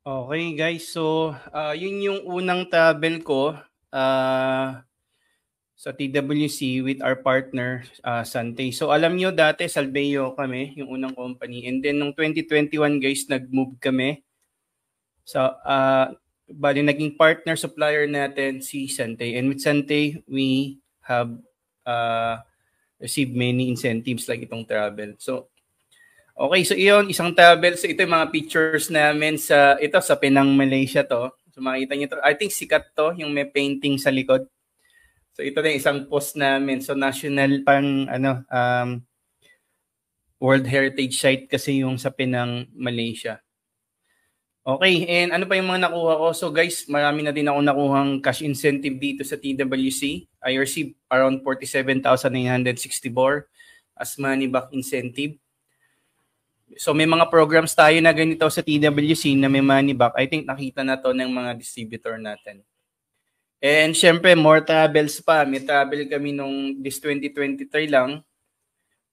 Okay guys, so uh, yun yung unang travel ko uh, sa TWC with our partner uh, ah, Sante. So alam nyo dati Salveo kami, yung unang company. And then nung 2021 guys, nag-move kami So, uh, Bali, naging partner supplier natin si Sante. And with Sante, we have uh, received many incentives like itong travel. So, okay. So, iyon, isang travel. So, ito yung mga pictures namin sa, ito, sa Penang, Malaysia to. So, makikita nyo to. I think sikat to, yung may painting sa likod. So, ito na yung isang post namin. So, national pang, ano, um, World Heritage Site kasi yung sa Penang, Malaysia. Okay, and ano pa yung mga nakuha ko? So guys, marami na din ako nakuhang cash incentive dito sa TWC. I received around 47,964 as money back incentive. So may mga programs tayo na ganito sa TWC na may money back. I think nakita na to ng mga distributor natin. And syempre, more travels pa. May travel kami nung this 2023 lang.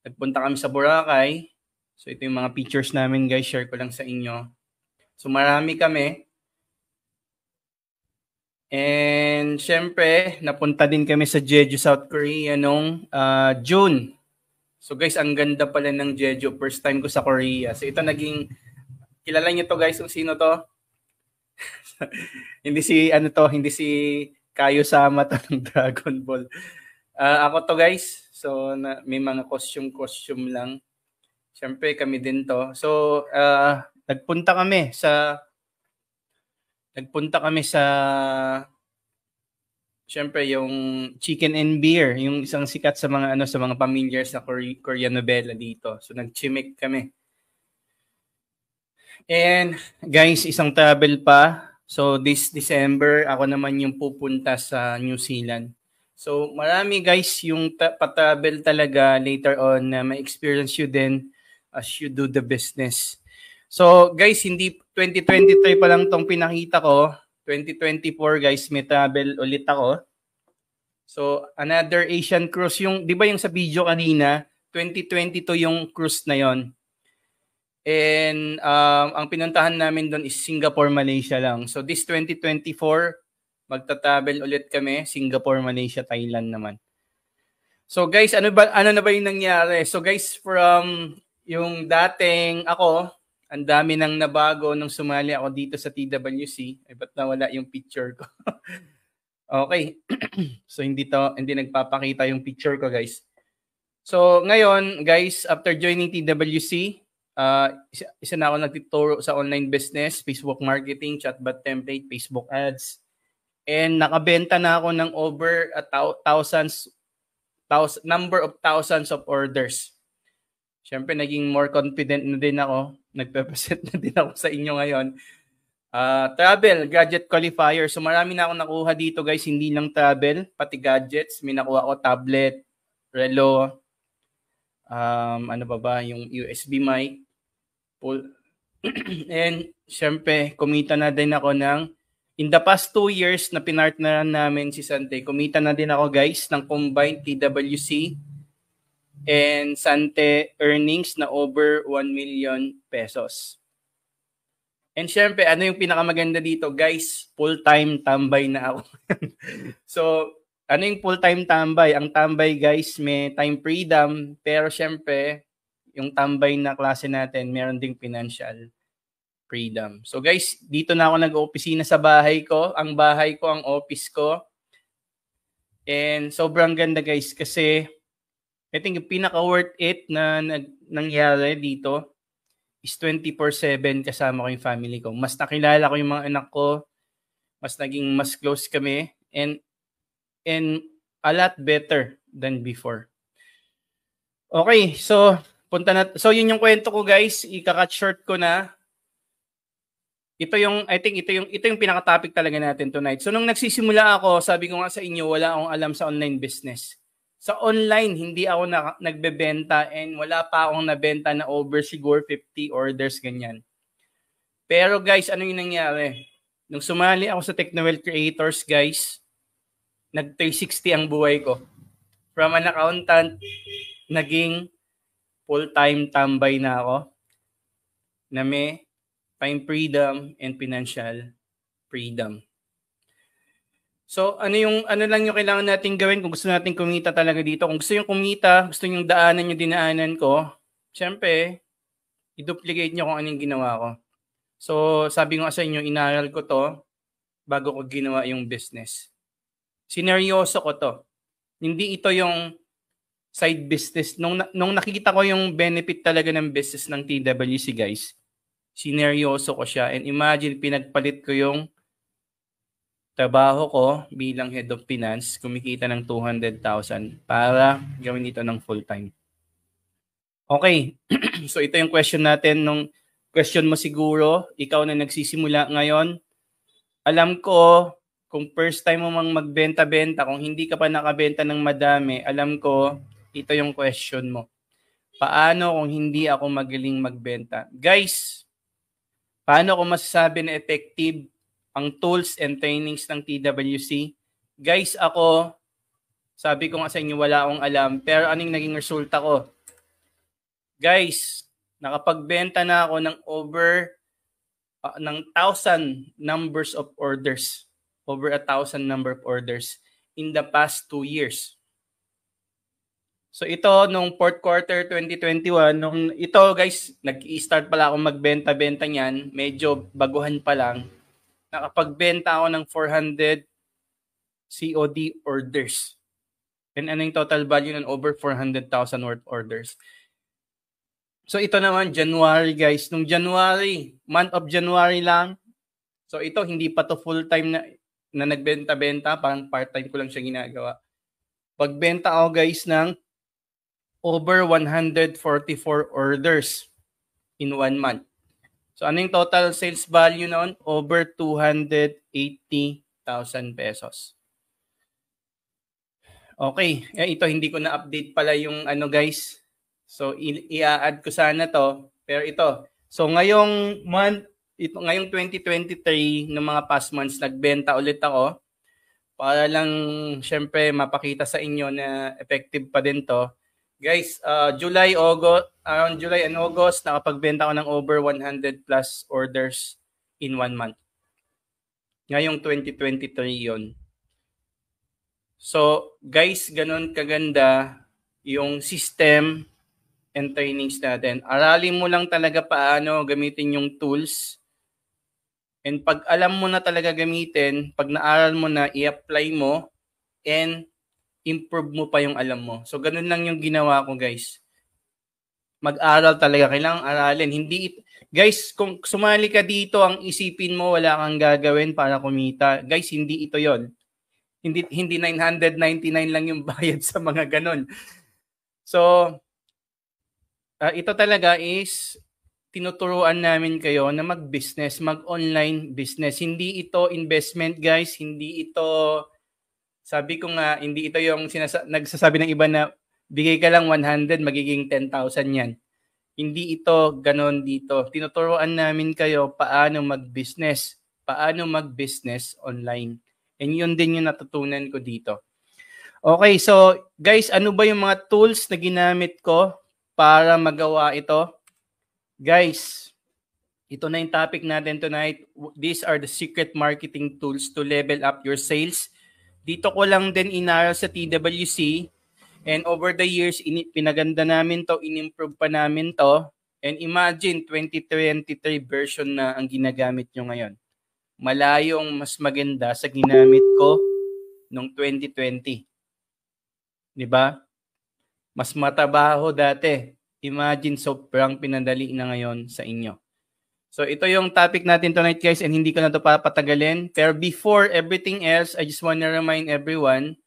Nagpunta kami sa Boracay. So ito yung mga pictures namin guys, share ko lang sa inyo. So marami kami. And syempre, napunta din kami sa Jeju, South Korea nung uh, June. So guys, ang ganda pala ng Jeju. First time ko sa Korea. So ito naging, kilala niyo to guys kung sino to? hindi si, ano to, hindi si Kayo Sama to ng Dragon Ball. Uh, ako to guys. So na, may mga costume-costume lang. Siyempre kami din to. So uh, nagpunta kami sa nagpunta kami sa syempre yung chicken and beer, yung isang sikat sa mga ano sa mga familiar sa Korean Korea novela dito. So nagchimik kami. And guys, isang travel pa. So this December ako naman yung pupunta sa New Zealand. So marami guys yung ta- pa-travel talaga later on na uh, ma-experience you din as you do the business. So guys, hindi 2023 pa lang tong pinakita ko. 2024 guys, may travel ulit ako. So another Asian cruise yung 'di ba yung sa video kanina, 2022 yung cruise na yon. And um, ang pinuntahan namin doon is Singapore, Malaysia lang. So this 2024, magta-travel ulit kami, Singapore, Malaysia, Thailand naman. So guys, ano ba ano na ba yung nangyari? So guys, from yung dating ako, ang dami nang nabago nung sumali ako dito sa TWC. Ay, ba't nawala yung picture ko? okay. so, hindi, to, hindi nagpapakita yung picture ko, guys. So, ngayon, guys, after joining TWC, uh, ah, isa, isa na ako nagtituro sa online business, Facebook marketing, chatbot template, Facebook ads. And nakabenta na ako ng over a thousands, thousands, number of thousands of orders Siyempre, naging more confident na din ako. Nagpe-present na din ako sa inyo ngayon. Uh, travel, gadget qualifier. So marami na akong nakuha dito guys, hindi lang travel, pati gadgets. May nakuha ko tablet, relo, um, ano ba ba, yung USB mic. Pull. And syempre, kumita na din ako ng In the past two years na pinartneran namin si Sante, kumita na din ako guys ng combined TWC and Sante earnings na over 1 million pesos. And syempre, ano yung pinakamaganda dito? Guys, full-time tambay na ako. so, ano yung full-time tambay? Ang tambay, guys, may time freedom. Pero syempre, yung tambay na klase natin, meron ding financial freedom. So guys, dito na ako nag-opisina sa bahay ko. Ang bahay ko, ang office ko. And sobrang ganda guys kasi I think yung pinaka-worth it na nag, nangyari dito is 24-7 kasama ko yung family ko. Mas nakilala ko yung mga anak ko, mas naging mas close kami, and, and a lot better than before. Okay, so punta na. So yun yung kwento ko guys, ika-cut short ko na. Ito yung I think ito yung ito yung pinaka-topic talaga natin tonight. So nung nagsisimula ako, sabi ko nga sa inyo, wala akong alam sa online business. Sa online, hindi ako na, nagbebenta and wala pa akong nabenta na over siguro 50 orders, ganyan. Pero guys, ano yung nangyari? Nung sumali ako sa Technowell Creators, guys, nag 360 ang buhay ko. From an accountant, naging full-time tambay na ako na may time freedom and financial freedom. So ano yung ano lang yung kailangan nating gawin kung gusto nating kumita talaga dito. Kung gusto yung kumita, gusto yung daanan yung dinaanan ko, syempre i-duplicate niyo kung anong ginawa ko. So sabi ko sa inyo, inaral ko to bago ko ginawa yung business. Sineryoso ko to. Hindi ito yung side business. Nung, nung nakikita ko yung benefit talaga ng business ng TWC guys, sineryoso ko siya. And imagine, pinagpalit ko yung trabaho ko bilang head of finance, kumikita ng 200,000 para gawin ito ng full-time. Okay, so ito yung question natin. Nung question mo siguro, ikaw na nagsisimula ngayon, alam ko kung first time mo mang magbenta-benta, kung hindi ka pa nakabenta ng madami, alam ko, ito yung question mo. Paano kung hindi ako magaling magbenta? Guys, paano ko masasabi na effective ang tools and trainings ng TWC. Guys, ako, sabi ko nga sa inyo, wala akong alam. Pero anong naging resulta ko? Guys, nakapagbenta na ako ng over uh, ng 1,000 numbers of orders. Over a thousand number of orders in the past two years. So ito, nung fourth quarter 2021, nung ito guys, nag-start pala ako magbenta-benta niyan. Medyo baguhan pa lang nakapagbenta ako ng 400 COD orders. And ano yung total value ng over 400,000 worth orders. So ito naman, January guys. Nung January, month of January lang. So ito, hindi pa to full-time na, na nagbenta-benta. Parang part-time ko lang siya ginagawa. Pagbenta ako guys ng over 144 orders in one month. So ano yung total sales value noon? Over 280,000 pesos. Okay, eh, ito hindi ko na-update pala yung ano guys. So i-add ko sana to, pero ito. So ngayong month, ito ngayong 2023 ng mga past months nagbenta ulit ako para lang syempre mapakita sa inyo na effective pa din to. Guys, uh, July, August, around July and August, nakapagbenta ko ng over 100 plus orders in one month. Ngayong 2023 yon. So, guys, ganun kaganda yung system and trainings natin. Aralin mo lang talaga paano gamitin yung tools. And pag alam mo na talaga gamitin, pag naaral mo na, i-apply mo and improve mo pa yung alam mo. So, ganun lang yung ginawa ko, guys. Mag-aral talaga. Kailangan aralin. Hindi, it- guys, kung sumali ka dito, ang isipin mo, wala kang gagawin para kumita. Guys, hindi ito yon Hindi, hindi 999 lang yung bayad sa mga ganun. So, uh, ito talaga is tinuturuan namin kayo na mag-business, mag-online business. Hindi ito investment, guys. Hindi ito sabi ko nga, hindi ito yung sinasa- nagsasabi ng iba na bigay ka lang 100, magiging 10,000 yan. Hindi ito ganon dito. Tinuturoan namin kayo paano mag-business, paano mag-business online. And yun din yung natutunan ko dito. Okay, so guys, ano ba yung mga tools na ginamit ko para magawa ito? Guys, ito na yung topic natin tonight. These are the secret marketing tools to level up your sales dito ko lang din inaral sa TWC and over the years, in, pinaganda namin to, inimprove pa namin to. And imagine 2023 version na ang ginagamit nyo ngayon. Malayong mas maganda sa ginamit ko nung 2020. 'Di ba? Mas matabaho dati. Imagine sobrang pinadali na ngayon sa inyo. So ito yung topic natin tonight guys and hindi ko na to papatagalin. Pero before everything else, I just want to remind everyone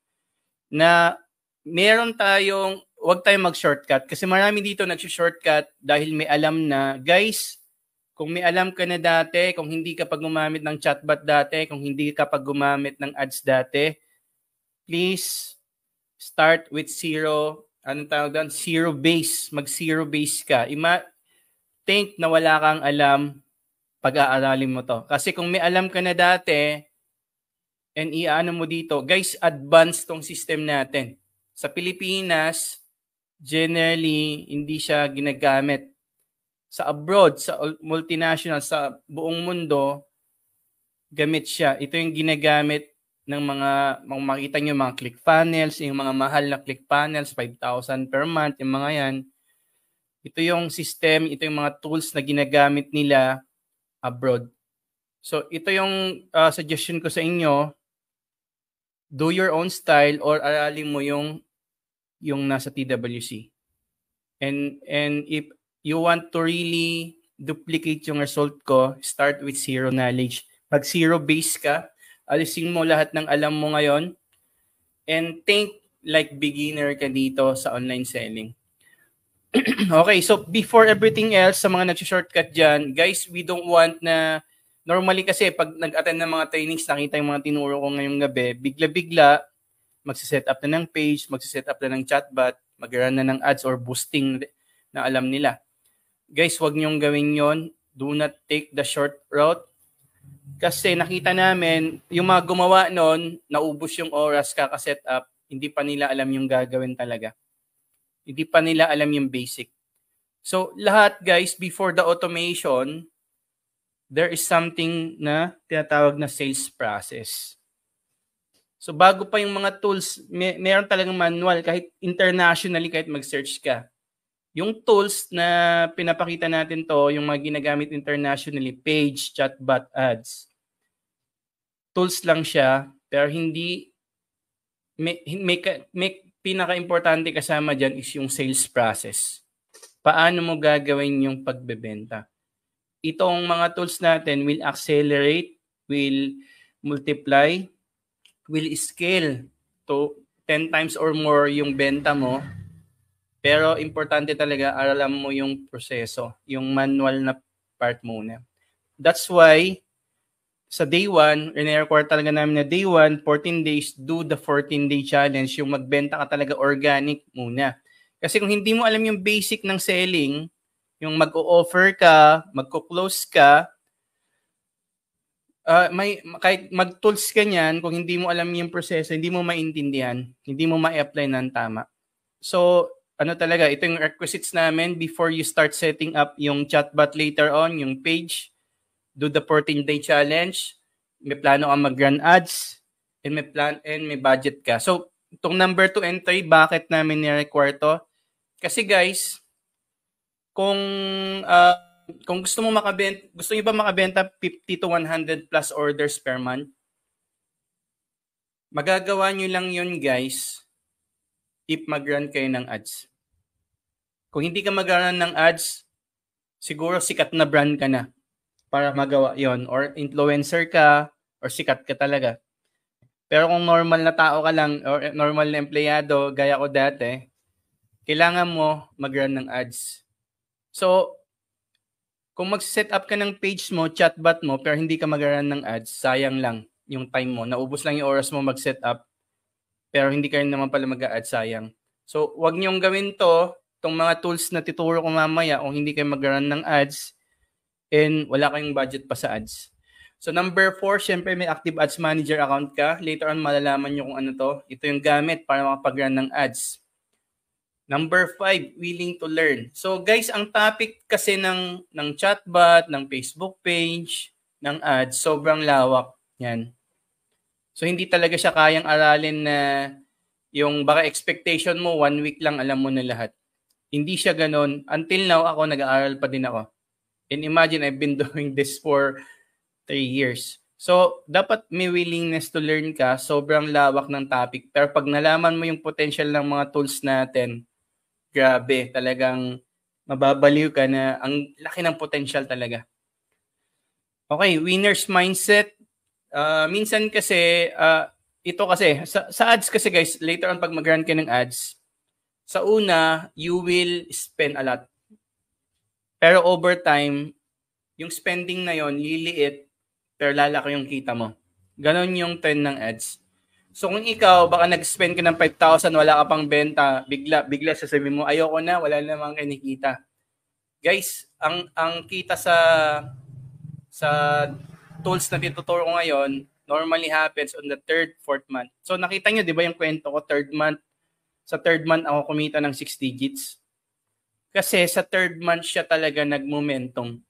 na meron tayong, wag tayong mag-shortcut kasi marami dito nag-shortcut dahil may alam na, guys, kung may alam ka na dati, kung hindi ka pag gumamit ng chatbot dati, kung hindi ka pag gumamit ng ads dati, please start with zero, anong tawag doon? Zero base. Mag zero base ka. Ima- think na wala kang alam, pag-aaralin mo to. Kasi kung may alam ka na dati, and iaano mo dito, guys, advanced tong system natin. Sa Pilipinas, generally, hindi siya ginagamit. Sa abroad, sa multinational, sa buong mundo, gamit siya. Ito yung ginagamit ng mga, mga makita nyo, mga click funnels, yung mga mahal na click funnels, 5,000 per month, yung mga yan ito yung system, ito yung mga tools na ginagamit nila abroad. So ito yung uh, suggestion ko sa inyo. Do your own style or aralin mo yung yung nasa TWC. And and if you want to really duplicate yung result ko, start with zero knowledge. Pag zero base ka, alisin mo lahat ng alam mo ngayon and think like beginner ka dito sa online selling. okay, so before everything else, sa mga nag-shortcut dyan, guys, we don't want na, normally kasi pag nag-attend ng mga trainings, nakita yung mga tinuro ko ngayong gabi, bigla-bigla, magsiset up na ng page, magsiset up na ng chatbot, mag na ng ads or boosting na alam nila. Guys, wag niyong gawin yon. Do not take the short route. Kasi nakita namin, yung mga gumawa noon, naubos yung oras kaka-set up, hindi pa nila alam yung gagawin talaga. Hindi pa nila alam yung basic. So, lahat guys, before the automation, there is something na tinatawag na sales process. So, bago pa yung mga tools, may, meron talagang manual kahit internationally, kahit mag-search ka. Yung tools na pinapakita natin to, yung mga ginagamit internationally, page, chatbot, ads. Tools lang siya, pero hindi may, may, may pinaka-importante kasama dyan is yung sales process. Paano mo gagawin yung pagbebenta? Itong mga tools natin will accelerate, will multiply, will scale to 10 times or more yung benta mo. Pero importante talaga, aralan mo yung proseso, yung manual na part muna. That's why sa day 1, rinerequire talaga namin na day 1, 14 days, do the 14-day challenge, yung magbenta ka talaga organic muna. Kasi kung hindi mo alam yung basic ng selling, yung mag-o-offer ka, magko-close ka, uh, may, kahit mag-tools ka niyan, kung hindi mo alam yung proseso, hindi mo maintindihan, hindi mo ma-apply ng tama. So, ano talaga, ito yung requisites namin before you start setting up yung chatbot later on, yung page do the 14 day challenge, may plano kang mag-run ads, and may plan and may budget ka. So, itong number 2 and 3, bakit namin ni-require to? Kasi guys, kung uh, kung gusto mo makabenta, gusto niyo ba makabenta 50 to 100 plus orders per month? Magagawa niyo lang 'yun, guys, if mag-run kayo ng ads. Kung hindi ka mag-run ng ads, siguro sikat na brand ka na para magawa yon or influencer ka or sikat ka talaga. Pero kung normal na tao ka lang or normal na empleyado gaya ko dati, kailangan mo mag-run ng ads. So, kung mag-set up ka ng page mo, chatbot mo, pero hindi ka mag-run ng ads, sayang lang yung time mo. Naubos lang yung oras mo mag-set up, pero hindi ka rin naman pala mag-ads, sayang. So, wag niyong gawin to, tong mga tools na tituro ko mamaya, kung hindi kayo mag-run ng ads, and wala kayong budget pa sa ads. So number four, syempre may Active Ads Manager account ka. Later on, malalaman nyo kung ano to. Ito yung gamit para makapag-run ng ads. Number five, willing to learn. So guys, ang topic kasi ng, ng chatbot, ng Facebook page, ng ads, sobrang lawak. Yan. So hindi talaga siya kayang aralin na yung baka expectation mo, one week lang alam mo na lahat. Hindi siya ganun. Until now, ako nag-aaral pa din ako. And imagine I've been doing this for three years. So, dapat may willingness to learn ka. Sobrang lawak ng topic. Pero pag nalaman mo yung potential ng mga tools natin, grabe, talagang mababaliw ka na ang laki ng potential talaga. Okay, winner's mindset. Uh, minsan kasi, uh, ito kasi, sa, sa ads kasi guys, later on pag mag run ka ng ads, sa una, you will spend a lot. Pero over time, yung spending na yon liliit, pero lalaki yung kita mo. Ganon yung trend ng ads. So kung ikaw, baka nag-spend ka ng 5,000, wala ka pang benta, bigla, bigla sasabihin mo, ayoko na, wala namang kinikita. Guys, ang ang kita sa sa tools na tinuturo ko ngayon, normally happens on the third, fourth month. So nakita niyo, di ba yung kwento ko, third month, sa third month ako kumita ng 6 digits. Kasi sa third month siya talaga nag-momentum.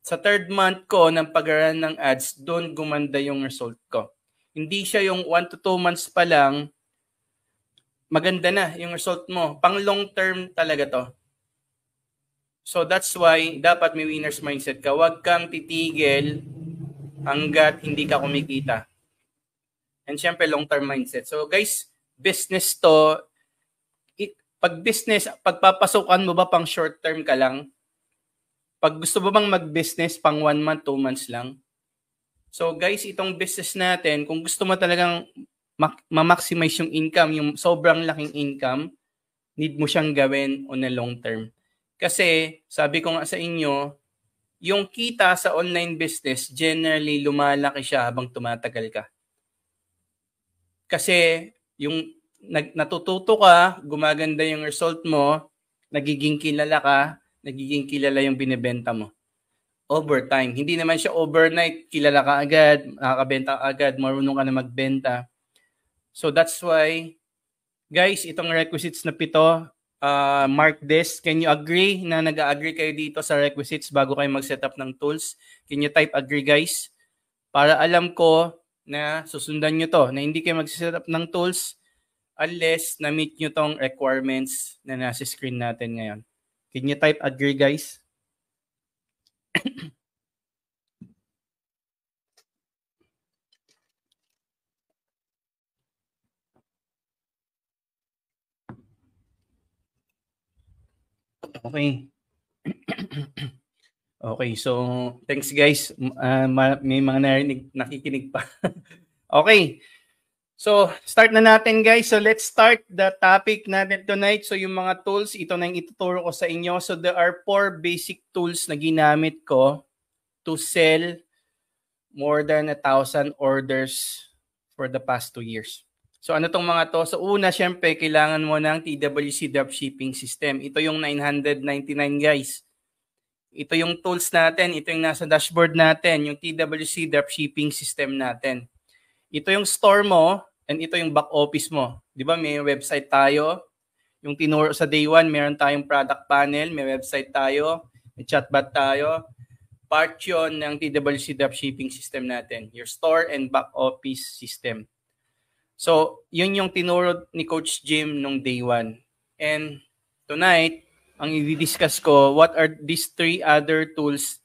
Sa third month ko ng pag ng ads, doon gumanda yung result ko. Hindi siya yung 1 to 2 months pa lang, maganda na yung result mo. Pang long term talaga to. So that's why dapat may winner's mindset ka. Huwag kang titigil hanggat hindi ka kumikita. And syempre long term mindset. So guys, business to pag business, pagpapasukan mo ba pang short term ka lang? Pag gusto mo bang mag-business pang one month, two months lang? So guys, itong business natin, kung gusto mo talagang ma-maximize yung income, yung sobrang laking income, need mo siyang gawin on a long term. Kasi sabi ko nga sa inyo, yung kita sa online business, generally lumalaki siya habang tumatagal ka. Kasi yung nag, natututo ka, gumaganda yung result mo, nagiging kilala ka, nagiging kilala yung binebenta mo. Over time. Hindi naman siya overnight, kilala ka agad, nakakabenta ka agad, marunong ka na magbenta. So that's why, guys, itong requisites na pito, uh, mark this. Can you agree na nag-agree kayo dito sa requisites bago kayo mag-set up ng tools? Can you type agree, guys? Para alam ko na susundan nyo to, na hindi kayo mag-set up ng tools, unless na-meet nyo tong requirements na nasa screen natin ngayon. Can you type agree guys? Okay. okay, so thanks guys. Uh, may mga narinig, nakikinig pa. okay. So, start na natin guys. So, let's start the topic natin tonight. So, yung mga tools, ito na yung ituturo ko sa inyo. So, there are four basic tools na ginamit ko to sell more than a thousand orders for the past two years. So, ano tong mga to? So, una, syempre, kailangan mo ng TWC dropshipping system. Ito yung 999 guys. Ito yung tools natin. Ito yung nasa dashboard natin, yung TWC dropshipping system natin ito yung store mo and ito yung back office mo. Di ba may website tayo, yung tinuro sa day one, meron tayong product panel, may website tayo, may chatbot tayo. Part yun ng TWC dropshipping system natin, your store and back office system. So, yun yung tinuro ni Coach Jim nung day one. And tonight, ang i-discuss ko, what are these three other tools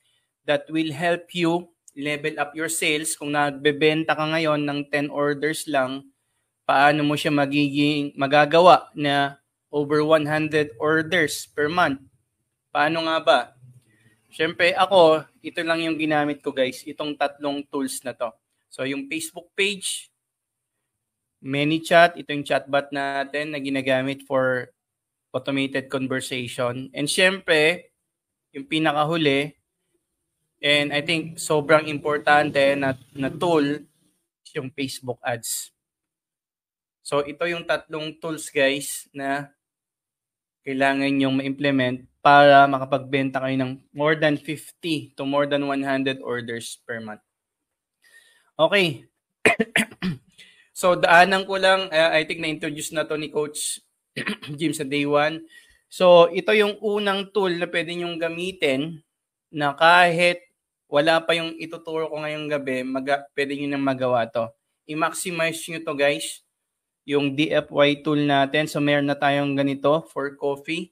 that will help you level up your sales. Kung nagbebenta ka ngayon ng 10 orders lang, paano mo siya magiging magagawa na over 100 orders per month? Paano nga ba? Siyempre ako, ito lang yung ginamit ko guys, itong tatlong tools na to. So yung Facebook page, ManyChat, ito yung chatbot natin na ginagamit for automated conversation. And syempre, yung pinakahuli, And I think sobrang importante na, na tool yung Facebook ads. So ito yung tatlong tools guys na kailangan yung ma-implement para makapagbenta kayo ng more than 50 to more than 100 orders per month. Okay. so daanan ko lang, uh, I think na-introduce na to ni Coach Jim sa day 1. So ito yung unang tool na pwede nyong gamitin na kahit wala pa yung ituturo ko ngayong gabi, mag- pwede nyo nang magawa to. I-maximize nyo to guys, yung DFY tool natin. So meron na tayong ganito for coffee.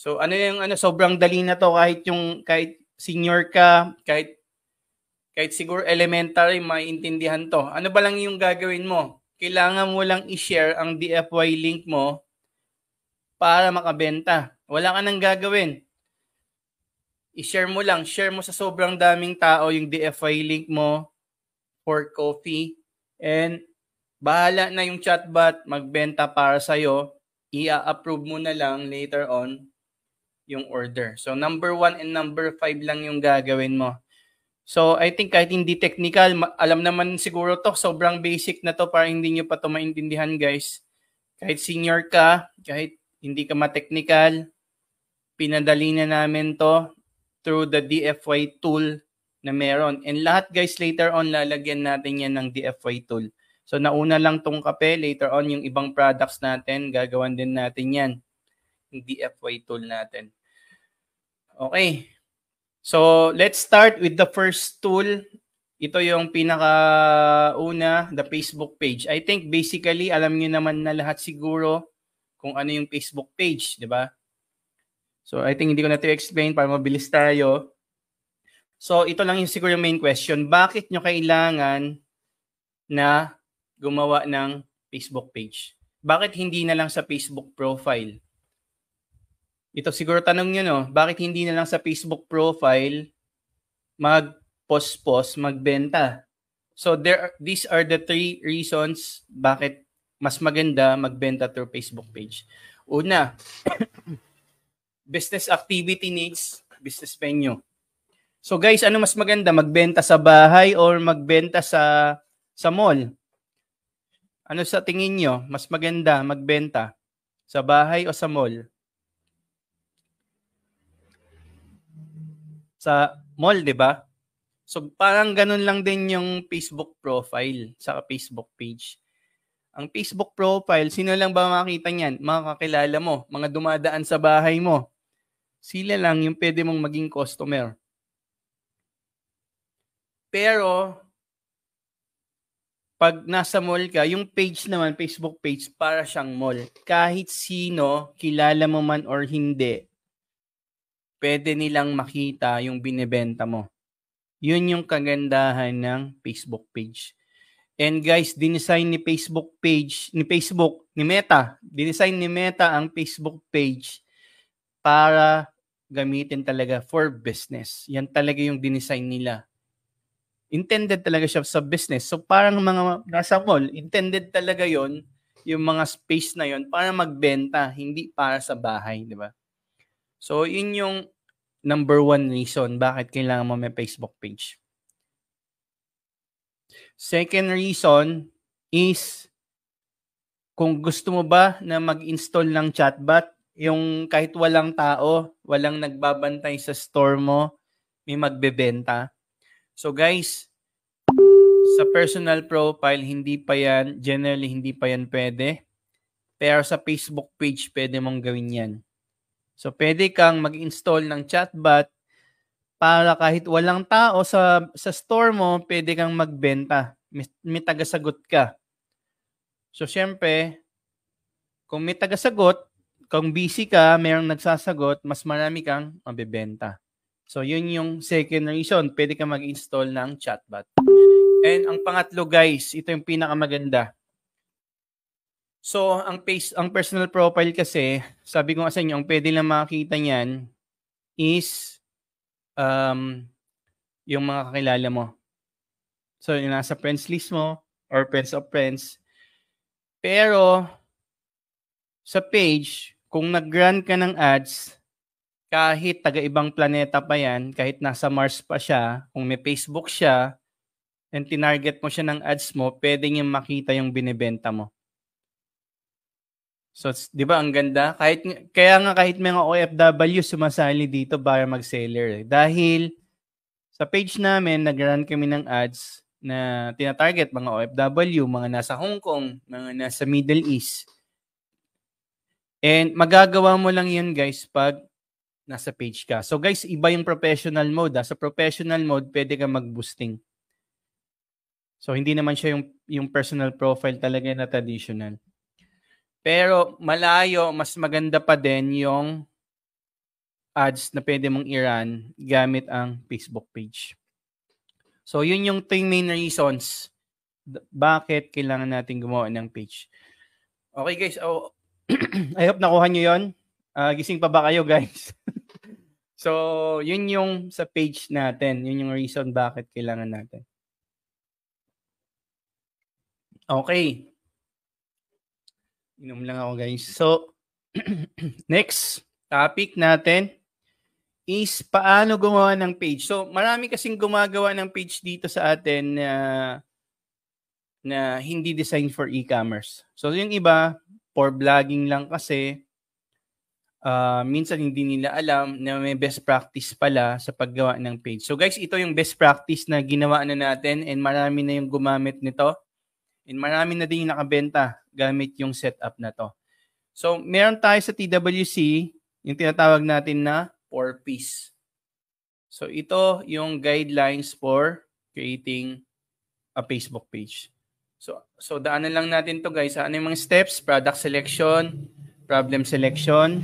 So ano yung ano sobrang dali na to kahit yung kahit senior ka, kahit kahit siguro elementary maiintindihan to. Ano ba lang yung gagawin mo? Kailangan mo lang i-share ang DFY link mo para makabenta. Wala ka nang gagawin i-share mo lang, share mo sa sobrang daming tao yung DFI link mo for coffee. And bahala na yung chatbot magbenta para sa iyo. I-approve mo na lang later on yung order. So number one and number five lang yung gagawin mo. So I think kahit hindi technical, alam naman siguro to, sobrang basic na to para hindi nyo pa to maintindihan guys. Kahit senior ka, kahit hindi ka ma-technical, pinadali na namin to through the DFY tool na meron. And lahat guys, later on lalagyan natin yan ng DFY tool. So nauna lang tong kape, later on yung ibang products natin, gagawan din natin yan. Yung DFY tool natin. Okay. So let's start with the first tool. Ito yung pinakauna, the Facebook page. I think basically, alam niyo naman na lahat siguro kung ano yung Facebook page, di ba? So I think hindi ko na to-explain para mabilis tayo. So ito lang yung siguro yung main question. Bakit nyo kailangan na gumawa ng Facebook page? Bakit hindi na lang sa Facebook profile? Ito siguro tanong nyo, no? Bakit hindi na lang sa Facebook profile mag-post-post, magbenta? So there are, these are the three reasons bakit mas maganda magbenta through Facebook page. Una, business activity needs business venue. So guys, ano mas maganda? Magbenta sa bahay or magbenta sa sa mall? Ano sa tingin nyo? Mas maganda magbenta sa bahay o sa mall? Sa mall, di ba? So parang ganun lang din yung Facebook profile sa Facebook page. Ang Facebook profile, sino lang ba makita niyan? Mga kakilala mo, mga dumadaan sa bahay mo, sila lang yung pwede mong maging customer. Pero, pag nasa mall ka, yung page naman, Facebook page, para siyang mall. Kahit sino, kilala mo man or hindi, pwede nilang makita yung binebenta mo. Yun yung kagandahan ng Facebook page. And guys, dinesign ni Facebook page, ni Facebook, ni Meta, dinesign ni Meta ang Facebook page para gamitin talaga for business. Yan talaga yung dinesign nila. Intended talaga siya sa business. So parang mga nasa mall, intended talaga yon yung mga space na yon para magbenta, hindi para sa bahay, di ba? So yun yung number one reason bakit kailangan mo may Facebook page. Second reason is kung gusto mo ba na mag-install ng chatbot, yung kahit walang tao, walang nagbabantay sa store mo, may magbebenta. So guys, sa personal profile, hindi pa yan, generally hindi pa yan pwede. Pero sa Facebook page, pwede mong gawin yan. So pwede kang mag-install ng chatbot para kahit walang tao sa, sa store mo, pwede kang magbenta. May, may tagasagot ka. So syempre, kung may tagasagot, kung busy ka, mayroong nagsasagot, mas marami kang mabebenta. So, yun yung second reason. Pwede ka mag-install ng chatbot. And ang pangatlo, guys, ito yung pinakamaganda. So, ang, page, ang personal profile kasi, sabi ko sa inyo, ang pwede lang makakita niyan is um, yung mga kakilala mo. So, yung nasa friends list mo or friends of friends. Pero, sa page, kung nag-run ka ng ads, kahit taga-ibang planeta pa yan, kahit nasa Mars pa siya, kung may Facebook siya, and tinarget mo siya ng ads mo, pwede niyang makita yung binibenta mo. So, di ba, ang ganda? Kahit, kaya nga kahit mga OFW sumasali dito para mag-seller. Eh. Dahil sa page namin, nag kami ng ads na tinatarget mga OFW, mga nasa Hong Kong, mga nasa Middle East. And magagawa mo lang yun guys pag nasa page ka. So guys, iba yung professional mode. Ha? Ah. Sa professional mode, pwede ka mag-boosting. So hindi naman siya yung, yung personal profile talaga na traditional. Pero malayo, mas maganda pa din yung ads na pwede mong i-run gamit ang Facebook page. So yun yung two main reasons bakit kailangan natin gumawa ng page. Okay guys, oh, I hope nakuha nyo yon. Uh, ah, gising pa ba kayo, guys? so, yun yung sa page natin. Yun yung reason bakit kailangan natin. Okay. Inom lang ako, guys. So, next topic natin is paano gumawa ng page. So, marami kasing gumagawa ng page dito sa atin na, na hindi designed for e-commerce. So, yung iba, for vlogging lang kasi uh, minsan hindi nila alam na may best practice pala sa paggawa ng page. So guys, ito yung best practice na ginawa na natin and marami na yung gumamit nito. And marami na din yung nakabenta gamit yung setup na to. So meron tayo sa TWC yung tinatawag natin na 4-piece. So ito yung guidelines for creating a Facebook page. So, so daanan lang natin to guys. Ano yung mga steps? Product selection, problem selection,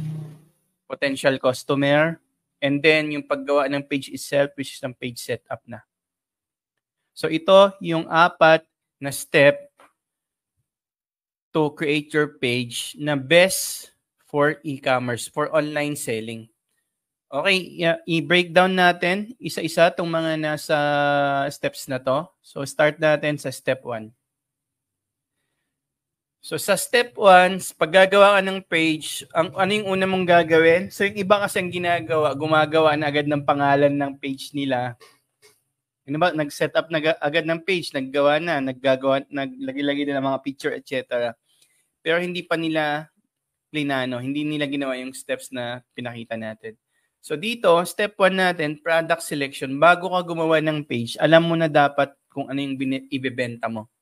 potential customer, and then yung paggawa ng page itself which is ng page setup na. So ito yung apat na step to create your page na best for e-commerce, for online selling. Okay, i-breakdown natin isa-isa itong mga nasa steps na to. So start natin sa step 1. So sa step 1, pag gagawa ka ng page, ang, ano yung una mong gagawin? So yung iba kasi ang ginagawa, gumagawa na agad ng pangalan ng page nila. Ano ba? Nag-set up na agad ng page, naggawa na, naggagawa, naglagay-lagay na ng mga picture, etc. Pero hindi pa nila linano, hindi nila ginawa yung steps na pinakita natin. So dito, step 1 natin, product selection. Bago ka gumawa ng page, alam mo na dapat kung ano yung ibebenta mo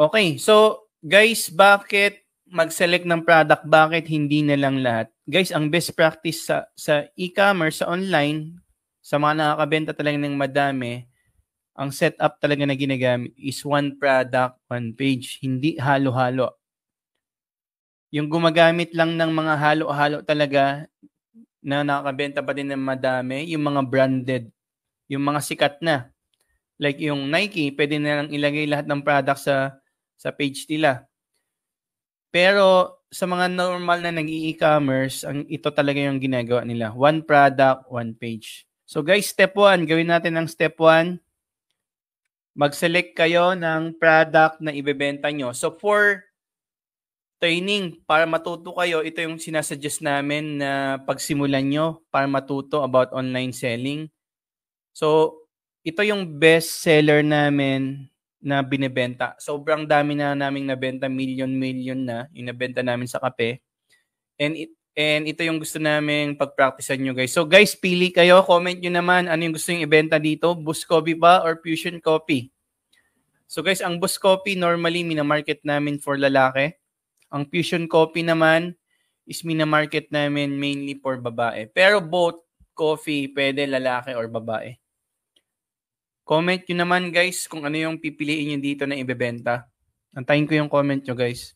Okay, so guys, bakit mag-select ng product, bakit hindi na lang lahat? Guys, ang best practice sa, sa e-commerce, sa online, sa mga nakakabenta talaga ng madami, ang setup talaga na ginagamit is one product, one page, hindi halo-halo. Yung gumagamit lang ng mga halo-halo talaga na nakakabenta pa din ng madami, yung mga branded, yung mga sikat na. Like yung Nike, pwede na lang ilagay lahat ng product sa sa page nila. Pero sa mga normal na nag-e-commerce, ang ito talaga yung ginagawa nila. One product, one page. So guys, step 1, gawin natin ang step 1. Mag-select kayo ng product na ibebenta nyo. So for training, para matuto kayo, ito yung sinasuggest namin na pagsimulan nyo para matuto about online selling. So ito yung best seller namin na binebenta. Sobrang dami na naming nabenta, million-million na yung nabenta namin sa kape. And it, and ito yung gusto namin pag-practicean nyo guys. So guys, pili kayo, comment nyo naman ano yung gusto yung ibenta dito, Boost Coffee ba or Fusion Coffee? So guys, ang Boost Coffee normally minamarket namin for lalaki. Ang Fusion Coffee naman is minamarket namin mainly for babae. Pero both coffee pwede lalaki or babae. Comment nyo naman guys kung ano yung pipiliin nyo dito na ibebenta. Antayin ko yung comment nyo guys.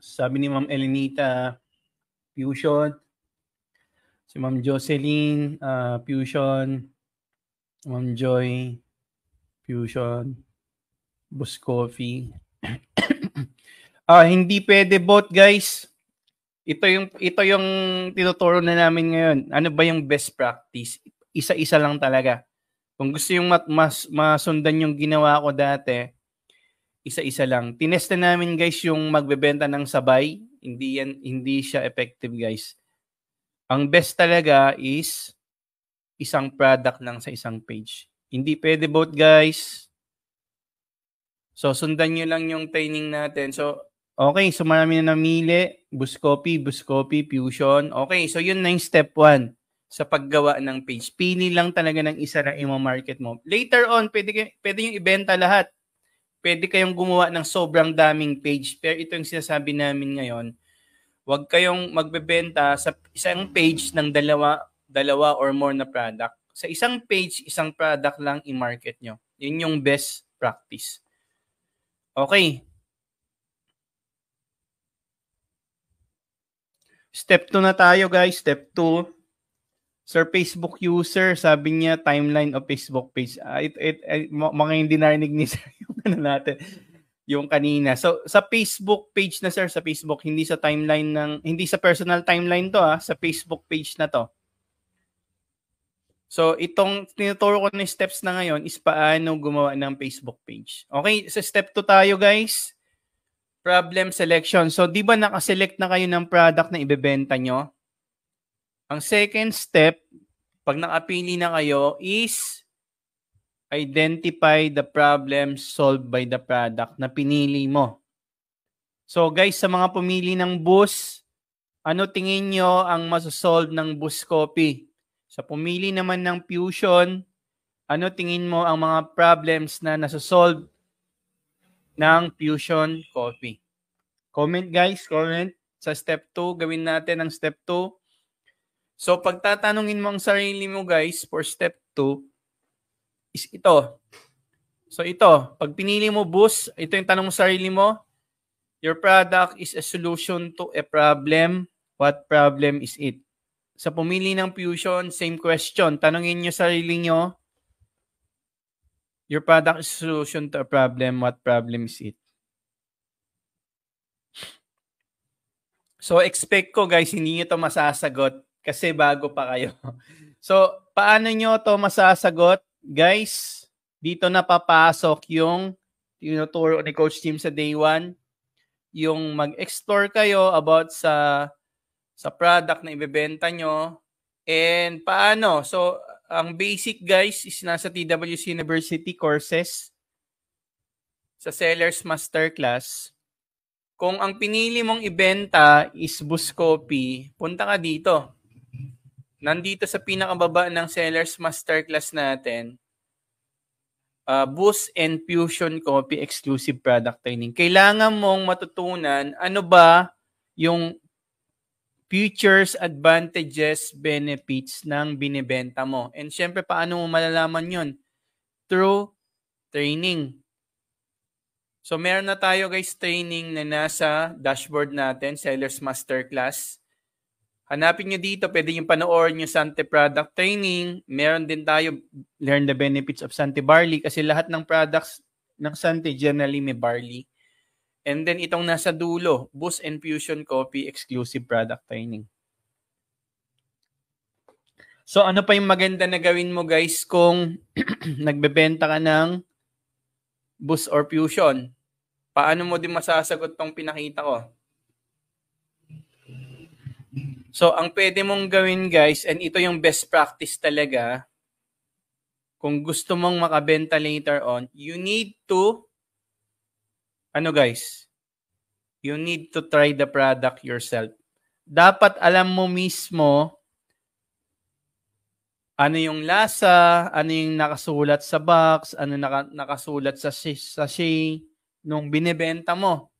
Sabi ni Ma'am Elenita, Fusion. Si Ma'am Jocelyn, uh, Fusion. Ma'am Joy, Fusion. Buscovi. ah, hindi pwede bot, guys. Ito yung ito yung tinuturo na namin ngayon. Ano ba yung best practice? Isa-isa lang talaga. Kung gusto yung mat- mas masundan yung ginawa ko dati, isa-isa lang. Tinesta namin guys yung magbebenta ng sabay. Hindi yan hindi siya effective guys. Ang best talaga is isang product lang sa isang page. Hindi pwede both guys. So, sundan nyo lang yung training natin. So, okay. So, marami na namili. Buscopy, Buscopy, Fusion. Okay. So, yun na yung step one sa paggawa ng page. Pili lang talaga ng isa na i-market mo. Later on, pwede, pwede yung ibenta lahat. Pwede kayong gumawa ng sobrang daming page. Pero ito yung sinasabi namin ngayon. Huwag kayong magbebenta sa isang page ng dalawa, dalawa or more na product. Sa isang page, isang product lang i-market nyo. Yun yung best practice. Okay. Step 2 na tayo guys. Step 2. Sir Facebook user, sabi niya timeline of Facebook page. Uh, it, it, it, eh, mga hindi narinig ni sir yung ano natin yung kanina. So sa Facebook page na sir, sa Facebook hindi sa timeline ng hindi sa personal timeline to ah, sa Facebook page na to. So, itong tinuturo ko na steps na ngayon is paano gumawa ng Facebook page. Okay, sa so step 2 tayo guys. Problem selection. So, di ba nakaselect na kayo ng product na ibebenta nyo? Ang second step, pag nakapili na kayo, is identify the problem solved by the product na pinili mo. So guys, sa mga pumili ng bus, ano tingin nyo ang masosolve ng bus copy? Sa pumili naman ng fusion, ano tingin mo ang mga problems na nasa-solve ng fusion coffee? Comment guys, comment sa step 2. Gawin natin ang step 2. So pagtatanungin mo ang sarili mo guys for step 2 is ito. So ito, pag pinili mo boost, ito yung tanong mo sa sarili mo. Your product is a solution to a problem. What problem is it? sa pumili ng fusion, same question. Tanungin nyo sarili nyo, your product is solution to a problem. What problem is it? So, expect ko guys, hindi nyo to masasagot kasi bago pa kayo. So, paano nyo to masasagot? Guys, dito na papasok yung tinuturo ni Coach Tim sa day 1. Yung mag-explore kayo about sa sa product na ibebenta nyo, and paano. So, ang basic guys is nasa TWC University courses sa Sellers Masterclass. Kung ang pinili mong ibenta is Buscopy, punta ka dito. Nandito sa pinakababa ng Sellers Masterclass natin, uh, Boost and Fusion Copy Exclusive Product Training. Kailangan mong matutunan ano ba yung futures, advantages, benefits ng binebenta mo. And syempre, paano mo malalaman 'yon? Through training. So, meron na tayo guys training na nasa dashboard natin, Sellers Masterclass. Hanapin nyo dito, pwede yung panoorin yung Sante Product Training. Meron din tayo, Learn the Benefits of Sante Barley, kasi lahat ng products ng Sante generally may barley. And then itong nasa dulo, Boost and Fusion Coffee exclusive product training. So ano pa yung maganda na gawin mo guys kung nagbebenta ka ng Boost or Fusion? Paano mo din masasagot tong pinakita ko? So ang pwede mong gawin guys, and ito yung best practice talaga, kung gusto mong makabenta later on, you need to ano guys, you need to try the product yourself. Dapat alam mo mismo ano yung lasa, ano yung nakasulat sa box, ano naka, nakasulat sa sachet nung binebenta mo.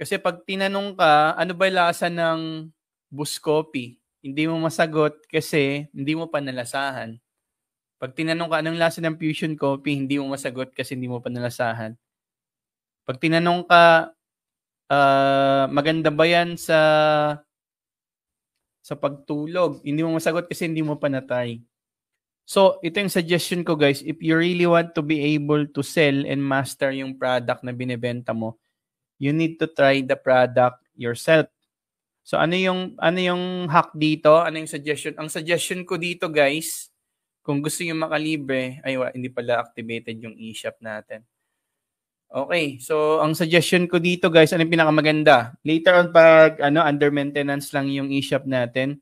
Kasi pag tinanong ka, ano ba yung lasa ng buskopi? Hindi mo masagot kasi hindi mo pa nalasahan. Pag tinanong ka anong lasa ng fusion coffee, hindi mo masagot kasi hindi mo pa nalasahan. Pag tinanong ka, uh, maganda ba yan sa sa pagtulog? Hindi mo masagot kasi hindi mo panatay. So, ito yung suggestion ko guys. If you really want to be able to sell and master yung product na binebenta mo, you need to try the product yourself. So, ano yung, ano yung hack dito? Ano yung suggestion? Ang suggestion ko dito guys, kung gusto nyo makalibre, ay wala, hindi pala activated yung e-shop natin. Okay, so ang suggestion ko dito guys, ano yung pinakamaganda? Later on pag ano, under maintenance lang yung e-shop natin,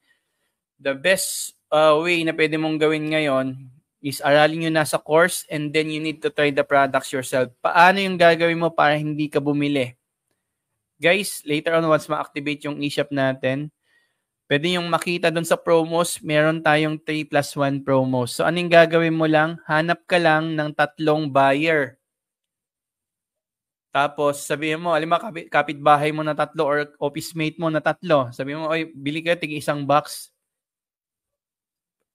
the best uh, way na pwede mong gawin ngayon is aralin nyo na sa course and then you need to try the products yourself. Paano yung gagawin mo para hindi ka bumili? Guys, later on once ma-activate yung e-shop natin, pwede yung makita doon sa promos, meron tayong 3 plus 1 promos. So anong gagawin mo lang? Hanap ka lang ng tatlong buyer tapos sabihin mo, alam mo, kapit, kapitbahay mo na tatlo or office mate mo na tatlo. Sabihin mo, oy, bili ka tig isang box.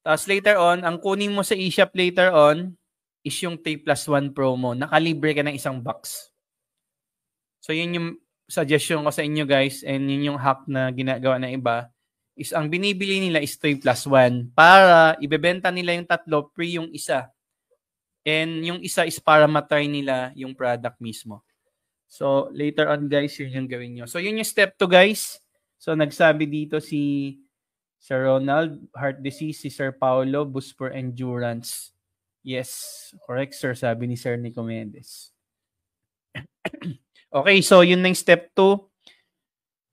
Tapos later on, ang kunin mo sa e-shop later on is yung T plus 1 promo. Nakalibre ka ng isang box. So yun yung suggestion ko sa inyo guys and yun yung hack na ginagawa na iba is ang binibili nila is 3 plus 1 para ibebenta nila yung tatlo, free yung isa. And yung isa is para matry nila yung product mismo. So, later on guys, yun yung gawin nyo. So, yun yung step to guys. So, nagsabi dito si Sir Ronald, heart disease, si Sir Paolo, boost for endurance. Yes, correct sir, sabi ni Sir Nicomedes. okay, so yun na yung step 2.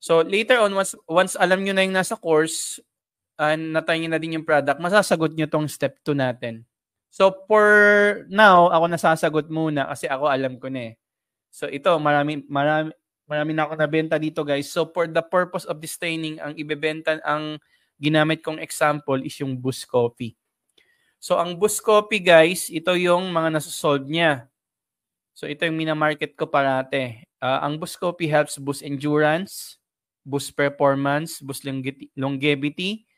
So, later on, once, once alam nyo na yung nasa course, uh, natayin na din yung product, masasagot nyo tong step 2 natin. So, for now, ako nasasagot muna kasi ako alam ko na eh. So ito, marami, marami, marami na ako nabenta dito guys. So for the purpose of this training, ang ibebenta, ang ginamit kong example is yung Boost Coffee. So ang Boost Coffee guys, ito yung mga nasusolve niya. So ito yung minamarket ko parate. Uh, ang Boost Coffee helps boost endurance, boost performance, boost longevity,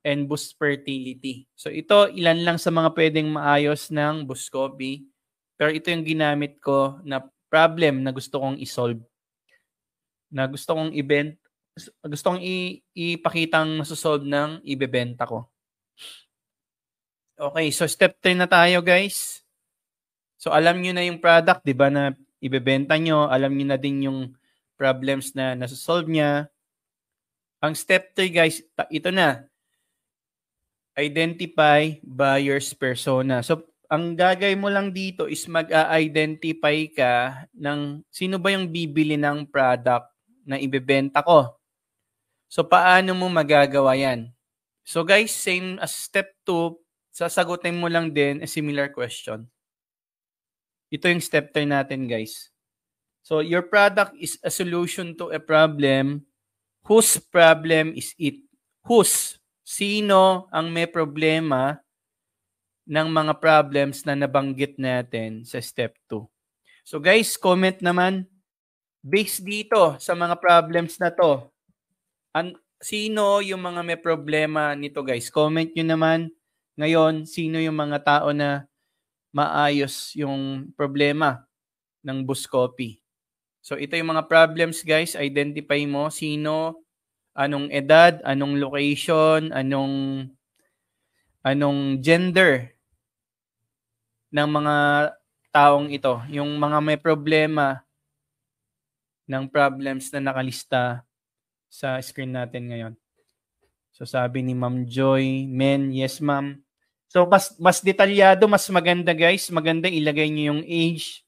and boost fertility. So ito, ilan lang sa mga pwedeng maayos ng Boost Coffee. Pero ito yung ginamit ko na problem na gusto kong isolve, na gusto kong event, gusto kong i- ipakitang masosolve ng ibebenta ko. Okay, so step 3 na tayo guys. So alam nyo na yung product, di ba, na ibebenta nyo. Alam nyo na din yung problems na nasosolve niya. Ang step 3 guys, ito na. Identify buyer's persona. So ang gagay mo lang dito is mag-identify ka ng sino ba yung bibili ng product na ibebenta ko. So paano mo magagawa yan? So guys, same as step 2, sasagutin mo lang din a similar question. Ito yung step 3 natin guys. So your product is a solution to a problem. Whose problem is it? Whose? Sino ang may problema ng mga problems na nabanggit natin sa step 2. So guys, comment naman based dito sa mga problems na to. An sino yung mga may problema nito guys? Comment nyo naman ngayon sino yung mga tao na maayos yung problema ng buscopy. So ito yung mga problems guys, identify mo sino, anong edad, anong location, anong anong gender ng mga taong ito, yung mga may problema ng problems na nakalista sa screen natin ngayon. So sabi ni Ma'am Joy, men, yes ma'am. So mas, mas detalyado, mas maganda guys. Maganda ilagay niyo yung age,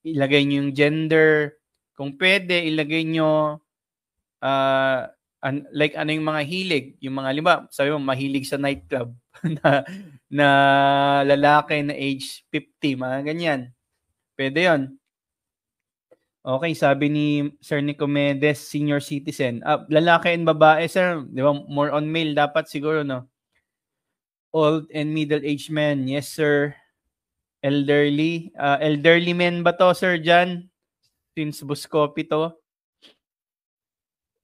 ilagay niyo yung gender. Kung pwede, ilagay nyo uh, ah, an, like ano yung mga hilig, yung mga lima, sabi mo mahilig sa nightclub na na lalaki na age 50, mga ganyan. Pwede 'yon. Okay, sabi ni Sir Nicomedes, senior citizen. Ah, lalaki and babae, sir. Di ba? More on male dapat siguro, no? Old and middle-aged men. Yes, sir. Elderly. Uh, elderly men ba to, sir, Jan? Since Buscopi to.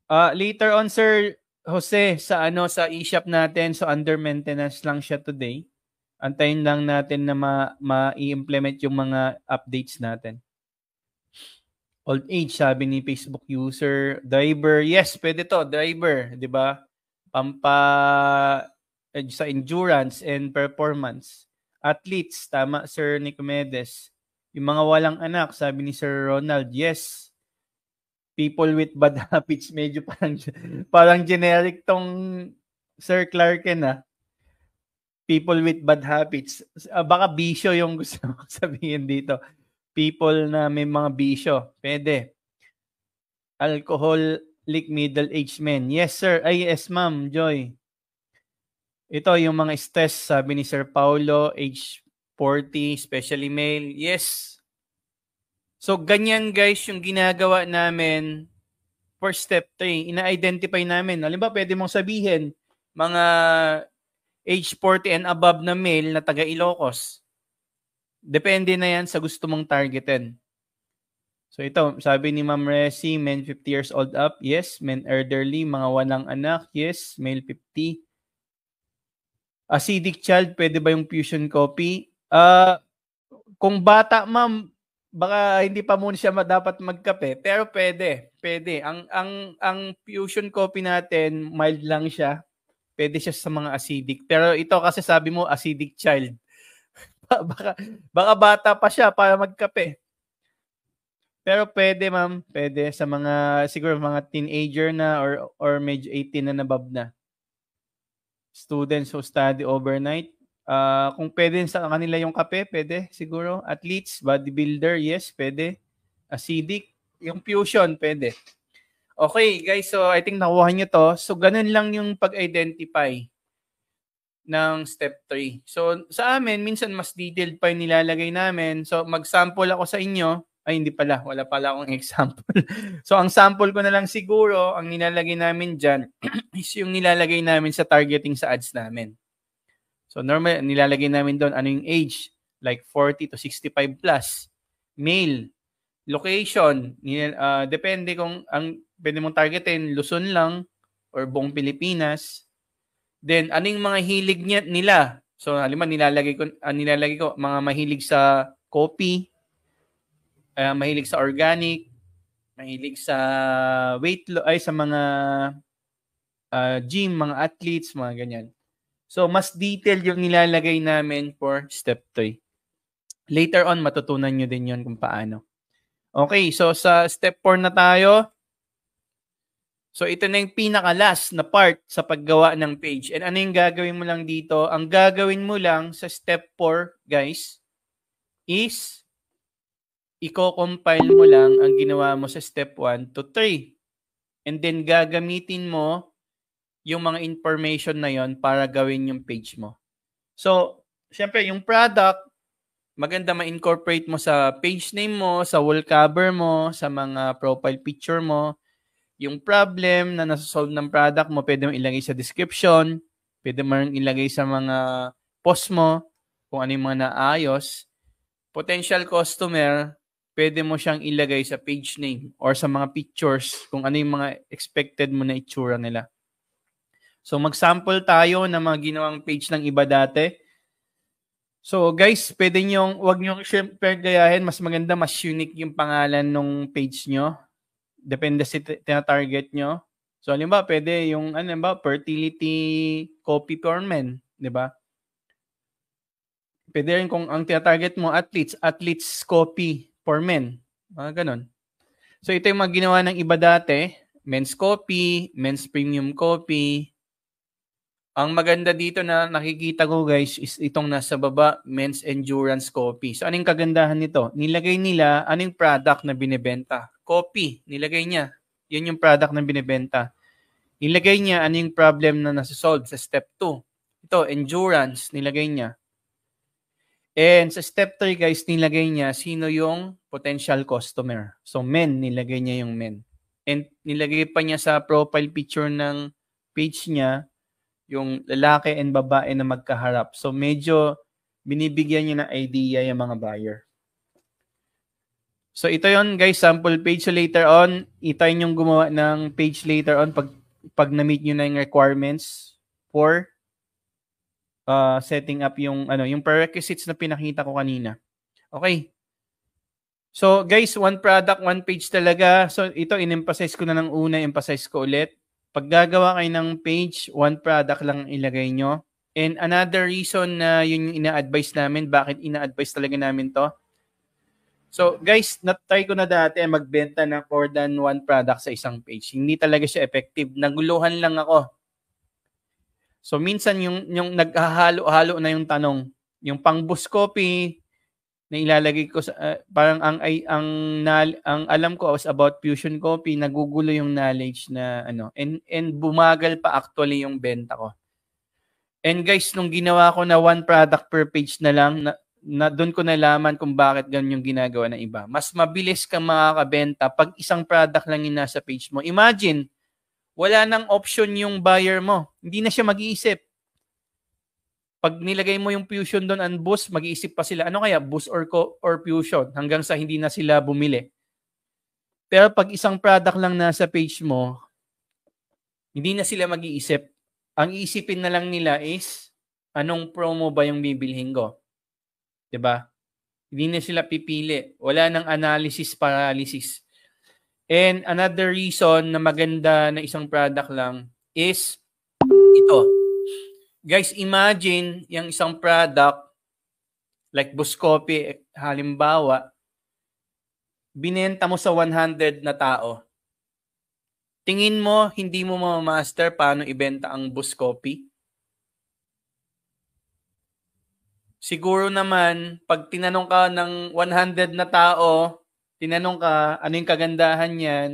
Uh, later on, Sir Jose, sa ano sa e-shop natin, so under maintenance lang siya today. Antayin lang natin na ma- ma-implement yung mga updates natin. Old age, sabi ni Facebook user. Driver, yes, pwede to. Driver, di ba? Pampa eh, sa endurance and performance. Athletes, tama Sir Nicomedes. Yung mga walang anak, sabi ni Sir Ronald, yes people with bad habits, medyo parang parang generic tong Sir Clarken ah. People with bad habits. Uh, baka bisyo yung gusto ko sabihin dito. People na may mga bisyo. Pwede. Alcoholic middle-aged men. Yes, sir. Ay, yes, ma'am. Joy. Ito, yung mga stress, sabi ni Sir Paulo, age 40, especially male. Yes, So, ganyan guys yung ginagawa namin for step 3. Ina-identify namin. Halimbawa, pwede mong sabihin, mga age 40 and above na male na taga Ilocos. Depende na yan sa gusto mong targetin. So ito, sabi ni Ma'am Resi, men 50 years old up, yes. Men elderly, mga walang anak, yes. Male 50. Acidic child, pwede ba yung fusion copy? Uh, kung bata, ma'am, baka hindi pa muna siya dapat magkape, pero pwede, pwede. Ang ang ang fusion coffee natin mild lang siya. Pwede siya sa mga acidic. Pero ito kasi sabi mo acidic child. baka baka bata pa siya para magkape. Pero pwede, ma'am. Pwede sa mga siguro mga teenager na or or medyo 18 na nabab na. Students who study overnight, Uh, kung pwede sa kanila yung kape, pwede siguro. Athletes, bodybuilder, yes, pwede. Acidic, yung fusion, pwede. Okay, guys, so I think nakuha nyo to. So, ganun lang yung pag-identify ng step 3. So, sa amin, minsan mas detailed pa yung nilalagay namin. So, mag-sample ako sa inyo. Ay, hindi pala. Wala pala akong example. so, ang sample ko na lang siguro, ang nilalagay namin dyan is yung nilalagay namin sa targeting sa ads namin. So normal, nilalagay namin doon ano yung age, like 40 to 65 plus, male, location, uh, depende kung ang pwede mong targetin, Luzon lang or buong Pilipinas. Then ano yung mga hilig niya, nila? So halimbawa nilalagay ko uh, nilalagay ko mga mahilig sa coffee, uh, ah, mahilig sa organic, mahilig sa weight lo- ay sa mga uh, gym, mga athletes, mga ganyan. So, mas detail yung nilalagay namin for step 3. Later on, matutunan nyo din yon kung paano. Okay, so sa step 4 na tayo. So, ito na yung pinaka-last na part sa paggawa ng page. And ano yung gagawin mo lang dito? Ang gagawin mo lang sa step 4, guys, is i-compile mo lang ang ginawa mo sa step 1 to 3. And then gagamitin mo yung mga information na yon para gawin yung page mo. So, syempre, yung product, maganda ma-incorporate mo sa page name mo, sa wall cover mo, sa mga profile picture mo. Yung problem na nasa-solve ng product mo, pwede mo ilagay sa description, pwede mo ilagay sa mga post mo, kung ano yung mga naayos. Potential customer, pwede mo siyang ilagay sa page name or sa mga pictures kung ano yung mga expected mo na itsura nila. So mag-sample tayo ng mga ginawang page ng iba dati. So guys, pwede nyo, wag nyo syempre gayahin. Mas maganda, mas unique yung pangalan ng page nyo. Depende sa si tina-target nyo. So ba pwede yung ano ba, fertility copy for men, di ba? Pwede rin kung ang tina-target mo athletes, athletes copy for men. Mga ganun. So ito yung mga ginawa ng iba dati. Men's copy, men's premium copy, ang maganda dito na nakikita ko guys is itong nasa baba, men's endurance coffee. So anong kagandahan nito? Nilagay nila anong product na binebenta. Coffee, nilagay niya. Yan yung product na binebenta. Nilagay niya anong problem na nasa-solve sa step 2. Ito, endurance, nilagay niya. And sa step 3 guys, nilagay niya sino yung potential customer. So men, nilagay niya yung men. And nilagay pa niya sa profile picture ng page niya yung lalaki and babae na magkaharap. So medyo binibigyan niyo na idea yung mga buyer. So ito yon guys, sample page so later on. Itay yung gumawa ng page later on pag, pag na-meet nyo na yung requirements for uh, setting up yung, ano, yung prerequisites na pinakita ko kanina. Okay. So guys, one product, one page talaga. So ito, in-emphasize ko na ng una, emphasize ko ulit. Pag gagawa kayo ng page, one product lang ilagay nyo. And another reason na yun yung ina-advise namin, bakit ina-advise talaga namin to. So guys, na ko na dati magbenta ng more than one product sa isang page. Hindi talaga siya effective. Naguluhan lang ako. So minsan yung, yung naghahalo-halo na yung tanong. Yung pang bus copy, na ilalagay ko sa uh, parang ang ay ang nal, ang alam ko was about fusion ko pinagugulo yung knowledge na ano and and bumagal pa actually yung benta ko. And guys, nung ginawa ko na one product per page na lang, na, na doon ko nalaman kung bakit ganun yung ginagawa ng iba. Mas mabilis ka makakabenta pag isang product lang yung nasa page mo. Imagine, wala nang option yung buyer mo. Hindi na siya mag-iisip pag nilagay mo yung fusion doon and boost, mag-iisip pa sila, ano kaya, boost or, co- or fusion, hanggang sa hindi na sila bumili. Pero pag isang product lang nasa page mo, hindi na sila mag-iisip. Ang iisipin na lang nila is, anong promo ba yung bibilhin ko? 'Di ba? Hindi na sila pipili. Wala nang analysis paralysis. And another reason na maganda na isang product lang is ito Guys, imagine yung isang product like Buscopi halimbawa, binenta mo sa 100 na tao. Tingin mo, hindi mo ma-master paano ibenta ang Buscopi? Siguro naman, pag tinanong ka ng 100 na tao, tinanong ka, ano yung kagandahan niyan?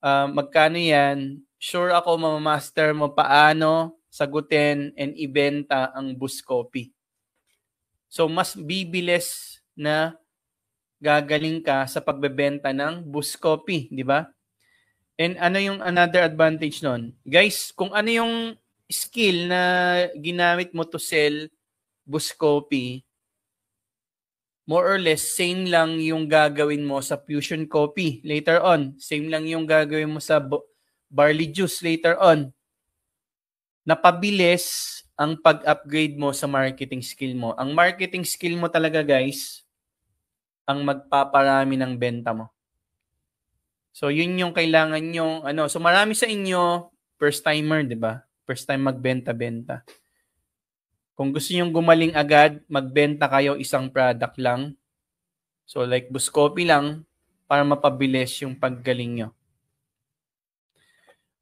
uh, magkano yan, sure ako mamamaster mo paano sagutin and ibenta ang bus copy. So mas bibilis na gagaling ka sa pagbebenta ng bus copy, di ba? And ano yung another advantage nun? Guys, kung ano yung skill na ginamit mo to sell bus copy, more or less same lang yung gagawin mo sa fusion copy later on. Same lang yung gagawin mo sa barley juice later on napabilis ang pag-upgrade mo sa marketing skill mo. Ang marketing skill mo talaga, guys, ang magpaparami ng benta mo. So, yun yung kailangan yung, ano, so marami sa inyo, first timer, di ba? First time magbenta-benta. Kung gusto nyong gumaling agad, magbenta kayo isang product lang. So, like, Buscopy lang para mapabilis yung paggaling nyo.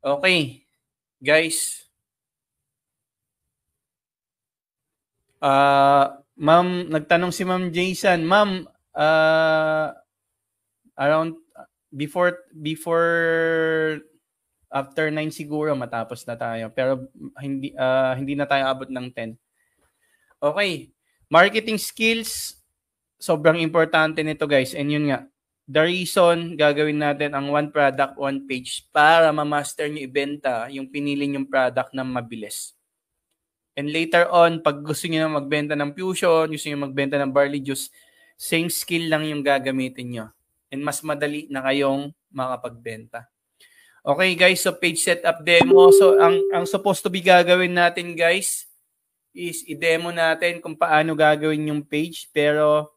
Okay. Guys, Uh, ma'am, nagtanong si Ma'am Jason, Ma'am, uh, around before before after 9 siguro matapos na tayo pero hindi uh, hindi na tayo abot ng 10. Okay, marketing skills sobrang importante nito guys and yun nga the reason gagawin natin ang one product one page para ma-master niyo ibenta yung pinili nyong product ng mabilis. And later on, pag gusto niyo na magbenta ng fusion, gusto niyo magbenta ng barley juice, same skill lang yung gagamitin nyo. And mas madali na kayong makapagbenta. Okay guys, so page setup demo. So ang, ang supposed to be gagawin natin guys is i-demo natin kung paano gagawin yung page. Pero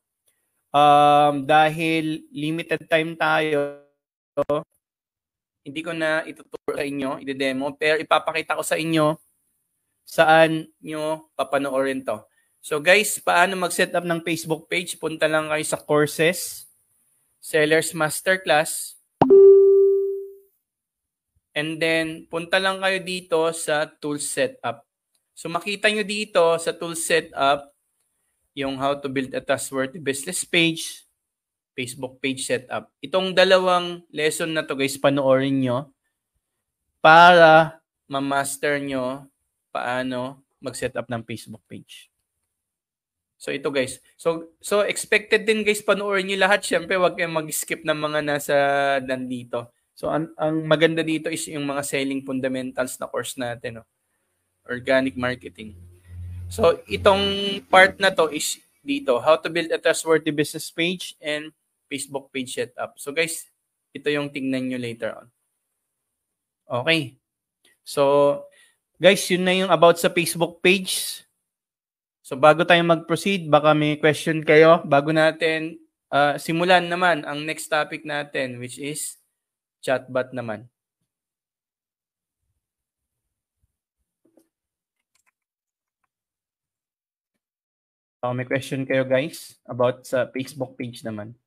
um, dahil limited time tayo, hindi ko na ituturo sa inyo, i-demo. Pero ipapakita ko sa inyo saan nyo papanoorin to. So guys, paano mag-set up ng Facebook page? Punta lang kayo sa courses, Sellers Masterclass, and then punta lang kayo dito sa Tool Setup. So makita nyo dito sa Tool Setup, yung How to Build a Trustworthy Business Page, Facebook Page Setup. Itong dalawang lesson na to guys, panoorin nyo para ma-master nyo paano mag-set up ng Facebook page. So ito guys. So so expected din guys panoorin niyo lahat. Syempre wag kayong mag-skip ng mga nasa nandito. So ang, ang maganda dito is yung mga selling fundamentals na course natin, no? organic marketing. So itong part na to is dito, how to build a trustworthy business page and Facebook page setup. So guys, ito yung tingnan niyo later on. Okay. So Guys, yun na yung about sa Facebook page. So bago tayo mag-proceed, baka may question kayo bago natin uh, simulan naman ang next topic natin which is chatbot naman. Oh, may question kayo guys about sa Facebook page naman.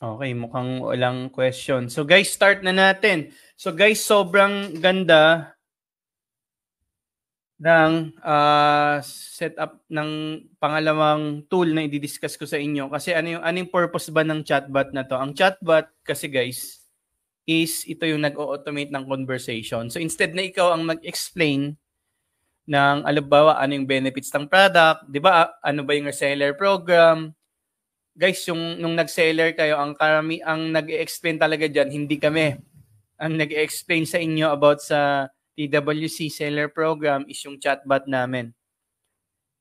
Okay, mukhang walang question. So guys, start na natin. So guys, sobrang ganda ng uh, setup ng pangalawang tool na i-discuss ko sa inyo kasi ano yung anong purpose ba ng chatbot na to? Ang chatbot kasi guys is ito yung nag-automate ng conversation. So instead na ikaw ang mag-explain ng alabawa ano yung benefits ng product, 'di ba? Ano ba yung reseller program? guys, yung nung nag-seller kayo, ang karami ang nag-explain talaga diyan, hindi kami. Ang nag-explain sa inyo about sa TWC seller program is yung chatbot namin.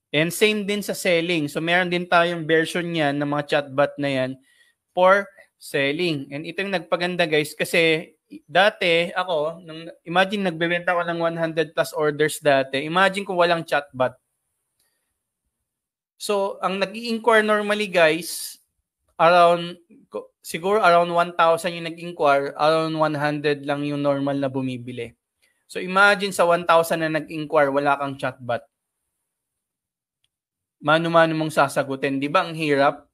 And same din sa selling. So meron din tayong version niyan ng mga chatbot na yan for selling. And ito yung nagpaganda guys kasi dati ako, nung, imagine nagbebenta ako ng 100 plus orders dati. Imagine kung walang chatbot So, ang nag inquire normally guys, around, siguro around 1,000 yung nag-inquire, around 100 lang yung normal na bumibili. So, imagine sa 1,000 na nag-inquire, wala kang chatbot. Mano-mano mong sasagutin. Di ba ang hirap?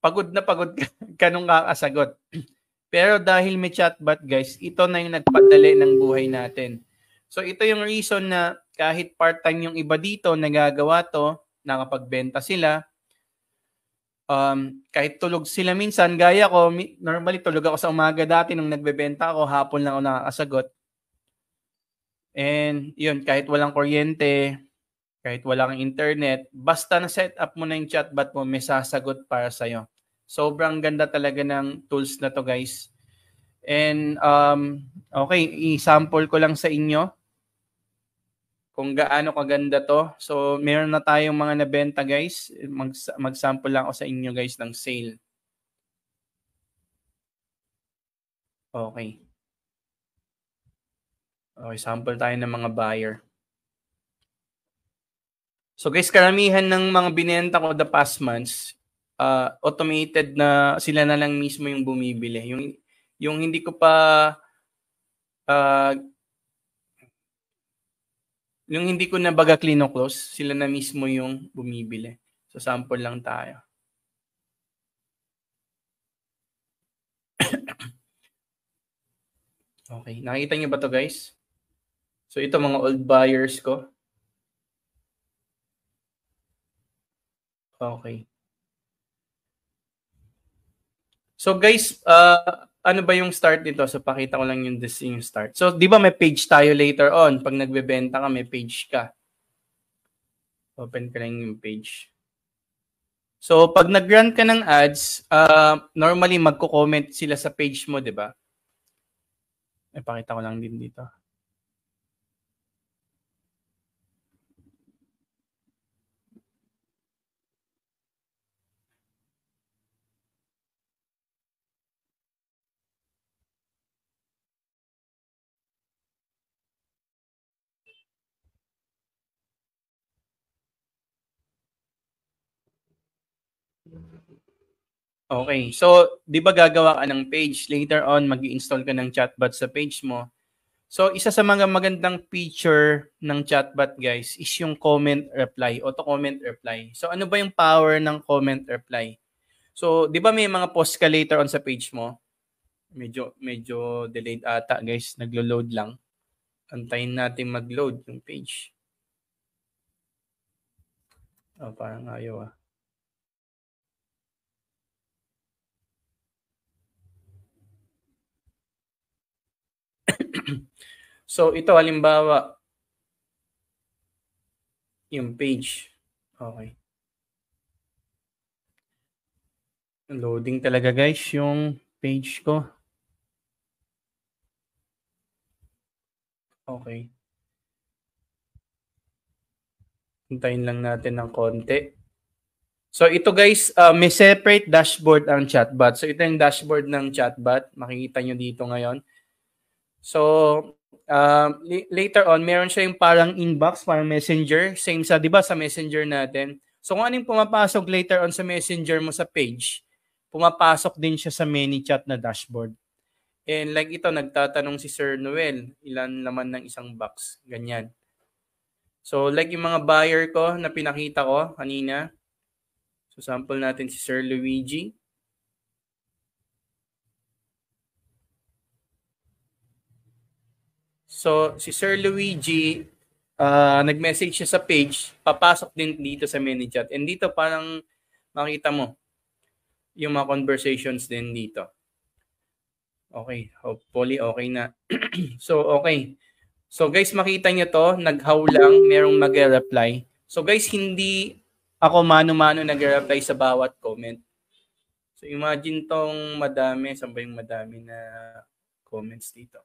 Pagod na pagod ka, ka nung kakasagot. Pero dahil may chatbot guys, ito na yung nagpadali ng buhay natin. So ito yung reason na kahit part-time yung iba dito nagagawa to, nakapagbenta sila. Um, kahit tulog sila minsan, gaya ko, normally tulog ako sa umaga dati nung nagbebenta ako, hapon lang ako nakakasagot. And yun, kahit walang kuryente, kahit walang internet, basta na set up mo na yung chatbot mo, may sasagot para sa'yo. Sobrang ganda talaga ng tools na to guys. And um, okay, i-sample ko lang sa inyo kung gaano kaganda to. So, meron na tayong mga nabenta guys. Mag, mag-sample lang ako sa inyo guys ng sale. Okay. Okay, sample tayo ng mga buyer. So guys, karamihan ng mga binenta ko the past months, uh, automated na sila na lang mismo yung bumibili. Yung, yung hindi ko pa uh, yung hindi ko na baga close, sila na mismo yung bumibili. So sample lang tayo. okay, nakita niyo ba to guys? So ito mga old buyers ko. Okay. So guys, uh, ano ba yung start nito? So, pakita ko lang yung, this, yung start. So, di ba may page tayo later on? Pag nagbebenta ka, may page ka. Open ka lang yung page. So, pag nag-run ka ng ads, uh, normally magko-comment sila sa page mo, di ba? pakita ko lang din dito. Okay. So, di ba gagawa ka ng page? Later on, mag install ka ng chatbot sa page mo. So, isa sa mga magandang feature ng chatbot, guys, is yung comment reply, auto-comment reply. So, ano ba yung power ng comment reply? So, di ba may mga post ka later on sa page mo? Medyo, medyo delayed ata, guys. Naglo-load lang. Antayin natin mag-load yung page. Oh, parang ayaw ah. so ito halimbawa yung page. Okay. Loading talaga guys yung page ko. Okay. Hintayin lang natin ng konti. So ito guys, uh, may separate dashboard ang chatbot. So ito yung dashboard ng chatbot. Makikita nyo dito ngayon. So, um, later on, meron siya yung parang inbox, parang messenger. Same sa, di ba, sa messenger natin. So, kung anong pumapasok later on sa messenger mo sa page, pumapasok din siya sa ManyChat na dashboard. And like ito, nagtatanong si Sir Noel, ilan naman ng isang box, ganyan. So, like yung mga buyer ko na pinakita ko kanina. So, sample natin si Sir Luigi. So, si Sir Luigi, uh, nag-message siya sa page, papasok din dito sa ManyChat. And dito parang makita mo yung mga conversations din dito. Okay, hopefully okay na. so, okay. So guys, makita niyo to, naghaw lang, merong mag-reply. So guys, hindi ako mano-mano nag-reply sa bawat comment. So imagine tong madami, sabay ba yung madami na comments dito?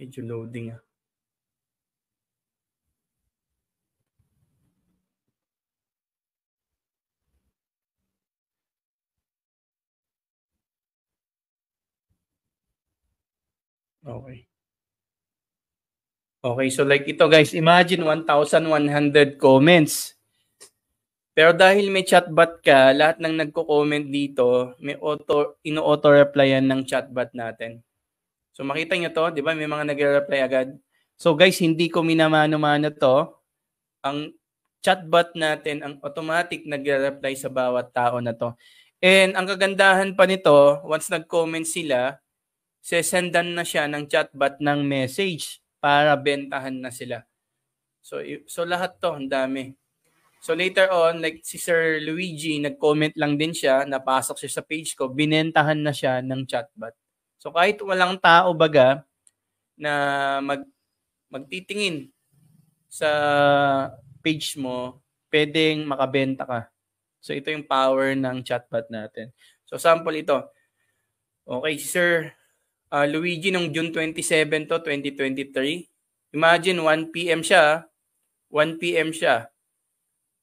Medyo loading ah. Okay. Okay, so like ito guys, imagine 1,100 comments. Pero dahil may chatbot ka, lahat ng nagko-comment dito, may auto, ino-auto-replyan ng chatbot natin. So makita nyo to, di ba? May mga nagre-reply agad. So guys, hindi ko minamano-mano to. Ang chatbot natin, ang automatic nagre-reply sa bawat tao na to. And ang kagandahan pa nito, once nag-comment sila, sesendan na siya ng chatbot ng message para bentahan na sila. So, so lahat to, ang dami. So later on, like si Sir Luigi, nag-comment lang din siya, napasok siya sa page ko, binentahan na siya ng chatbot. So kahit walang tao baga na mag magtitingin sa page mo, pwedeng makabenta ka. So ito yung power ng chatbot natin. So sample ito. Okay, sir. Uh, Luigi nung June 27 to 2023. Imagine 1 PM siya. 1 ah. PM siya.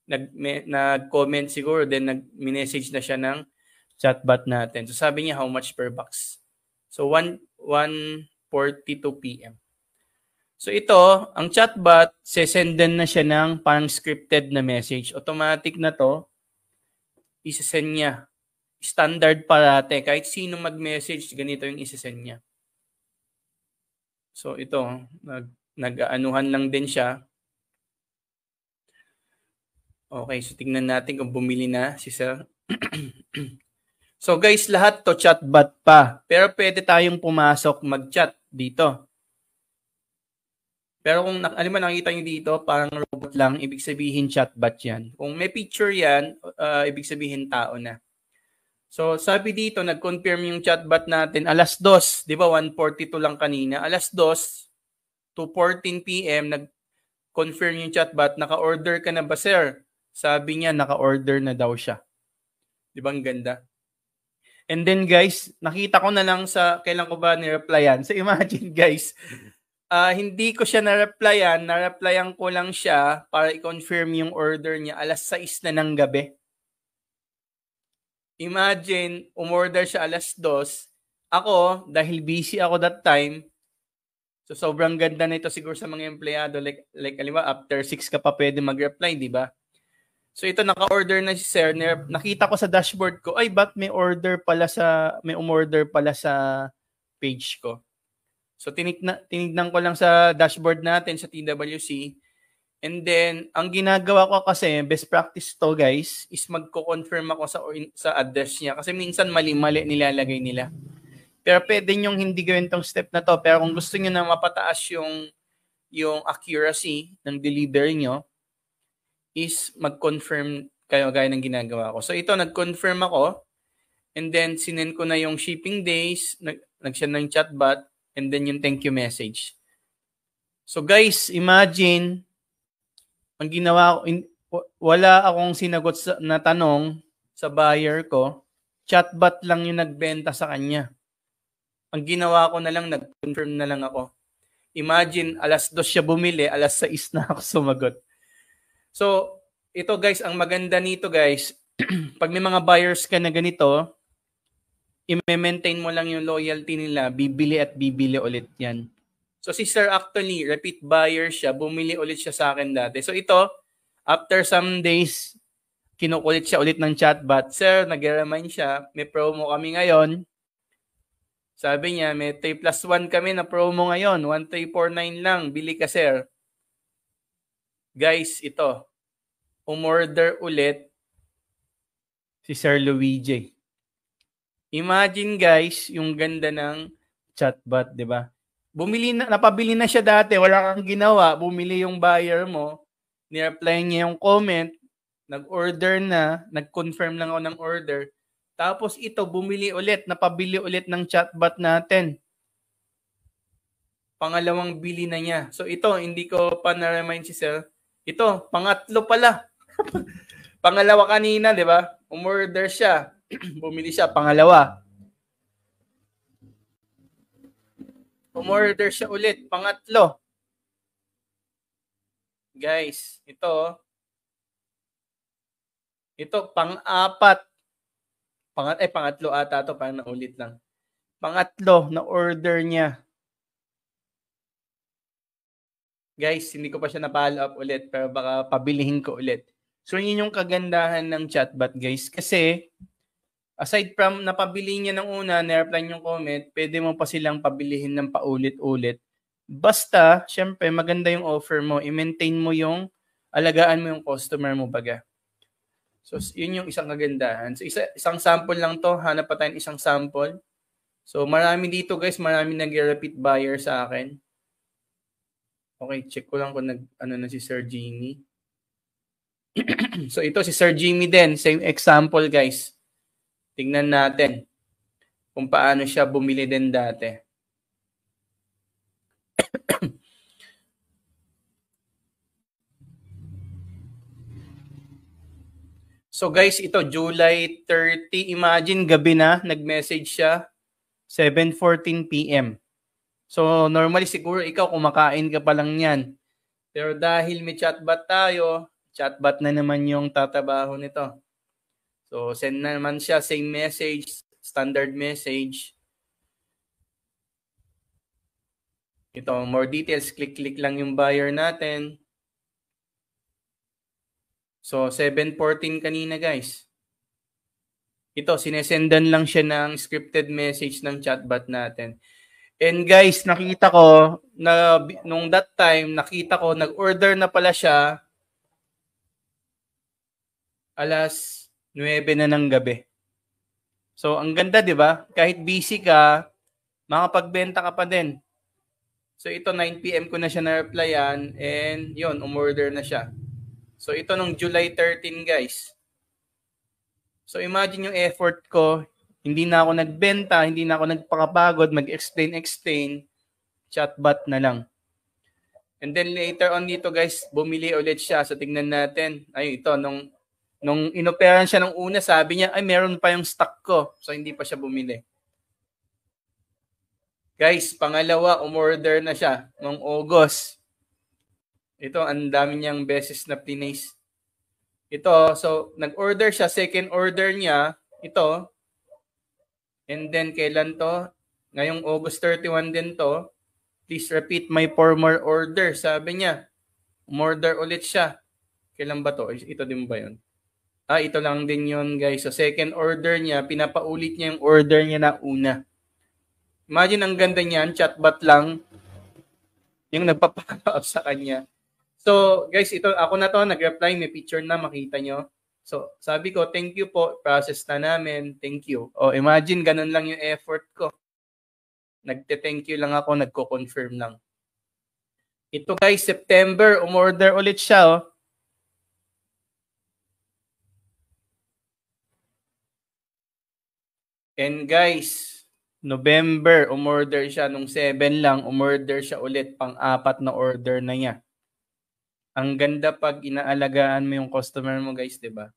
Nag nag-comment siguro then nag-message na siya ng chatbot natin. So sabi niya how much per box. So 1 1:42 PM. So ito, ang chatbot, sesendan na siya ng parang scripted na message. Automatic na to, Isa-send niya. Standard parate. Kahit sino mag-message, ganito yung isa-send niya. So ito, nag, nag-aanuhan lang din siya. Okay, so tingnan natin kung bumili na si sir. So guys, lahat to chatbot pa. Pero pwede tayong pumasok mag-chat dito. Pero kung alam mo nakita niyo dito, parang robot lang, ibig sabihin chatbot 'yan. Kung may picture 'yan, uh, ibig sabihin tao na. So sabi dito, nag-confirm yung chatbot natin alas 2, 'di ba? 1:42 lang kanina. Alas 2 to 14 PM nag-confirm yung chatbot, naka-order ka na ba, sir? Sabi niya naka-order na daw siya. 'Di ba ang ganda? And then guys, nakita ko na lang sa kailan ko ba ni-replyan. So imagine guys, uh, hindi ko siya na-replyan, na-replyan ko lang siya para i-confirm yung order niya alas 6 na ng gabi. Imagine, umorder siya alas 2. Ako, dahil busy ako that time, so sobrang ganda nito siguro sa mga empleyado. Like, like aliwa, after 6 ka pa pwede mag-reply, di ba? So ito naka-order na si Sir. Nakita ko sa dashboard ko, ay but may order pala sa may umorder pala sa page ko. So tinignan tinignan ko lang sa dashboard natin sa TWC. And then ang ginagawa ko kasi best practice to guys is magko-confirm ako sa sa address niya kasi minsan mali-mali nilalagay nila. Pero pwede yung hindi gawin tong step na to. Pero kung gusto niyo na mapataas yung yung accuracy ng delivery niyo, is mag-confirm kayo gaya ng ginagawa ko. So ito, nag-confirm ako. And then, sinend ko na yung shipping days, nag nagsend ng chatbot, and then yung thank you message. So guys, imagine, ang ginawa ko, in, wala akong sinagot sa, na tanong sa buyer ko, chatbot lang yung nagbenta sa kanya. Ang ginawa ko na lang, nag-confirm na lang ako. Imagine, alas dos siya bumili, alas 6 na ako sumagot. So, ito guys, ang maganda nito guys, pag may mga buyers ka na ganito, i-maintain mo lang yung loyalty nila, bibili at bibili ulit yan. So si Sir actually, repeat buyer siya, bumili ulit siya sa akin dati. So ito, after some days, kinukulit siya ulit ng chatbot. Sir, nag-remind siya, may promo kami ngayon. Sabi niya, may 3 plus 1 kami na promo ngayon. 1349 lang, bili ka sir. Guys, ito umorder ulit si Sir Luigi. Imagine guys, yung ganda ng chatbot, 'di ba? Bumili na napabili na siya dati, wala kang ginawa, bumili yung buyer mo, ni-reply niya yung comment, nag-order na, nag-confirm lang ako ng order. Tapos ito bumili ulit, napabili ulit ng chatbot natin. Pangalawang bili na niya. So ito, hindi ko pa na-remind si Sir. Ito, pangatlo pala Pangalawa kanina, di ba? Umorder siya. Bumili siya. Pangalawa. Umorder siya ulit. Pangatlo. Guys, ito. Oh. Ito, pang-apat. Pangat, eh, pangatlo ata to. Parang naulit lang. Pangatlo na order niya. Guys, hindi ko pa siya na-follow up ulit pero baka pabilihin ko ulit. So yun yung kagandahan ng chatbot guys kasi aside from napabili niya ng una, na-reply yung comment, pwede mo pa silang pabilihin ng paulit-ulit. Basta, syempre, maganda yung offer mo. I-maintain mo yung, alagaan mo yung customer mo baga. So, yun yung isang kagandahan. So, isa, isang sample lang to. Hanap pa tayong isang sample. So, marami dito guys. Marami nag-repeat buyer sa akin. Okay, check ko lang kung nag, ano na si Sir Genie. so ito si Sir Jimmy din, same example guys. Tingnan natin kung paano siya bumili din dati. so guys, ito July 30. Imagine gabi na, nag-message siya 7.14 p.m. So normally siguro ikaw kumakain ka pa lang niyan. Pero dahil may chatbot tayo, chatbot na naman yung tatabaho nito. So, send na naman siya. Same message, standard message. Ito, more details. Click-click lang yung buyer natin. So, 714 kanina guys. Ito, sinesendan lang siya ng scripted message ng chatbot natin. And guys, nakita ko na nung that time, nakita ko nag-order na pala siya alas 9 na ng gabi. So, ang ganda, di ba? Kahit busy ka, makapagbenta ka pa din. So, ito, 9pm ko na siya na-replyan and yon umorder na siya. So, ito nung July 13, guys. So, imagine yung effort ko. Hindi na ako nagbenta, hindi na ako nagpakapagod, mag-explain-explain, chatbot na lang. And then later on dito guys, bumili ulit siya. So tingnan natin. Ayun ito, nung Nung inoperan siya nung una, sabi niya, ay meron pa yung stock ko. So hindi pa siya bumili. Guys, pangalawa, umorder na siya noong August. Ito, ang dami niyang beses na pinace. Ito, so nag-order siya, second order niya, ito. And then kailan to? Ngayong August 31 din to. Please repeat my former order, sabi niya. Umorder ulit siya. Kailan ba to? Ito din ba yun? Ah, ito lang din yun, guys. Sa second order niya, pinapaulit niya yung order niya na una. Imagine ang ganda niyan, chatbot lang yung nagpa-follow sa kanya. So, guys, ito ako na to, nag-reply, may picture na, makita nyo. So, sabi ko, thank you po, process na namin, thank you. O, imagine, ganun lang yung effort ko. Nagte-thank you lang ako, nagko-confirm lang. Ito guys, September, umorder ulit siya, oh. And guys, November, umorder siya nung 7 lang, umorder siya ulit, pang-apat na order na niya. Ang ganda pag inaalagaan mo yung customer mo guys, di ba?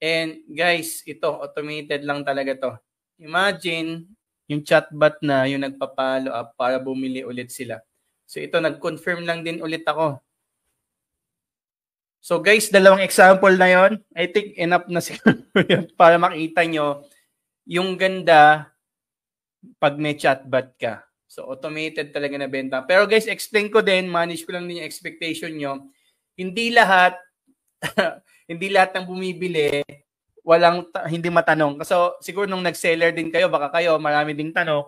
And guys, ito, automated lang talaga to. Imagine, yung chatbot na yung nagpa-follow up para bumili ulit sila. So ito, nag-confirm lang din ulit ako. So guys, dalawang example na yon. I think enough na siguro para makita nyo yung ganda pag may chatbot ka. So automated talaga na benta. Pero guys, explain ko din, manage ko lang din yung expectation nyo. Hindi lahat hindi lahat ng bumibili walang hindi matanong. Kasi so, siguro nung nag-seller din kayo, baka kayo marami ding tanong.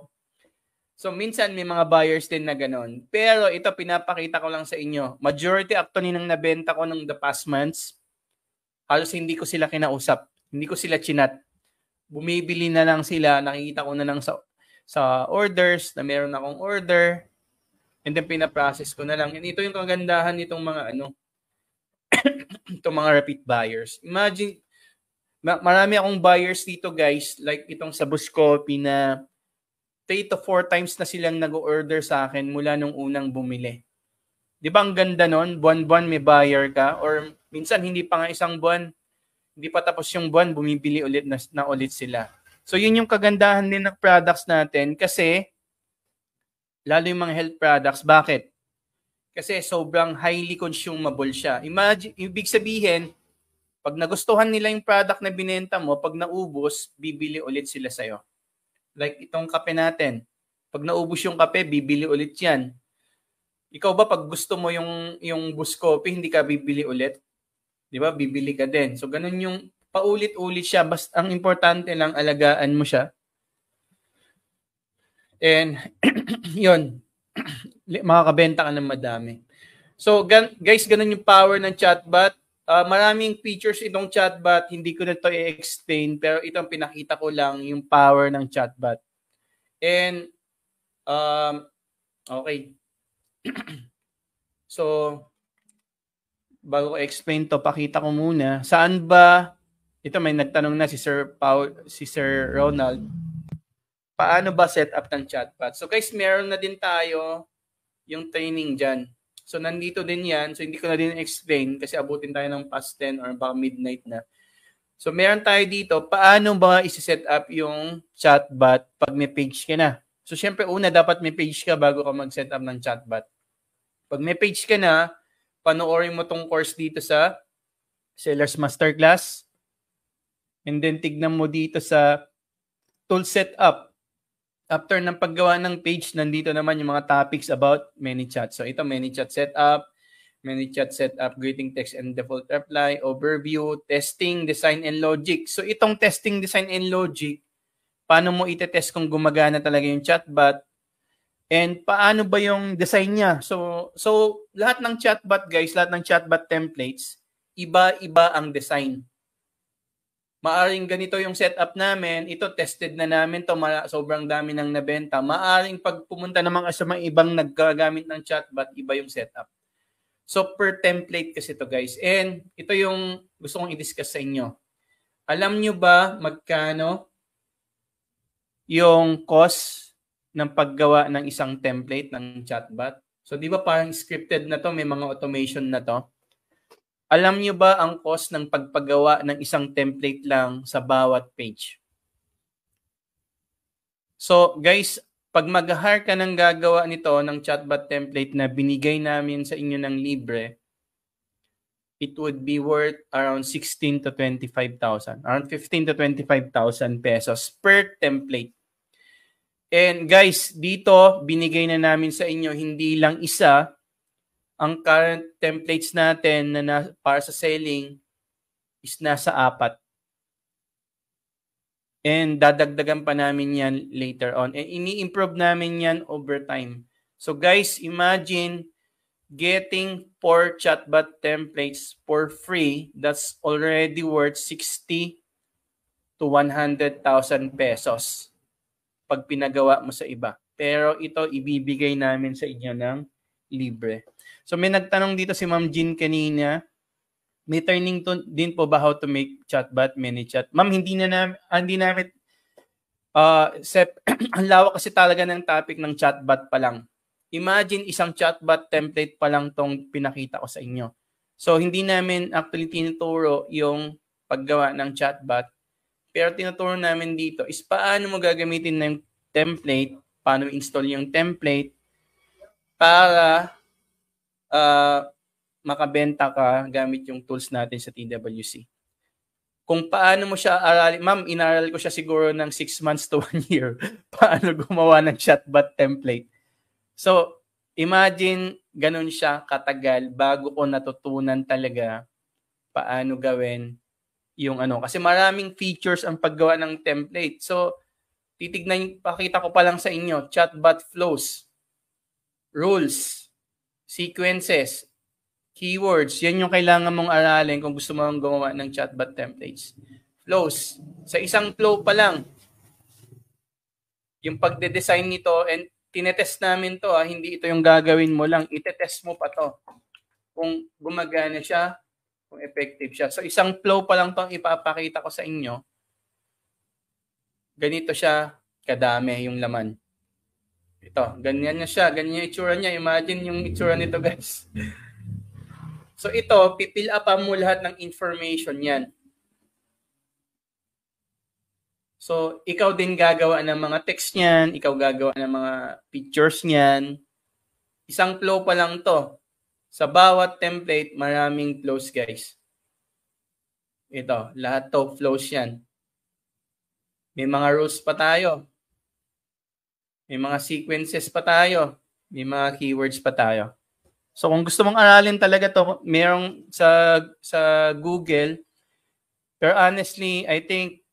So minsan may mga buyers din na ganun. Pero ito pinapakita ko lang sa inyo. Majority actually nang nabenta ko nung the past months, halos hindi ko sila kinausap. Hindi ko sila chinat bumibili na lang sila, nakikita ko na lang sa sa orders na meron akong order and then pina-process ko na lang. And ito yung kagandahan nitong mga ano itong mga repeat buyers. Imagine marami akong buyers dito guys like itong sa Buscopi na 3 to 4 times na silang nag-order sa akin mula nung unang bumili. 'Di ba ang ganda noon? Buwan-buwan may buyer ka or minsan hindi pa nga isang buwan hindi pa tapos yung buwan, bumibili ulit na, na ulit sila. So yun yung kagandahan din ng products natin kasi lalo yung mga health products. Bakit? Kasi sobrang highly consumable siya. Imagine, ibig sabihin, pag nagustuhan nila yung product na binenta mo, pag naubos, bibili ulit sila sa'yo. Like itong kape natin. Pag naubos yung kape, bibili ulit yan. Ikaw ba pag gusto mo yung, yung Buscope, hindi ka bibili ulit? 'Di ba? Bibili ka din. So ganun yung paulit-ulit siya. Basta ang importante lang alagaan mo siya. And 'yon. makakabenta ka ng madami. So gan- guys, ganun yung power ng chatbot. Uh, maraming features itong chatbot. Hindi ko na to i-explain pero itong pinakita ko lang yung power ng chatbot. And um okay. so bago ko explain to, pakita ko muna. Saan ba, ito may nagtanong na si Sir, Paul, si Sir Ronald, paano ba set up ng chatbot? So guys, meron na din tayo yung training diyan. So nandito din yan. So hindi ko na din explain kasi abutin tayo ng past 10 or baka midnight na. So meron tayo dito, paano ba i set up yung chatbot pag may page ka na? So syempre una, dapat may page ka bago ka mag-set up ng chatbot. Pag may page ka na, panoorin mo tong course dito sa Sellers Masterclass. And then tignan mo dito sa tool setup. After ng paggawa ng page, nandito naman yung mga topics about ManyChat. So ito, ManyChat setup, ManyChat setup, greeting text and default reply, overview, testing, design, and logic. So itong testing, design, and logic, paano mo itetest kung gumagana talaga yung chatbot, And paano ba yung design niya? So, so lahat ng chatbot guys, lahat ng chatbot templates, iba-iba ang design. Maaring ganito yung setup namin, ito tested na namin to, sobrang dami nang nabenta. Maaring pag pumunta naman sa mga ibang naggagamit ng chatbot, iba yung setup. So per template kasi to guys. And ito yung gusto kong i-discuss sa inyo. Alam nyo ba magkano yung cost ng paggawa ng isang template ng chatbot. So di ba parang scripted na to, may mga automation na to. Alam niyo ba ang cost ng pagpagawa ng isang template lang sa bawat page? So guys, pag mag-hire ka ng gagawa nito ng chatbot template na binigay namin sa inyo ng libre, it would be worth around 16 to 25,000, around 15 to 25,000 pesos per template. And guys, dito binigay na namin sa inyo hindi lang isa ang current templates natin na, na para sa selling is nasa apat. And dadagdagan pa namin yan later on. And ini-improve namin yan over time. So guys, imagine getting four chatbot templates for free that's already worth 60 to 100,000 pesos pag pinagawa mo sa iba. Pero ito, ibibigay namin sa inyo ng libre. So may nagtanong dito si Ma'am Jean kanina, may turning to, din po ba how to make chatbot mini chat? Ma'am, hindi na, na ah, hindi namin uh, sep, ang lawak kasi talaga ng topic ng chatbot pa lang. Imagine isang chatbot template pa lang tong pinakita ko sa inyo. So hindi namin actually tinuturo yung paggawa ng chatbot pero tinuturo namin dito is paano mo gagamitin ng template, paano install yung template para uh, makabenta ka gamit yung tools natin sa TWC. Kung paano mo siya aralin, ma'am, inaral ko siya siguro ng 6 months to 1 year, paano gumawa ng chatbot template. So, imagine ganun siya katagal bago ko natutunan talaga paano gawin yung ano. Kasi maraming features ang paggawa ng template. So, titignan, pakita ko pa lang sa inyo, chatbot flows, rules, sequences, keywords. Yan yung kailangan mong aralin kung gusto mong gumawa ng chatbot templates. Flows. Sa isang flow pa lang, yung pagde-design nito and tinetest namin to, ah, hindi ito yung gagawin mo lang, itetest mo pa to. Kung gumagana siya, kung effective siya. So isang flow pa lang tong ipapakita ko sa inyo. Ganito siya kadami yung laman. Ito, ganyan niya siya. Ganyan yung itsura niya. Imagine yung itsura nito guys. So ito, pipil up mo lahat ng information niyan. So, ikaw din gagawa ng mga text niyan, ikaw gagawa ng mga pictures niyan. Isang flow pa lang to. Sa bawat template, maraming flows guys. Ito, lahat to flows yan. May mga rules pa tayo. May mga sequences pa tayo. May mga keywords pa tayo. So kung gusto mong aralin talaga to, merong sa sa Google. Pero honestly, I think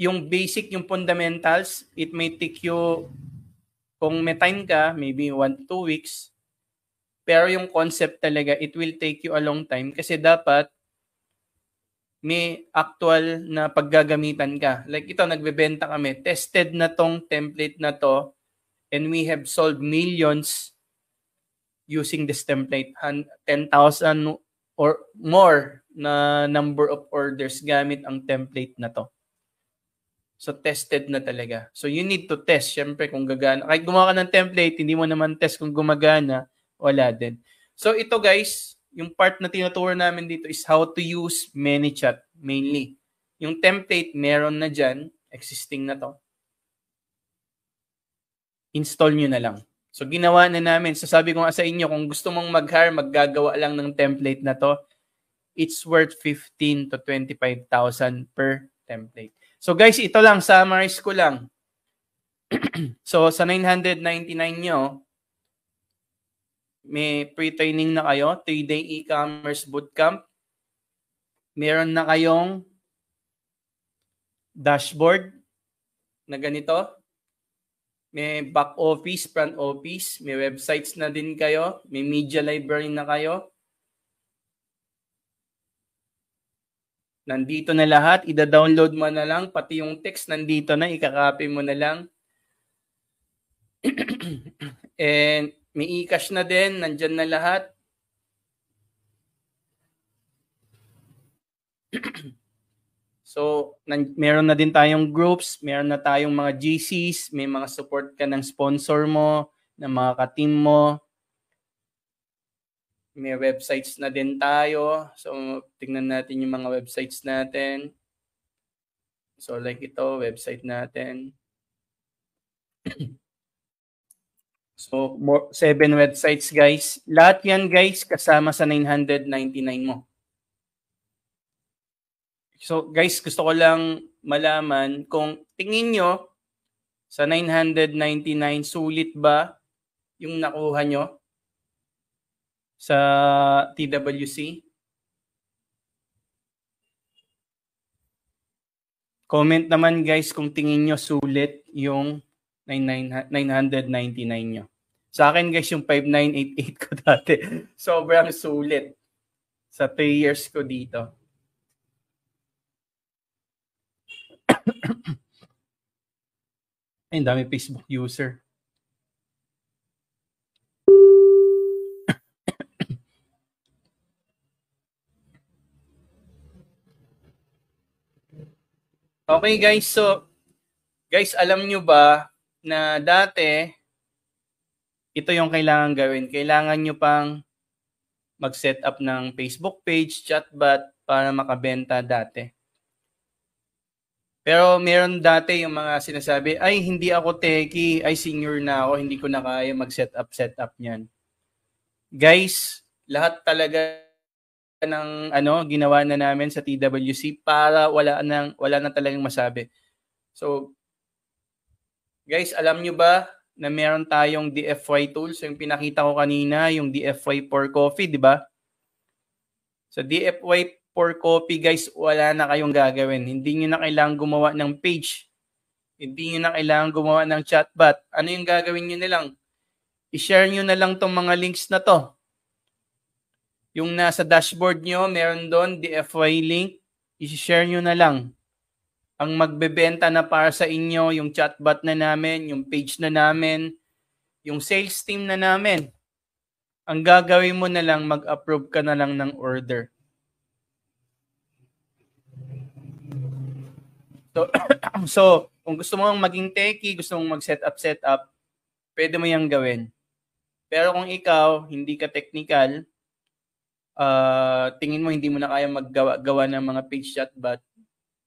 yung basic, yung fundamentals, it may take you kung may time ka, maybe one to two weeks, pero yung concept talaga, it will take you a long time kasi dapat may actual na paggagamitan ka. Like ito, nagbebenta kami. Tested na tong template na to and we have sold millions using this template. 10,000 or more na number of orders gamit ang template na to. So tested na talaga. So you need to test. Siyempre kung gagana. Kahit gumawa ka ng template, hindi mo naman test kung gumagana wala din. So ito guys, yung part na tinuturo namin dito is how to use ManyChat mainly. Yung template meron na dyan, existing na to. Install nyo na lang. So ginawa na namin. Sasabi sabi ko nga sa inyo, kung gusto mong mag-hire, maggagawa lang ng template na to. It's worth 15 to 25,000 per template. So guys, ito lang, summarize ko lang. so sa 999 nyo, may pre-training na kayo, 3-day e-commerce bootcamp. Meron na kayong dashboard na ganito. May back office, front office, may websites na din kayo, may media library na kayo. Nandito na lahat, ida-download mo na lang, pati yung text nandito na, ikakopy mo na lang. And may e-cash na din, nandyan na lahat. so, nan- meron na din tayong groups, meron na tayong mga GCs, may mga support ka ng sponsor mo, ng mga ka-team mo. May websites na din tayo. So, tingnan natin yung mga websites natin. So, like ito, website natin. So, more, seven websites, guys. Lahat yan, guys, kasama sa 999 mo. So, guys, gusto ko lang malaman kung tingin nyo sa 999, sulit ba yung nakuha nyo sa TWC? Comment naman guys kung tingin nyo sulit yung 999 nyo. Sa akin guys, yung 5988 ko dati, sobrang sulit sa 3 years ko dito. Ay, dami Facebook user. okay guys, so guys, alam nyo ba na dati ito yung kailangan gawin. Kailangan nyo pang mag-set up ng Facebook page, chatbot, para makabenta dati. Pero meron dati yung mga sinasabi, ay hindi ako techie, ay senior na ako, hindi ko na kaya mag-set up, set up niyan. Guys, lahat talaga ng ano ginawa na namin sa TWC para wala nang wala na talagang masabi. So guys, alam niyo ba na meron tayong DFY tools. So, yung pinakita ko kanina, yung DFY for coffee, di ba? So, DFY for coffee, guys, wala na kayong gagawin. Hindi nyo na kailangan gumawa ng page. Hindi nyo na kailangan gumawa ng chatbot. Ano yung gagawin nyo nilang? I-share nyo na lang tong mga links na to. Yung nasa dashboard nyo, meron doon, DFY link. I-share nyo na lang ang magbebenta na para sa inyo, yung chatbot na namin, yung page na namin, yung sales team na namin. Ang gagawin mo na lang, mag-approve ka na lang ng order. So, so kung gusto mo maging techie, gusto mong mag setup setup, pwede mo yang gawin. Pero kung ikaw, hindi ka technical, uh, tingin mo hindi mo na kaya maggawa gawa ng mga page chatbot,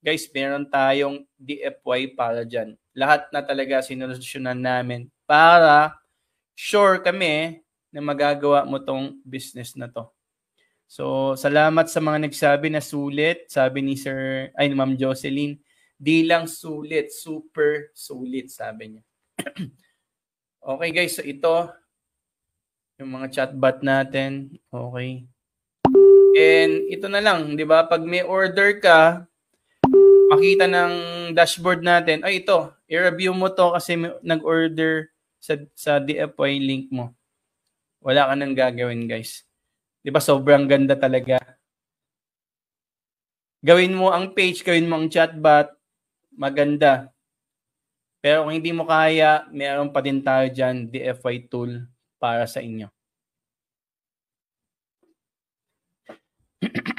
Guys, meron tayong DFY para dyan. Lahat na talaga sinolusyonan namin para sure kami na magagawa mo tong business na to. So, salamat sa mga nagsabi na sulit. Sabi ni Sir, ay Ma'am Jocelyn, di lang sulit, super sulit, sabi niya. okay guys, so ito, yung mga chatbot natin. Okay. And ito na lang, di ba? Pag may order ka, makita ng dashboard natin, ay ito, i-review mo to kasi nag-order sa, sa DFY link mo. Wala ka nang gagawin, guys. 'Di ba sobrang ganda talaga. Gawin mo ang page, gawin mo ang chatbot, maganda. Pero kung hindi mo kaya, meron pa din tayo diyan DFY tool para sa inyo.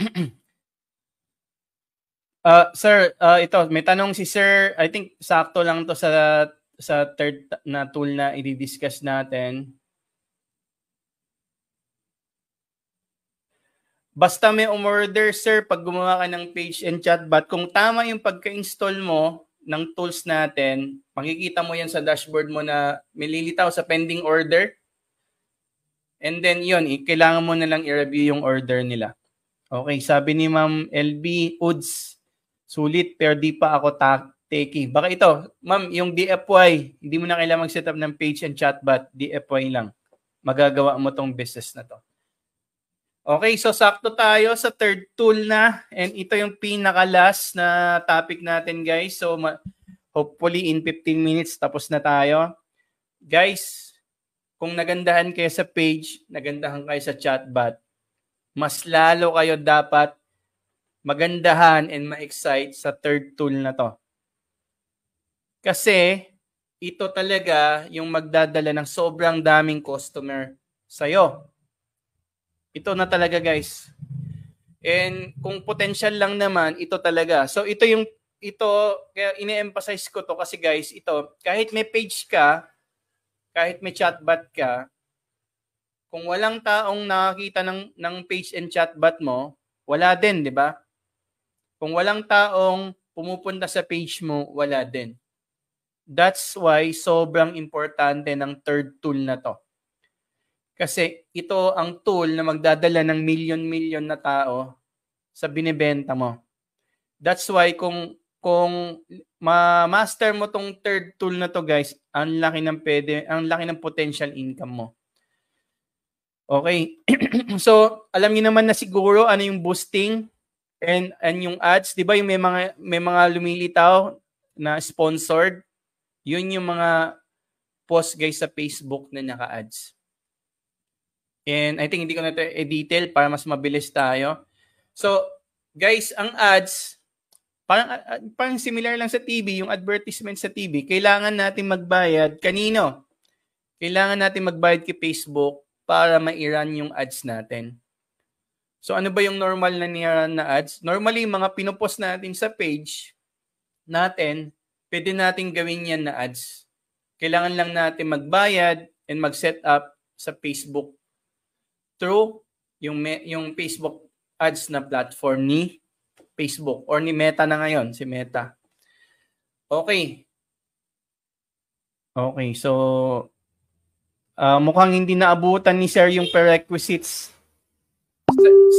Uh, sir, uh, ito, may tanong si Sir, I think sakto lang to sa sa third na tool na i-discuss natin. Basta may umorder, sir, pag gumawa ka ng page and chatbot, kung tama yung pagka-install mo ng tools natin, makikita mo yan sa dashboard mo na mililitaw sa pending order. And then yun, kailangan mo na lang i-review yung order nila. Okay, sabi ni Ma'am LB, Woods, Sulit pero di pa ako ta- taking. Baka ito, ma'am, yung DFY, hindi mo na kailangan mag-set up ng page and chatbot, DFY lang. Magagawa mo tong business na to. Okay, so sakto tayo sa third tool na and ito yung pinaka-last na topic natin guys. So ma- hopefully in 15 minutes tapos na tayo. Guys, kung nagandahan kayo sa page, nagandahan kayo sa chatbot, mas lalo kayo dapat magandahan and ma-excite sa third tool na to. Kasi ito talaga yung magdadala ng sobrang daming customer sa'yo. Ito na talaga guys. And kung potential lang naman, ito talaga. So ito yung ito kaya ini-emphasize ko to kasi guys, ito kahit may page ka, kahit may chatbot ka, kung walang taong nakakita ng ng page and chatbot mo, wala din, 'di ba? Kung walang taong pumupunta sa page mo, wala din. That's why sobrang importante ng third tool na to. Kasi ito ang tool na magdadala ng million-million na tao sa binebenta mo. That's why kung kung ma-master mo tong third tool na to guys, ang laki ng pwede, ang laki ng potential income mo. Okay. so, alam niyo naman na siguro ano yung boosting, And and yung ads, 'di ba yung may mga may mga lumilitaw na sponsored, yun yung mga post guys sa Facebook na naka-ads. And I think hindi ko na ito i-detail para mas mabilis tayo. So, guys, ang ads, parang, parang similar lang sa TV, yung advertisement sa TV, kailangan natin magbayad kanino? Kailangan natin magbayad kay Facebook para ma-run yung ads natin. So ano ba yung normal na niran na ads? Normally, mga pinopost natin sa page natin, pwede natin gawin yan na ads. Kailangan lang natin magbayad and mag-set up sa Facebook through yung, yung Facebook ads na platform ni Facebook or ni Meta na ngayon, si Meta. Okay. Okay, so uh, mukhang hindi naabutan ni Sir yung prerequisites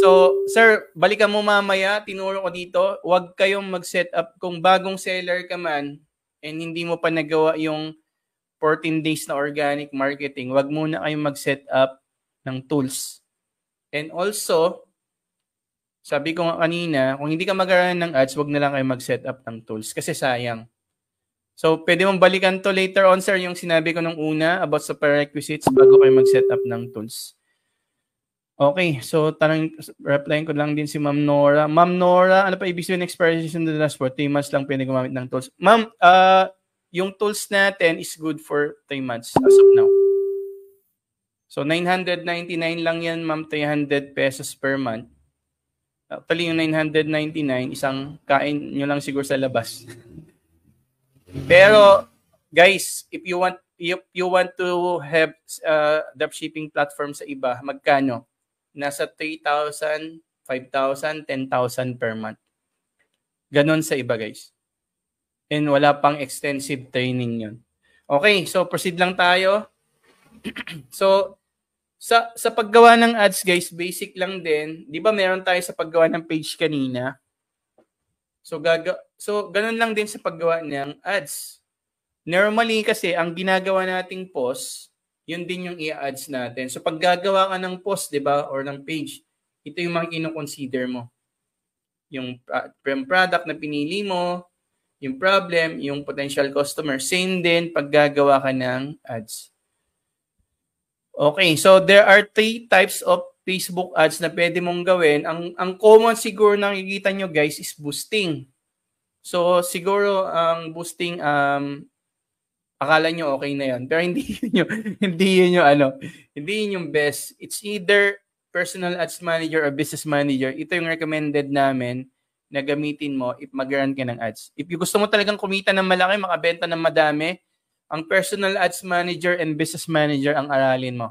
So, sir, balikan mo mamaya, tinuro ko dito, huwag kayong mag-set up kung bagong seller ka man and hindi mo pa nagawa yung 14 days na organic marketing, huwag muna kayong mag-set up ng tools. And also, sabi ko nga kanina, kung hindi ka mag ng ads, wag na lang kayo mag-set up ng tools kasi sayang. So, pwede mong balikan to later on, sir, yung sinabi ko nung una about sa prerequisites bago kayo mag-set up ng tools. Okay, so tanong, replyin ko lang din si Ma'am Nora. Ma'am Nora, ano pa ibig sabihin expiration ng last for 3 months lang pwede gumamit ng tools? Ma'am, uh, yung tools natin is good for 3 months as of now. So 999 lang yan, ma'am, 300 pesos per month. Actually, yung 999, isang kain nyo lang siguro sa labas. Pero, guys, if you want if you want to have uh, ah, dropshipping platform sa iba, magkano? nasa 3,000, 5,000, 10,000 per month. Ganon sa iba guys. And wala pang extensive training yun. Okay, so proceed lang tayo. so, sa, sa paggawa ng ads guys, basic lang din. Di ba meron tayo sa paggawa ng page kanina? So, gaga so ganun lang din sa paggawa ng ads. Normally kasi, ang ginagawa nating post, yun din yung i-ads natin. So pag gagawa ka ng post, 'di ba, or ng page, ito yung mga kino-consider mo. Yung uh, product na pinili mo, yung problem, yung potential customer, same din pag gagawa ka ng ads. Okay, so there are three types of Facebook ads na pwede mong gawin. Ang ang common siguro na nakikita nyo guys is boosting. So siguro ang um, boosting um akala nyo okay na yon pero hindi yun yung, hindi yun yung ano hindi yun yung best it's either personal ads manager or business manager ito yung recommended namin na gamitin mo if mag ka ng ads if gusto mo talagang kumita ng malaki makabenta ng madami ang personal ads manager and business manager ang aralin mo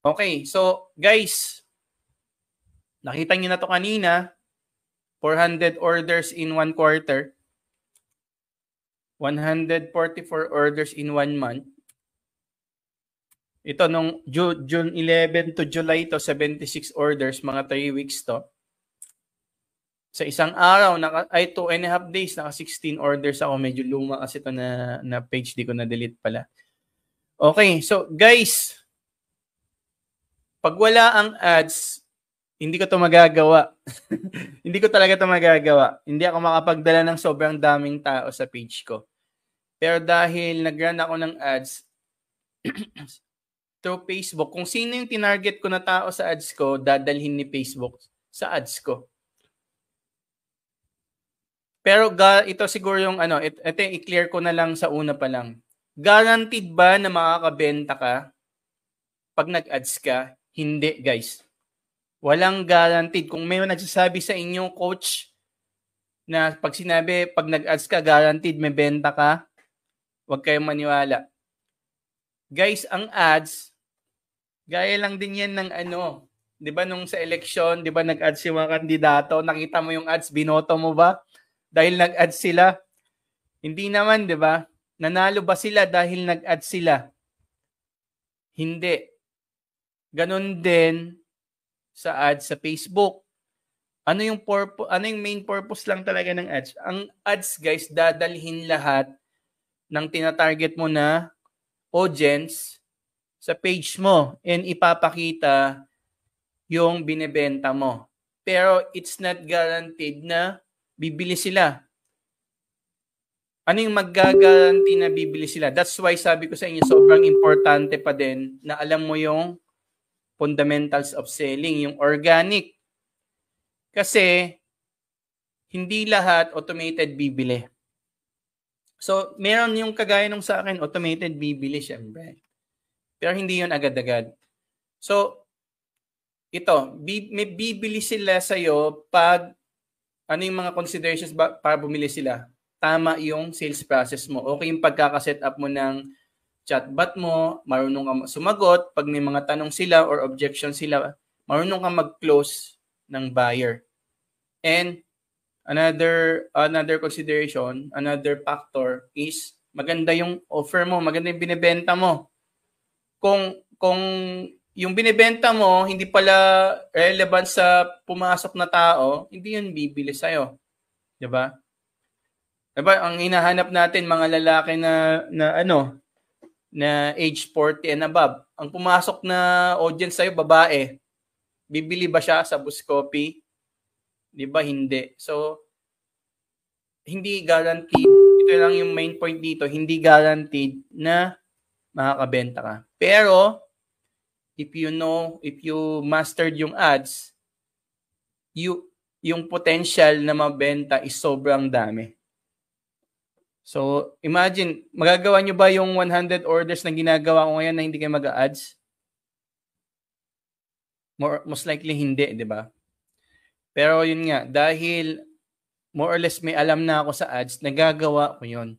okay so guys nakita niyo na to kanina 400 orders in one quarter 144 orders in one month. Ito nung June, 11 to July to 76 orders, mga 3 weeks to. Sa isang araw, naka, ay 2 and a half days, naka 16 orders ako. Medyo luma kasi ito na, na page, di ko na-delete pala. Okay, so guys, pag wala ang ads, hindi ko to magagawa. hindi ko talaga to magagawa. Hindi ako makapagdala ng sobrang daming tao sa page ko. Pero dahil nag-run ako ng ads through Facebook, kung sino yung tinarget ko na tao sa ads ko, dadalhin ni Facebook sa ads ko. Pero ga, ito siguro yung ano, ito, ito i-clear ko na lang sa una pa lang. Guaranteed ba na makakabenta ka pag nag-ads ka? Hindi, guys. Walang guaranteed. Kung may nagsasabi sa inyo, coach, na pag sinabi, pag nag-ads ka, guaranteed may benta ka, Huwag kayong maniwala. Guys, ang ads, gaya lang din yan ng ano, di ba nung sa election, di ba nag-ads si mga kandidato, nakita mo yung ads, binoto mo ba? Dahil nag-ads sila? Hindi naman, di ba? Nanalo ba sila dahil nag-ads sila? Hindi. Ganon din sa ads sa Facebook. Ano yung purpose, ano yung main purpose lang talaga ng ads? Ang ads guys dadalhin lahat ng tinatarget mo na audience sa page mo and ipapakita yung binebenta mo. Pero it's not guaranteed na bibili sila. Ano yung maggagaranti na bibili sila? That's why sabi ko sa inyo, sobrang importante pa din na alam mo yung fundamentals of selling, yung organic. Kasi hindi lahat automated bibili. So, meron yung kagaya nung sa akin, automated bibili syempre. Pero hindi yun agad-agad. So, ito, bi- may bibili sila sa'yo pag ano yung mga considerations ba, para bumili sila. Tama yung sales process mo. Okay yung pagkakaset up mo ng chatbot mo, marunong ka sumagot, pag may mga tanong sila or objection sila, marunong ka mag-close ng buyer. And Another another consideration, another factor is maganda yung offer mo, maganda yung binebenta mo. Kung kung yung binebenta mo hindi pala relevant sa pumasok na tao, hindi yun bibili sa iyo. 'Di ba? Diba, ang hinahanap natin mga lalaki na na ano na age 40 and above. Ang pumasok na audience sa iyo babae. Bibili ba siya sa Buscopy? 'di ba hindi? So hindi guaranteed, ito lang yung main point dito, hindi guaranteed na makakabenta ka. Pero if you know, if you mastered yung ads, you yung potential na mabenta is sobrang dami. So, imagine, magagawa nyo ba yung 100 orders na ginagawa ko ngayon na hindi kayo mag-ads? More, most likely hindi, di ba? Pero yun nga, dahil more or less may alam na ako sa ads, nagagawa ko yun.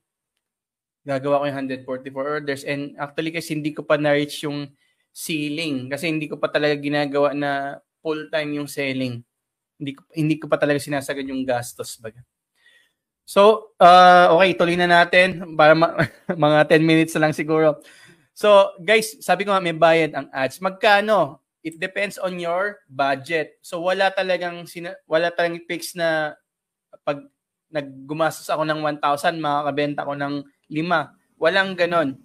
Gagawa ko yung 144 orders and actually kasi hindi ko pa na-reach yung ceiling kasi hindi ko pa talaga ginagawa na full-time yung selling. Hindi ko, hindi ko pa talaga sinasagad yung gastos. Baga. So, uh, okay, tuloy na natin. Para ma- mga 10 minutes na lang siguro. So, guys, sabi ko nga may bayad ang ads. Magkano it depends on your budget. So wala talagang sina- wala talagang fix na pag naggumastos ako ng 1,000, makakabenta ko ng 5. Walang ganon.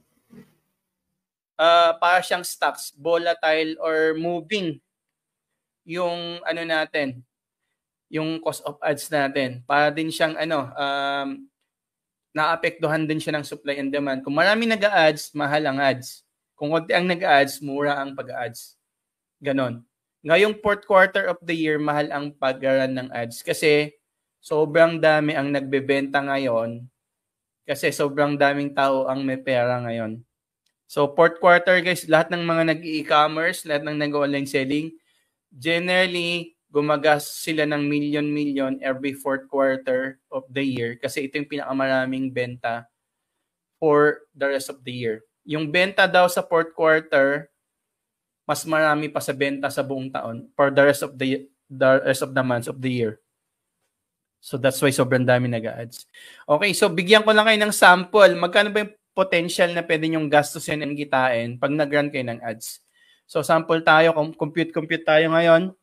Uh, para siyang stocks, volatile or moving yung ano natin, yung cost of ads natin. Para din siyang ano, um, naapektuhan din siya ng supply and demand. Kung marami nag-ads, mahal ang ads. Kung wag ang nag-ads, mura ang pag-ads. Ganon. Ngayong fourth quarter of the year, mahal ang paggaran ng ads kasi sobrang dami ang nagbebenta ngayon kasi sobrang daming tao ang may pera ngayon. So fourth quarter guys, lahat ng mga nag-e-commerce, lahat ng nag-online selling, generally gumagas sila ng million-million every fourth quarter of the year kasi ito yung pinakamaraming benta for the rest of the year. Yung benta daw sa fourth quarter mas marami pa sa benta sa buong taon for the rest of the the rest of the months of the year. So that's why sobrang dami nag-ads. Okay, so bigyan ko lang kayo ng sample. Magkano ba yung potential na pwede nyong gastusin and gitain pag nag-run kayo ng ads? So sample tayo, compute-compute tayo ngayon.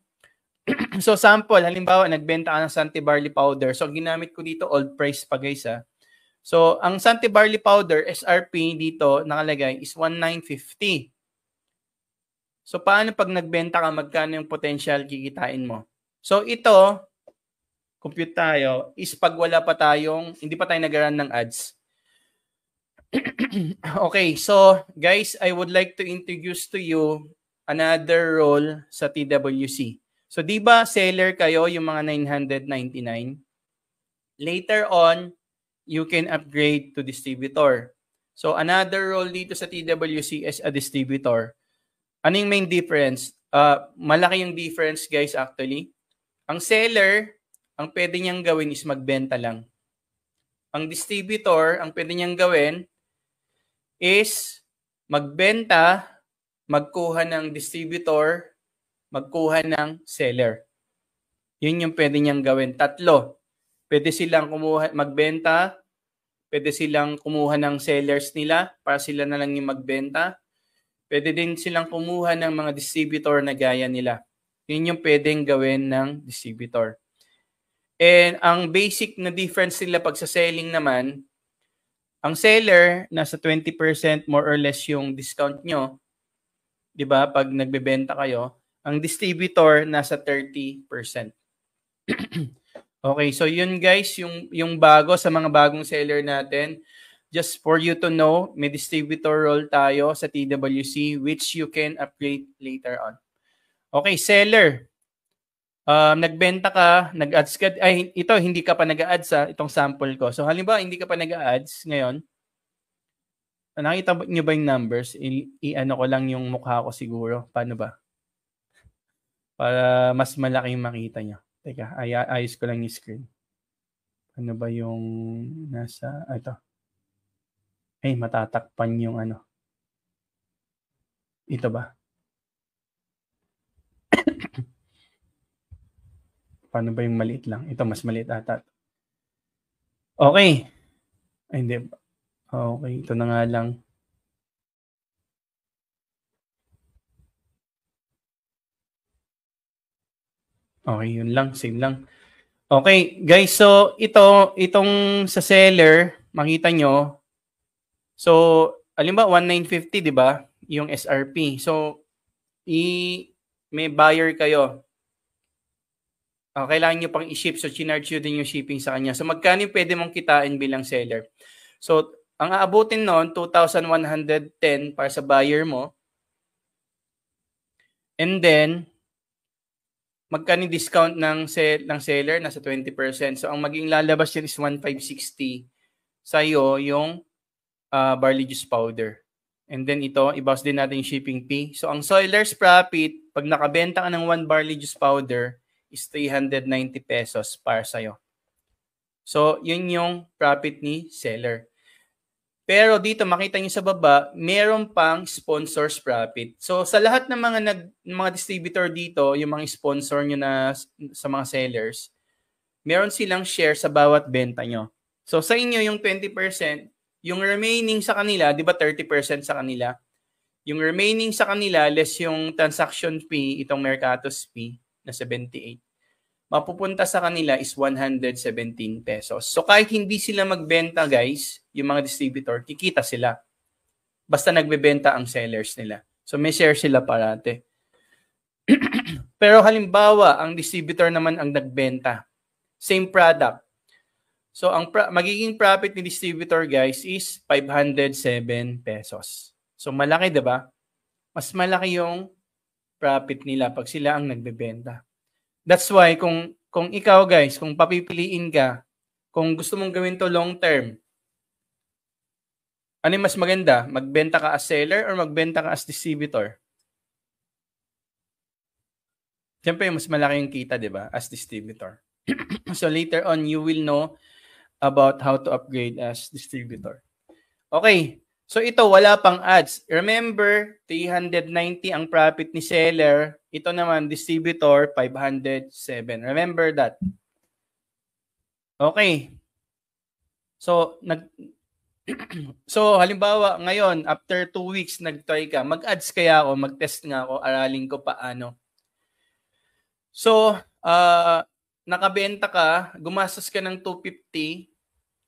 so sample, halimbawa nagbenta ka ng Santi Barley Powder. So ginamit ko dito old price pa guys ha. Ah. So ang Santi Barley Powder, SRP dito nakalagay is 1950. So paano pag nagbenta ka, magkano yung potential kikitain mo? So ito, compute tayo, is pag wala pa tayong, hindi pa tayo nagaran ng ads. okay, so guys, I would like to introduce to you another role sa TWC. So di ba seller kayo yung mga 999? Later on, you can upgrade to distributor. So another role dito sa TWC is a distributor. Ano yung main difference? Uh, malaki yung difference guys actually. Ang seller, ang pwede niyang gawin is magbenta lang. Ang distributor, ang pwede niyang gawin is magbenta, magkuha ng distributor, magkuha ng seller. Yun yung pwede niyang gawin. Tatlo. Pwede silang kumuha, magbenta, pwede silang kumuha ng sellers nila para sila na lang yung magbenta. Pwede din silang kumuha ng mga distributor na gaya nila. Yun yung pwedeng gawin ng distributor. And ang basic na difference nila pag sa selling naman, ang seller, nasa 20% more or less yung discount nyo, di ba, pag nagbebenta kayo. Ang distributor, nasa 30%. okay, so yun guys, yung, yung bago sa mga bagong seller natin just for you to know, may distributor role tayo sa TWC which you can upgrade later on. Okay, seller. Um, nagbenta ka, nag-ads ka, ay ito, hindi ka pa nag-ads sa itong sample ko. So halimbawa, hindi ka pa nag-ads ngayon, nakita niyo ba yung numbers? I-ano ko lang yung mukha ko siguro. Paano ba? Para mas malaki yung makita niyo. Teka, ay ayos ko lang yung screen. Ano ba yung nasa, ah, ito ay matatakpan yung ano. Ito ba? Paano ba yung maliit lang? Ito, mas maliit ata. Okay. Ay, hindi. Okay, ito na nga lang. Okay, yun lang. Same lang. Okay, guys. So, ito, itong sa seller, makita nyo, So, alimba 1950, 'di ba? Yung SRP. So, i may buyer kayo. Uh, kailangan nyo pang i-ship. So, chinarge nyo din yung shipping sa kanya. So, magkano yung pwede mong kitain bilang seller? So, ang aabutin noon, 2,110 para sa buyer mo. And then, magkano discount ng, sell, ng seller? Nasa 20%. So, ang maging lalabas yan is 1,560 sa'yo yung uh, barley juice powder. And then ito, ibawas din natin yung shipping fee. So ang seller's profit, pag nakabenta ka ng 1 barley juice powder, is 390 pesos para sa'yo. So yun yung profit ni seller. Pero dito makita niyo sa baba, meron pang sponsors profit. So sa lahat ng mga nag mga distributor dito, yung mga sponsor niyo na sa mga sellers, meron silang share sa bawat benta niyo. So sa inyo yung 20%, yung remaining sa kanila, di ba 30% sa kanila? Yung remaining sa kanila, less yung transaction fee, itong Mercatus fee na 78 mapupunta sa kanila is 117 pesos. So kahit hindi sila magbenta guys, yung mga distributor, kikita sila. Basta nagbebenta ang sellers nila. So may share sila parate. Pero halimbawa, ang distributor naman ang nagbenta. Same product. So ang pra- magiging profit ni distributor guys is 507 pesos. So malaki 'di ba? Mas malaki yung profit nila pag sila ang nagbebenta. That's why kung kung ikaw guys, kung papipiliin ka, kung gusto mong gawin to long term, ano mas maganda? Magbenta ka as seller or magbenta ka as distributor? Siyempre, mas malaki yung kita, di ba? As distributor. so later on, you will know about how to upgrade as distributor. Okay, so ito wala pang ads. Remember, 390 ang profit ni seller. Ito naman, distributor, 507. Remember that. Okay. So, nag so halimbawa ngayon, after two weeks, nag-try ka, mag-ads kaya ako, mag-test nga ako, aralin ko paano. So, uh, nakabenta ka, gumastos ka ng 250,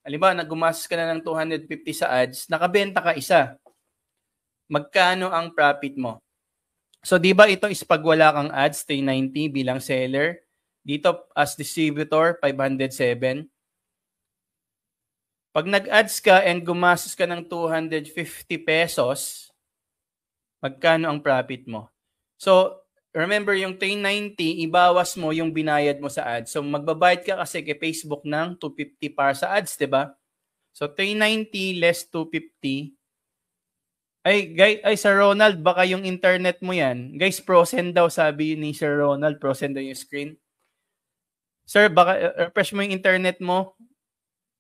Halimbawa, nagumas ka na ng 250 sa ads, nakabenta ka isa. Magkano ang profit mo? So, di ba ito is pag wala kang ads, 390 bilang seller. Dito, as distributor, 507. Pag nag-ads ka and gumastos ka ng 250 pesos, magkano ang profit mo? So, remember yung 1090, ibawas mo yung binayad mo sa ads. So magbabayad ka kasi kay Facebook ng 250 para sa ads, 'di ba? So 1090 less 250. Ay, guys, ay Sir Ronald, baka yung internet mo 'yan. Guys, prosend daw sabi ni Sir Ronald, prosend daw yung screen. Sir, baka eh, refresh mo yung internet mo.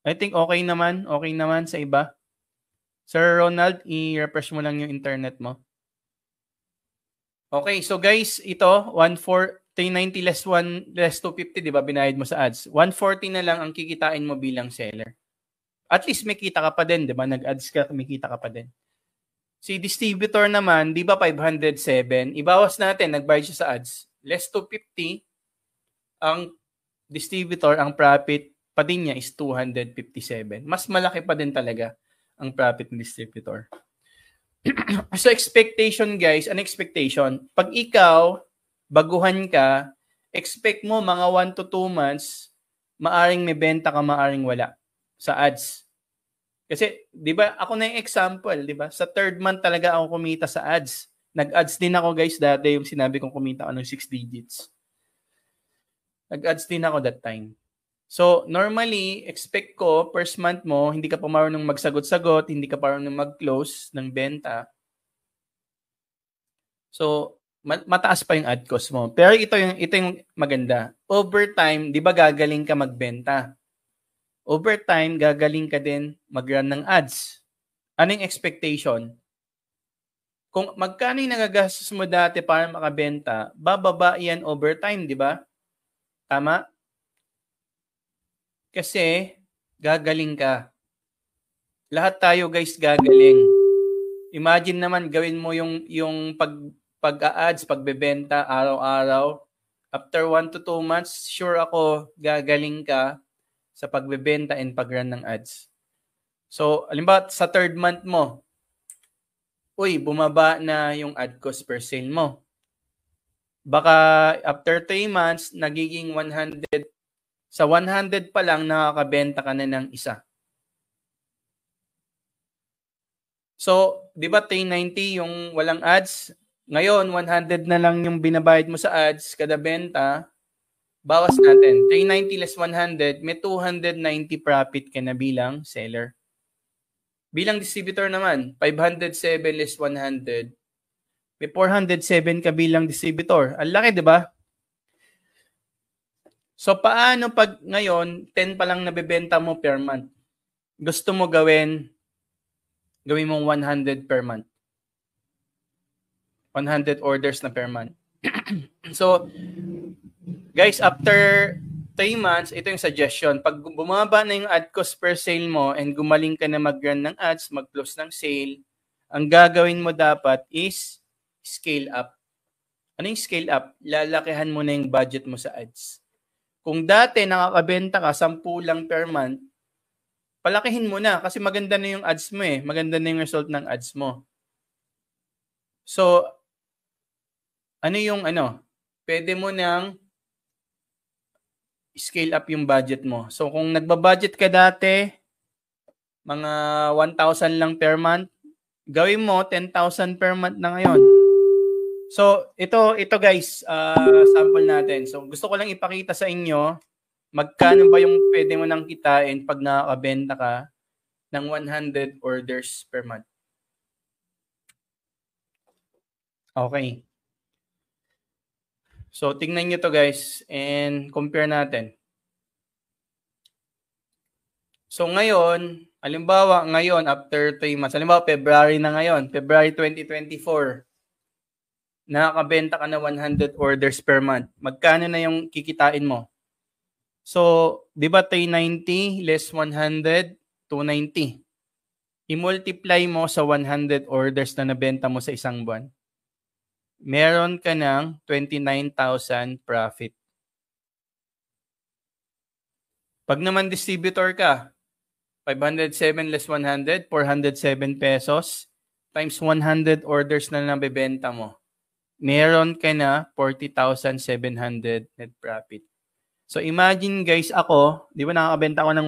I think okay naman, okay naman sa iba. Sir Ronald, i-refresh mo lang yung internet mo. Okay, so guys, ito, 140, less 1, less 250, di ba, binayad mo sa ads. 140 na lang ang kikitain mo bilang seller. At least may kita ka pa din, di ba? Nag-ads ka, may kita ka pa din. Si distributor naman, di ba 507? Ibawas natin, nag nagbayad siya sa ads. Less 250, ang distributor, ang profit pa din niya is 257. Mas malaki pa din talaga ang profit ng distributor. so expectation guys, an expectation. Pag ikaw, baguhan ka, expect mo mga 1 to 2 months, maaring may benta ka, maaring wala sa ads. Kasi, di ba, ako na yung example, di ba? Sa third month talaga ako kumita sa ads. Nag-ads din ako guys dati yung sinabi kong kumita ako ng 6 digits. Nag-ads din ako that time. So, normally, expect ko, first month mo, hindi ka pa marunong magsagot-sagot, hindi ka pa marunong mag-close ng benta. So, mataas pa yung ad cost mo. Pero ito yung, ito yung maganda. Overtime, di ba gagaling ka magbenta? Overtime, gagaling ka din mag-run ng ads. Anong expectation? Kung magkano yung nagagastos mo dati para makabenta, bababa yan overtime, di ba? Tama? Kasi gagaling ka. Lahat tayo guys gagaling. Imagine naman gawin mo yung yung pag pag-ads, pagbebenta araw-araw. After 1 to 2 months, sure ako gagaling ka sa pagbebenta and pag-run ng ads. So, alimbawa sa third month mo, uy, bumaba na yung ad cost per sale mo. Baka after 3 months, nagiging 100 sa 100 pa lang, nakakabenta ka na ng isa. So, di ba 1090 yung walang ads? Ngayon, 100 na lang yung binabayad mo sa ads kada benta. Bawas natin. 390 less 100, may 290 profit ka na bilang seller. Bilang distributor naman, 507 less 100, may 407 ka bilang distributor. Ang laki, di ba? So paano pag ngayon 10 pa lang nabebenta mo per month? Gusto mo gawin gawin mong 100 per month. 100 orders na per month. so guys, after 3 months, ito yung suggestion. Pag bumaba na yung ad cost per sale mo and gumaling ka na mag-run ng ads, mag-close ng sale, ang gagawin mo dapat is scale up. Ano yung scale up? Lalakihan mo na yung budget mo sa ads. Kung dati nakakabenta ka 10 lang per month, palakihin mo na kasi maganda na yung ads mo eh. Maganda na yung result ng ads mo. So, ano yung ano? Pwede mo nang scale up yung budget mo. So, kung nagbabudget ka dati, mga 1,000 lang per month, gawin mo 10,000 per month na ngayon. So, ito ito guys, uh, sample natin. So, gusto ko lang ipakita sa inyo magkano ba yung pwede mo nang kitain pag nakabenta ka ng 100 orders per month. Okay. So, tingnan nyo to guys and compare natin. So, ngayon, alimbawa, ngayon, after 3 months, alimbawa, February na ngayon, February 2024, nakakabenta ka na 100 orders per month, magkano na yung kikitain mo? So, di ba 390 less 100, 290. I-multiply mo sa 100 orders na nabenta mo sa isang buwan. Meron ka ng 29,000 profit. Pag naman distributor ka, 507 less 100, 407 pesos times 100 orders na nabebenta mo meron ka na 40,700 net profit. So imagine guys, ako, di ba nakakabenta ako ng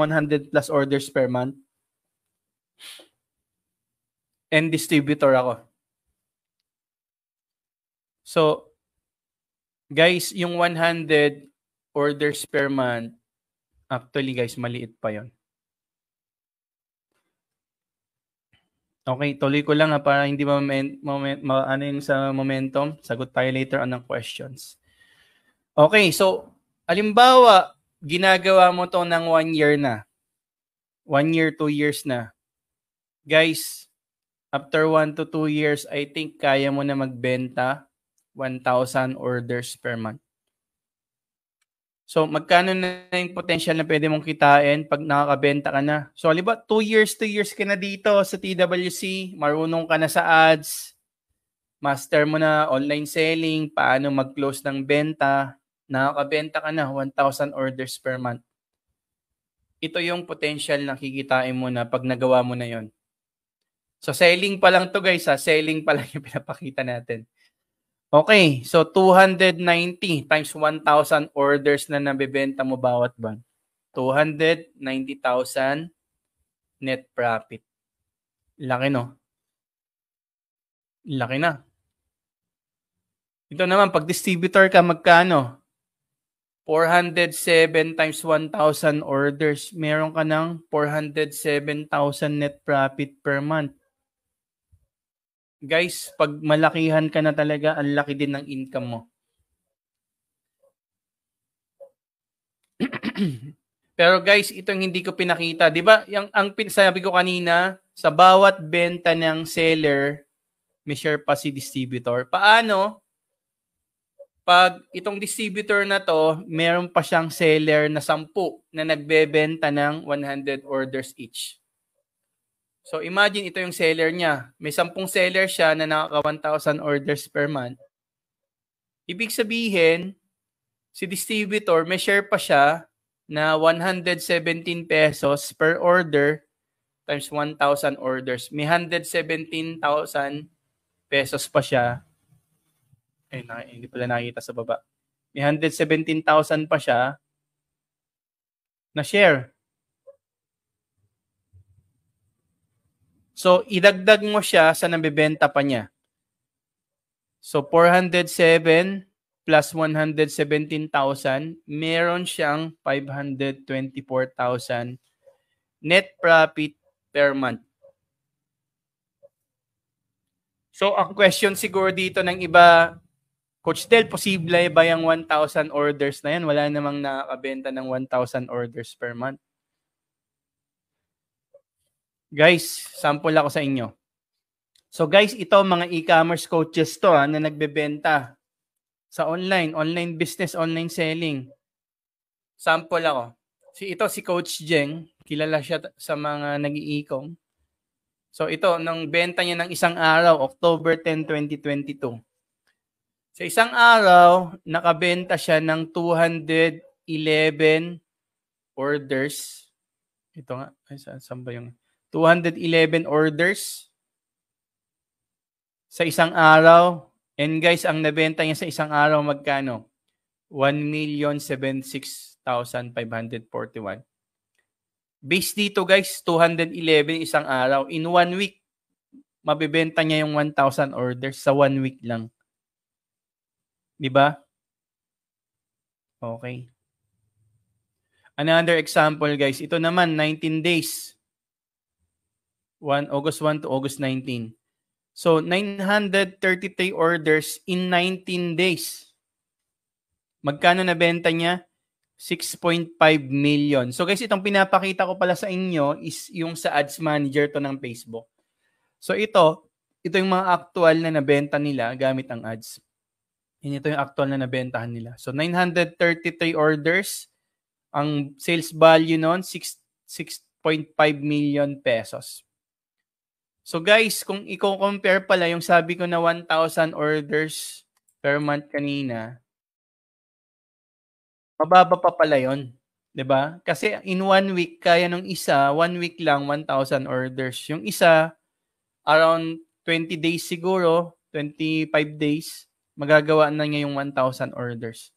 100 plus orders per month? And distributor ako. So, guys, yung 100 orders per month, actually guys, maliit pa yon Okay, tuloy ko lang ha, para hindi moment, moment, ma, ano yung sa momentum. Sagot tayo later on ng questions. Okay, so, alimbawa, ginagawa mo to ng one year na. One year, two years na. Guys, after one to two years, I think kaya mo na magbenta 1,000 orders per month. So, magkano na yung potential na pwede mong kitain pag nakakabenta ka na? So, halimba, two years, two years ka na dito sa TWC, marunong ka na sa ads, master mo na online selling, paano mag-close ng benta, nakakabenta ka na 1,000 orders per month. Ito yung potential na kikitain mo na pag nagawa mo na yon. So, selling pa lang to guys ha, selling pa lang yung pinapakita natin. Okay, so 290 times 1,000 orders na nabebenta mo bawat buwan. 290,000 net profit. Laki no? Laki na. Ito naman, pag distributor ka, magkano? 407 times 1,000 orders. Meron ka ng 407,000 net profit per month guys, pag malakihan ka na talaga, ang laki din ng income mo. Pero guys, itong hindi ko pinakita, 'di ba? Yang ang sabi ko kanina, sa bawat benta ng seller, may share pa si distributor. Paano? Pag itong distributor na to, meron pa siyang seller na 10 na nagbebenta ng 100 orders each. So imagine ito yung seller niya. May 10 seller siya na nakaka 1,000 orders per month. Ibig sabihin, si distributor may share pa siya na 117 pesos per order times 1,000 orders. May 117,000 pesos pa siya. Ay, na, hindi pala nakita sa baba. May 117,000 pa siya na share So, idagdag mo siya sa nabibenta pa niya. So, 407 plus 117,000, meron siyang 524,000 net profit per month. So, ang question siguro dito ng iba, Coach Del, posible ba yung 1,000 orders na yan? Wala namang nakabenta ng 1,000 orders per month. Guys, sample ako sa inyo. So guys, ito mga e-commerce coaches to ha, ah, na nagbebenta sa online, online business, online selling. Sample ako. Si ito si Coach Jeng, kilala siya sa mga nag-iikom. So ito, nang benta niya ng isang araw, October 10, 2022. Sa isang araw, nakabenta siya ng 211 orders. Ito nga, ay, saan, saan ba yung... 211 orders sa isang araw. And guys, ang nabenta niya sa isang araw magkano? 1,076,541. Based dito guys, 211 isang araw. In one week, mabibenta niya yung 1,000 orders sa one week lang. Di ba? Okay. Another example guys, ito naman 19 days. 1, August 1 to August 19. So 933 orders in 19 days. Magkano na benta niya? 6.5 million. So guys, itong pinapakita ko pala sa inyo is yung sa ads manager to ng Facebook. So ito, ito yung mga actual na nabenta nila gamit ang ads. And ito yung actual na nabentahan nila. So 933 orders. Ang sales value noon 6 6.5 million pesos. So guys, kung i-compare pala yung sabi ko na 1,000 orders per month kanina, mababa pa pala yun. 'di ba? Kasi in one week kaya nung isa, one week lang 1,000 orders. Yung isa around 20 days siguro, 25 days magagawa na niya yung 1,000 orders.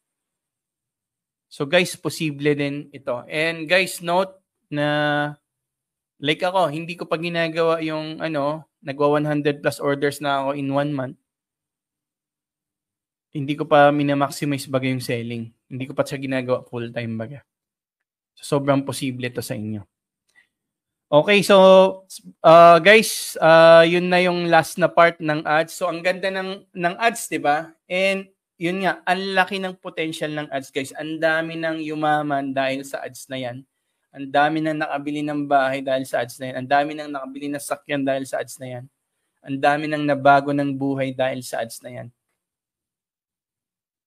So guys, posible din ito. And guys, note na Like ako, hindi ko pa ginagawa yung ano, nagwa 100 plus orders na ako in one month. Hindi ko pa minamaximize baga yung selling. Hindi ko pa siya ginagawa full time baga. So, sobrang posible to sa inyo. Okay, so uh, guys, uh, yun na yung last na part ng ads. So ang ganda ng ng ads, 'di ba? And yun nga, ang laki ng potential ng ads, guys. Ang dami nang yumaman dahil sa ads na 'yan. Ang dami nang nakabili ng bahay dahil sa ads na yan. Ang dami nang nakabili ng sakyan dahil sa ads na yan. Ang dami nang nabago ng buhay dahil sa ads na yan.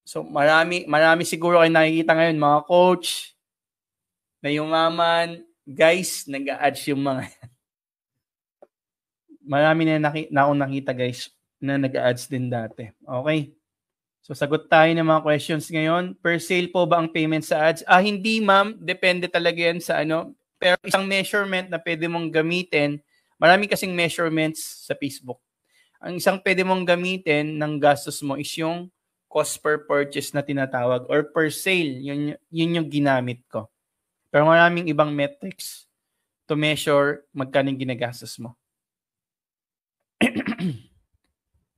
So marami marami siguro kayo nakikita ngayon mga coach na yumaman, guys, nag-ads yung mga Marami na naki, na akong nakita guys na nag-ads din dati. Okay? So sagot tayo ng mga questions ngayon. Per sale po ba ang payment sa ads? Ah, hindi ma'am. Depende talaga yan sa ano. Pero isang measurement na pwede mong gamitin, marami kasing measurements sa Facebook. Ang isang pwede mong gamitin ng gastos mo is yung cost per purchase na tinatawag or per sale. Yun, yun yung ginamit ko. Pero maraming ibang metrics to measure magkano ginagastos mo.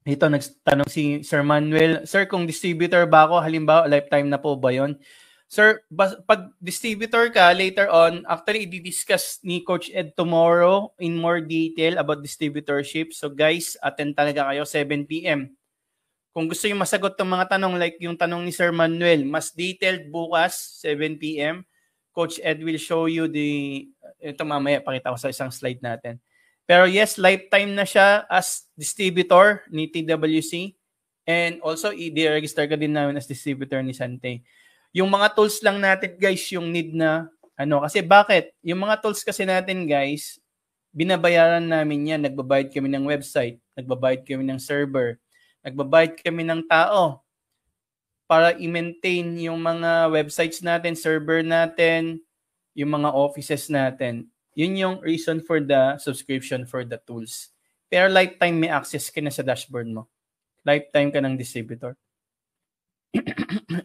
Ito, nagtanong si Sir Manuel, Sir, kung distributor ba ako, halimbawa, lifetime na po ba yon? Sir, bas- pag distributor ka, later on, actually, i-discuss ni Coach Ed tomorrow in more detail about distributorship. So guys, attend talaga kayo, 7 p.m. Kung gusto yung masagot ng mga tanong, like yung tanong ni Sir Manuel, mas detailed bukas, 7 p.m. Coach Ed will show you the, ito mamaya, pakita ko sa isang slide natin. Pero yes, lifetime na siya as distributor ni TWC and also i-register ka din namin as distributor ni Sante. Yung mga tools lang natin guys, yung need na ano kasi bakit? Yung mga tools kasi natin guys, binabayaran namin yan. Nagbabayad kami ng website, nagbabayad kami ng server, nagbabayad kami ng tao para i-maintain yung mga websites natin, server natin, yung mga offices natin. Yun yung reason for the subscription for the tools. Pero lifetime may access ka na sa dashboard mo. Lifetime ka ng distributor.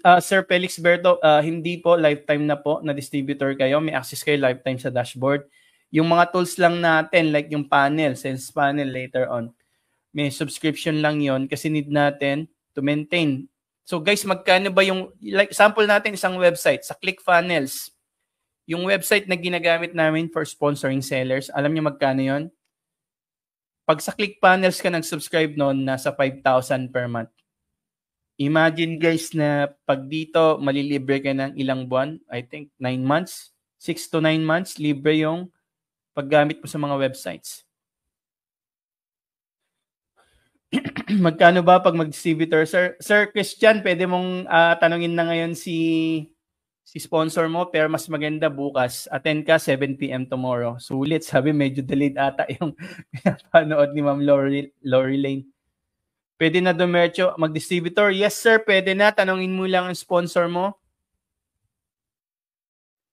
uh, Sir Felix Berto, uh, hindi po lifetime na po na distributor kayo. May access kayo lifetime sa dashboard. Yung mga tools lang natin, like yung panel, sales panel later on, may subscription lang yon kasi need natin to maintain. So guys, magkano ba yung, like sample natin isang website sa ClickFunnels, yung website na ginagamit namin for sponsoring sellers, alam niyo magkano yon? Pag sa click panels ka nag-subscribe noon, nasa 5,000 per month. Imagine guys na pag dito malilibre ka ng ilang buwan, I think 9 months, 6 to 9 months, libre yung paggamit mo sa mga websites. Magkano ba pag mag-distributor, sir? Sir Christian, pwede mong uh, tanungin na ngayon si si sponsor mo, pero mas maganda bukas. Attend ka 7 p.m. tomorrow. Sulit, sabi medyo delayed ata yung panood ni Ma'am Lori, Lori Lane. Pwede na Dumercho mag-distributor? Yes sir, pwede na. Tanongin mo lang ang sponsor mo.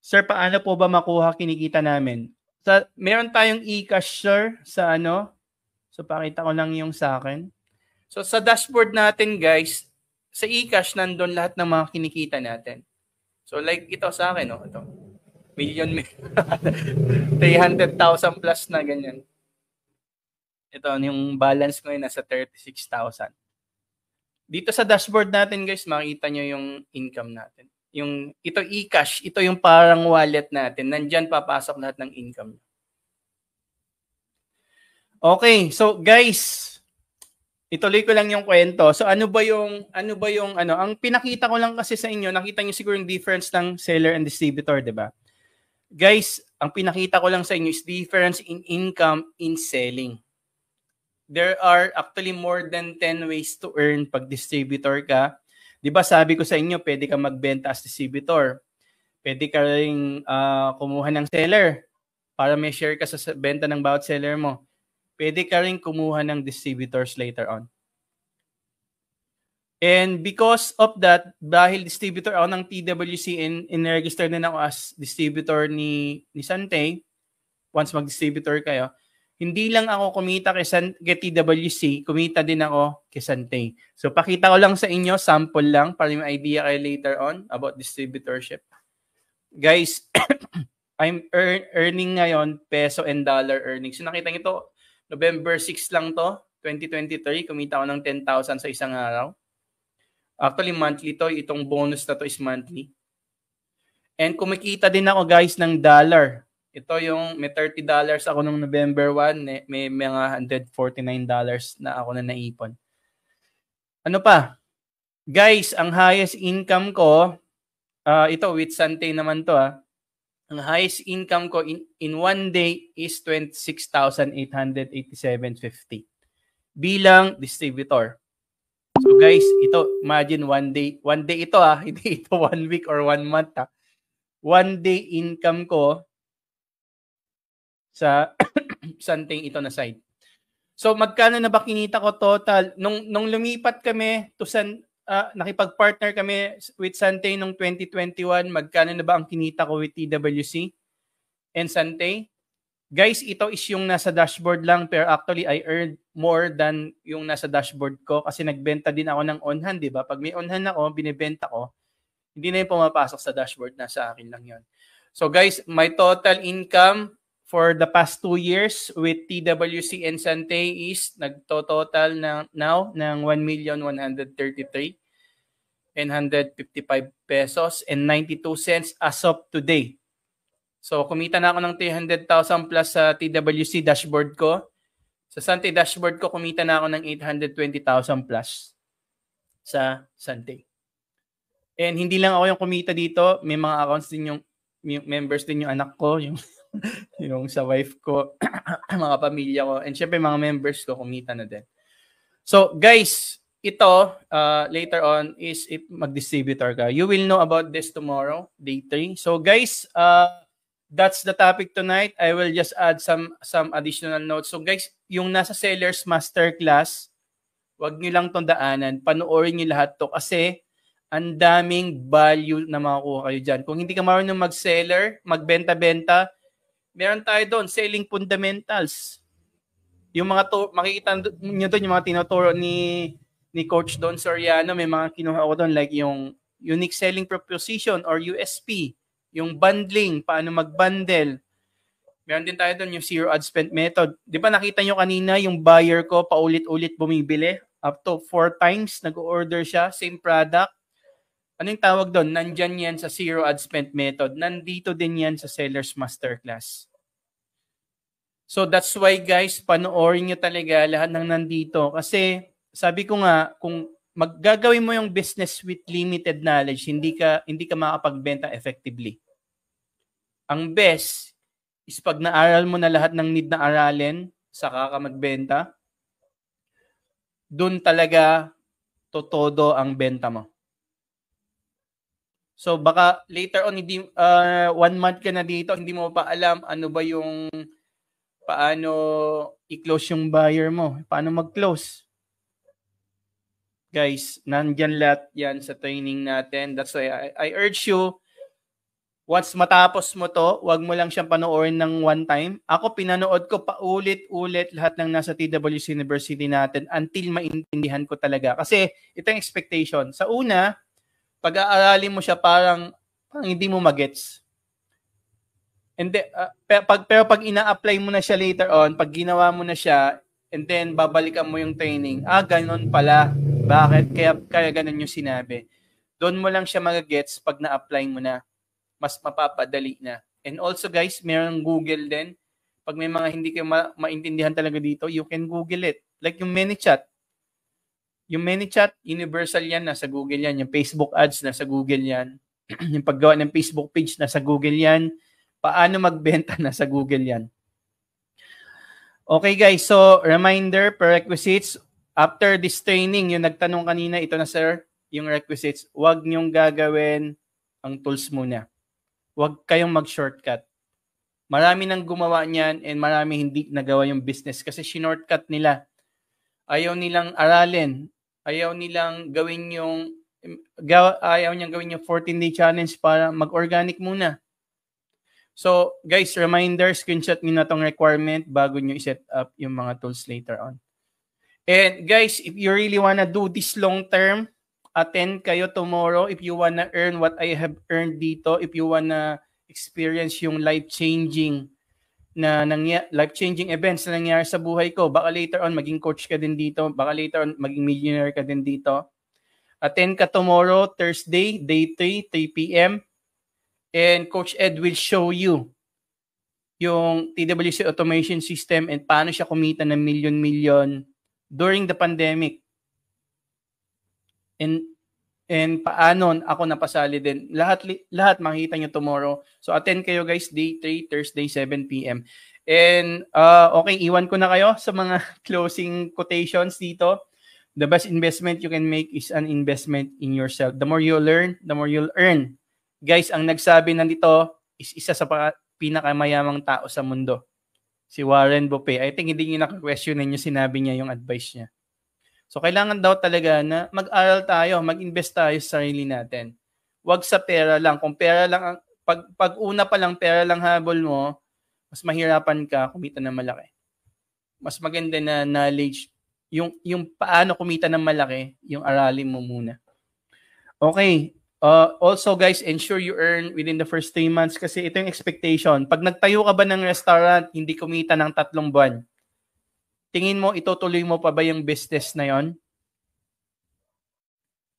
Sir, paano po ba makuha kinikita namin? Sa, meron tayong e-cash sir sa ano? So pakita ko lang yung sa akin. So sa dashboard natin guys, sa e-cash nandoon lahat ng mga kinikita natin. So like ito sa akin, no? Oh, ito. Million, million 300,000 plus na ganyan. Ito, yung balance ko yun nasa 36,000. Dito sa dashboard natin, guys, makita nyo yung income natin. Yung, ito e-cash, ito yung parang wallet natin. Nandyan papasok lahat ng income. Okay, so guys, ituloy ko lang yung kwento. So ano ba yung ano ba yung ano, ang pinakita ko lang kasi sa inyo, nakita niyo siguro yung difference ng seller and distributor, 'di ba? Guys, ang pinakita ko lang sa inyo is difference in income in selling. There are actually more than 10 ways to earn pag distributor ka. 'Di ba sabi ko sa inyo, pwede ka magbenta as distributor. Pwede ka ring uh, kumuha ng seller para may share ka sa benta ng bawat seller mo pwede ka rin kumuha ng distributors later on. And because of that, dahil distributor ako ng TWC and in-register din ako as distributor ni, ni Sante, once mag-distributor kayo, hindi lang ako kumita kay, San, kay TWC, kumita din ako kay Sante. So pakita ko lang sa inyo, sample lang, para may idea kayo later on about distributorship. Guys, I'm earn, earning ngayon peso and dollar earnings. So nakita nyo ito, November 6 lang to, 2023, kumita ko ng 10,000 sa isang araw. Actually, monthly to. Itong bonus na to is monthly. And kumikita din ako guys ng dollar. Ito yung may 30 dollars ako nung November 1, may mga 149 dollars na ako na naipon. Ano pa? Guys, ang highest income ko, uh, ito with Sunday naman to ah, ang highest income ko in, in one day is 26,887.50 bilang distributor. So guys, ito, imagine one day, one day ito ah, hindi ito one week or one month ah. One day income ko sa something ito na side. So magkano na ba kinita ko total? Nung, nung lumipat kami to San, uh, nakipag-partner kami with Santay nung 2021. Magkano na ba ang kinita ko with TWC and Santay? Guys, ito is yung nasa dashboard lang pero actually I earned more than yung nasa dashboard ko kasi nagbenta din ako ng on-hand, di ba? Pag may on-hand ako, binibenta ko, hindi na yung pumapasok sa dashboard, na sa akin lang yon. So guys, my total income for the past two years with TWC and Sante is nagto-total ng, now ng 1,133,155 pesos and 92 cents as of today. So kumita na ako ng 300,000 plus sa TWC dashboard ko. Sa Sante dashboard ko kumita na ako ng 820,000 plus sa Sante. And hindi lang ako yung kumita dito, may mga accounts din yung, yung members din yung anak ko, yung yung sa wife ko, mga pamilya ko, and syempre mga members ko, kumita na din. So, guys, ito, uh, later on, is if mag-distributor ka. You will know about this tomorrow, day 3. So, guys, uh, that's the topic tonight. I will just add some some additional notes. So, guys, yung nasa Sellers Masterclass, wag nyo lang tandaanan, panoorin nyo lahat to kasi ang daming value na makukuha kayo dyan. Kung hindi ka marunong mag-seller, magbenta-benta, meron tayo doon selling fundamentals. Yung mga to, makikita niyo doon yung mga tinuturo ni ni coach Don Soriano, may mga kinuha ko doon like yung unique selling proposition or USP, yung bundling, paano mag-bundle. Meron din tayo doon yung zero ad spend method. 'Di ba nakita niyo kanina yung buyer ko paulit-ulit bumibili up to four times nag-order siya, same product ano yung tawag doon? Nandyan yan sa zero ad spent method. Nandito din yan sa seller's masterclass. So that's why guys, panoorin nyo talaga lahat ng nandito. Kasi sabi ko nga, kung maggagawin mo yung business with limited knowledge, hindi ka hindi ka makapagbenta effectively. Ang best is pag naaral mo na lahat ng need na aralin, saka ka magbenta, doon talaga totodo ang benta mo. So baka later on hindi uh, one month ka na dito, hindi mo pa alam ano ba yung paano i-close yung buyer mo, paano mag-close. Guys, nandiyan lahat yan sa training natin. That's why I, I urge you, once matapos mo to, wag mo lang siyang panoorin ng one time. Ako, pinanood ko paulit-ulit lahat ng nasa TWC University natin until maintindihan ko talaga. Kasi itong expectation. Sa una, pag-aaralin mo siya parang, parang hindi mo magets. And then, uh, ah, pero, pag, pero pag ina-apply mo na siya later on, pag ginawa mo na siya, and then babalikan mo yung training, ah, ganun pala. Bakit? Kaya, kaya ganun yung sinabi. Doon mo lang siya magagets pag na-apply mo na. Mas mapapadali na. And also guys, mayroong Google din. Pag may mga hindi kayo ma- maintindihan talaga dito, you can Google it. Like yung ManyChat, yung ManyChat, universal yan, nasa Google yan. Yung Facebook ads, nasa Google yan. yung paggawa ng Facebook page, nasa Google yan. Paano magbenta, nasa Google yan. Okay guys, so reminder, prerequisites, after this training, yung nagtanong kanina, ito na sir, yung requisites, wag niyong gagawin ang tools muna. Wag kayong mag-shortcut. Marami nang gumawa niyan and marami hindi nagawa yung business kasi shortcut nila. Ayaw nilang aralin. Ayaw nilang gawin yung gaw, ayaw niyang gawin yung 14-day challenge para mag-organic muna. So, guys, reminder, screenshot niyo na tong requirement bago niyo i-set up yung mga tools later on. And guys, if you really wanna do this long term, attend kayo tomorrow. If you wanna earn what I have earned dito, if you wanna experience yung life-changing na nangya- life-changing events na nangyari sa buhay ko. Baka later on maging coach ka din dito, baka later on maging millionaire ka din dito. Attend ka tomorrow, Thursday, day 3, 3 p.m. And Coach Ed will show you yung TWC automation system and paano siya kumita ng million-million during the pandemic. And and paano ako napasali din. Lahat, lahat makikita nyo tomorrow. So attend kayo guys, day 3, Thursday, 7pm. And uh, okay, iwan ko na kayo sa mga closing quotations dito. The best investment you can make is an investment in yourself. The more you learn, the more you'll earn. Guys, ang nagsabi nandito is isa sa pinakamayamang tao sa mundo. Si Warren Buffet. I think hindi niyo naka-question ninyo sinabi niya yung advice niya. So kailangan daw talaga na mag-aral tayo, mag-invest tayo sa sarili natin. Huwag sa pera lang. Kung pera lang, ang, pag, pag una pa lang pera lang habol mo, mas mahirapan ka kumita ng malaki. Mas maganda na knowledge yung yung paano kumita ng malaki, yung aralin mo muna. Okay. Uh, also guys, ensure you earn within the first 3 months kasi ito yung expectation. Pag nagtayo ka ba ng restaurant, hindi kumita ng tatlong buwan tingin mo itutuloy mo pa ba yung business na yon?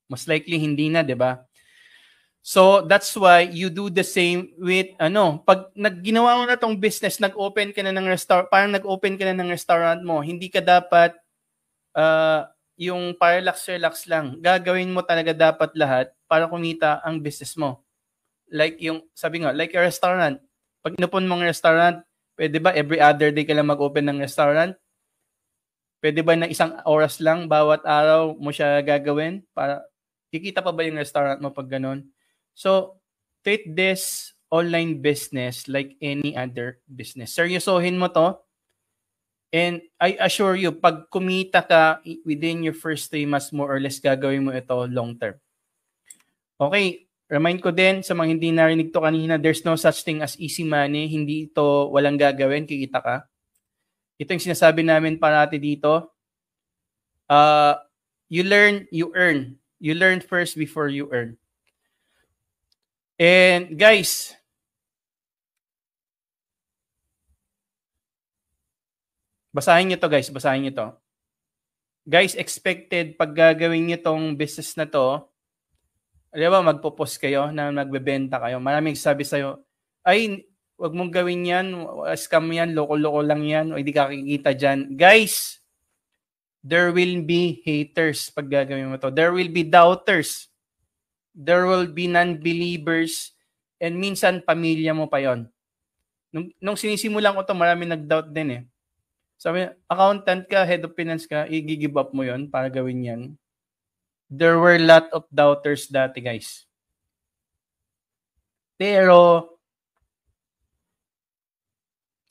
Most likely hindi na, 'di ba? So that's why you do the same with ano, pag nagginawa mo na tong business, nag-open ka na ng restaurant, parang nag-open ka na ng restaurant mo, hindi ka dapat uh, yung parallax relax lang. Gagawin mo talaga dapat lahat para kumita ang business mo. Like yung sabi nga, like a restaurant. Pag inupon mong restaurant, pwede ba every other day ka lang mag-open ng restaurant? Pwede ba na isang oras lang bawat araw mo siya gagawin para kikita pa ba yung restaurant mo pag ganun? So, treat this online business like any other business. Seryosohin mo to. And I assure you, pag kumita ka within your first three months, more or less gagawin mo ito long term. Okay, remind ko din sa mga hindi narinig to kanina, there's no such thing as easy money. Hindi ito walang gagawin, kikita ka. Ito yung sinasabi namin pa natin dito. Uh, you learn, you earn. You learn first before you earn. And guys, basahin nyo to guys, basahin nyo to. Guys, expected pag gagawin nyo tong business na to, alam ba, magpo-post kayo na magbebenta kayo. Maraming sabi sa'yo, ay, Huwag mong gawin yan. Scam yan. Loko-loko lang yan. O di ka kikita dyan. Guys, there will be haters pag gagawin mo to. There will be doubters. There will be non-believers. And minsan, pamilya mo pa yon. Nung, nung sinisimulan ko to, marami nag-doubt din eh. Sabi, accountant ka, head of finance ka, i-give up mo yon para gawin yan. There were lot of doubters dati, guys. Pero,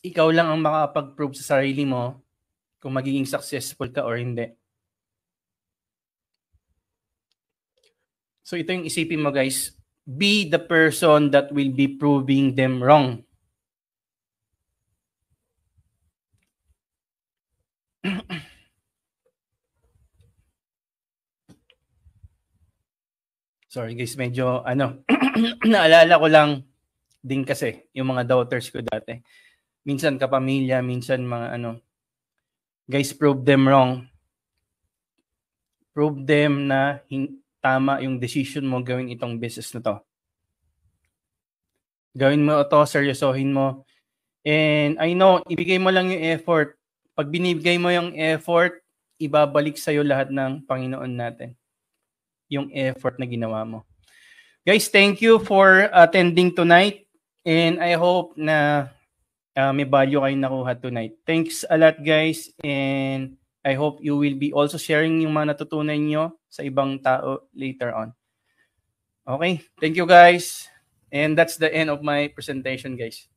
ikaw lang ang makakapag-prove sa sarili mo kung magiging successful ka or hindi. So ito yung isipin mo guys, be the person that will be proving them wrong. Sorry guys, medyo ano, naalala ko lang din kasi yung mga daughters ko dati minsan kapamilya, minsan mga ano. Guys, prove them wrong. Prove them na hin- tama yung decision mo gawin itong business na to. Gawin mo ito, seryosohin mo. And I know, ibigay mo lang yung effort. Pag binibigay mo yung effort, ibabalik sa'yo lahat ng Panginoon natin. Yung effort na ginawa mo. Guys, thank you for attending tonight. And I hope na uh, may value kayo nakuha tonight. Thanks a lot guys and I hope you will be also sharing yung mga natutunan nyo sa ibang tao later on. Okay, thank you guys. And that's the end of my presentation guys.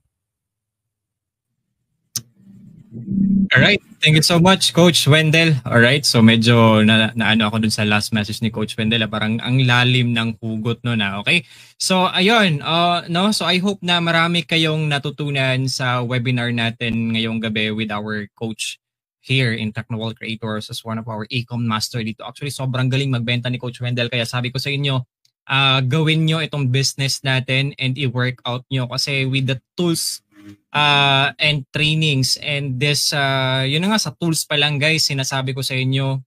All right. Thank you so much, Coach Wendell. All right. So medyo na, ano ako dun sa last message ni Coach Wendell. Ah, parang ang lalim ng hugot no na. Ah, okay. So ayun. Uh, no? So I hope na marami kayong natutunan sa webinar natin ngayong gabi with our coach here in Technowall Creators as one of our e-com master dito. Actually, sobrang galing magbenta ni Coach Wendell. Kaya sabi ko sa inyo, uh, gawin nyo itong business natin and i-work out nyo. Kasi with the tools uh, and trainings and this uh, yun nga sa tools pa lang guys sinasabi ko sa inyo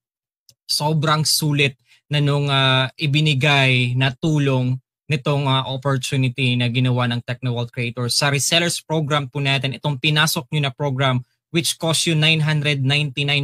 sobrang sulit na nung uh, ibinigay na tulong nitong uh, opportunity na ginawa ng Technoworld Creator sa resellers program po natin itong pinasok nyo na program which cost you 999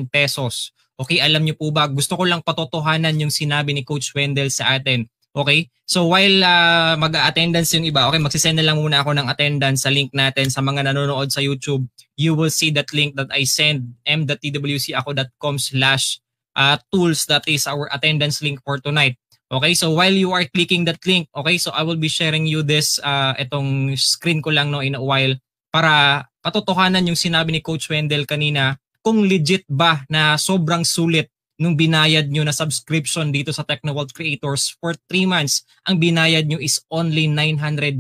pesos Okay, alam nyo po ba, gusto ko lang patotohanan yung sinabi ni Coach Wendell sa atin Okay? So while uh, ah, mag-attendance yung iba, okay, magsisend na lang muna ako ng attendance sa link natin sa mga nanonood sa YouTube. You will see that link that I send, m.twcako.com slash ah, tools. That is our attendance link for tonight. Okay, so while you are clicking that link, okay, so I will be sharing you this, uh, itong screen ko lang no in a while para patotohanan yung sinabi ni Coach Wendell kanina kung legit ba na sobrang sulit nung binayad nyo na subscription dito sa Technoworld Creators for 3 months, ang binayad nyo is only 999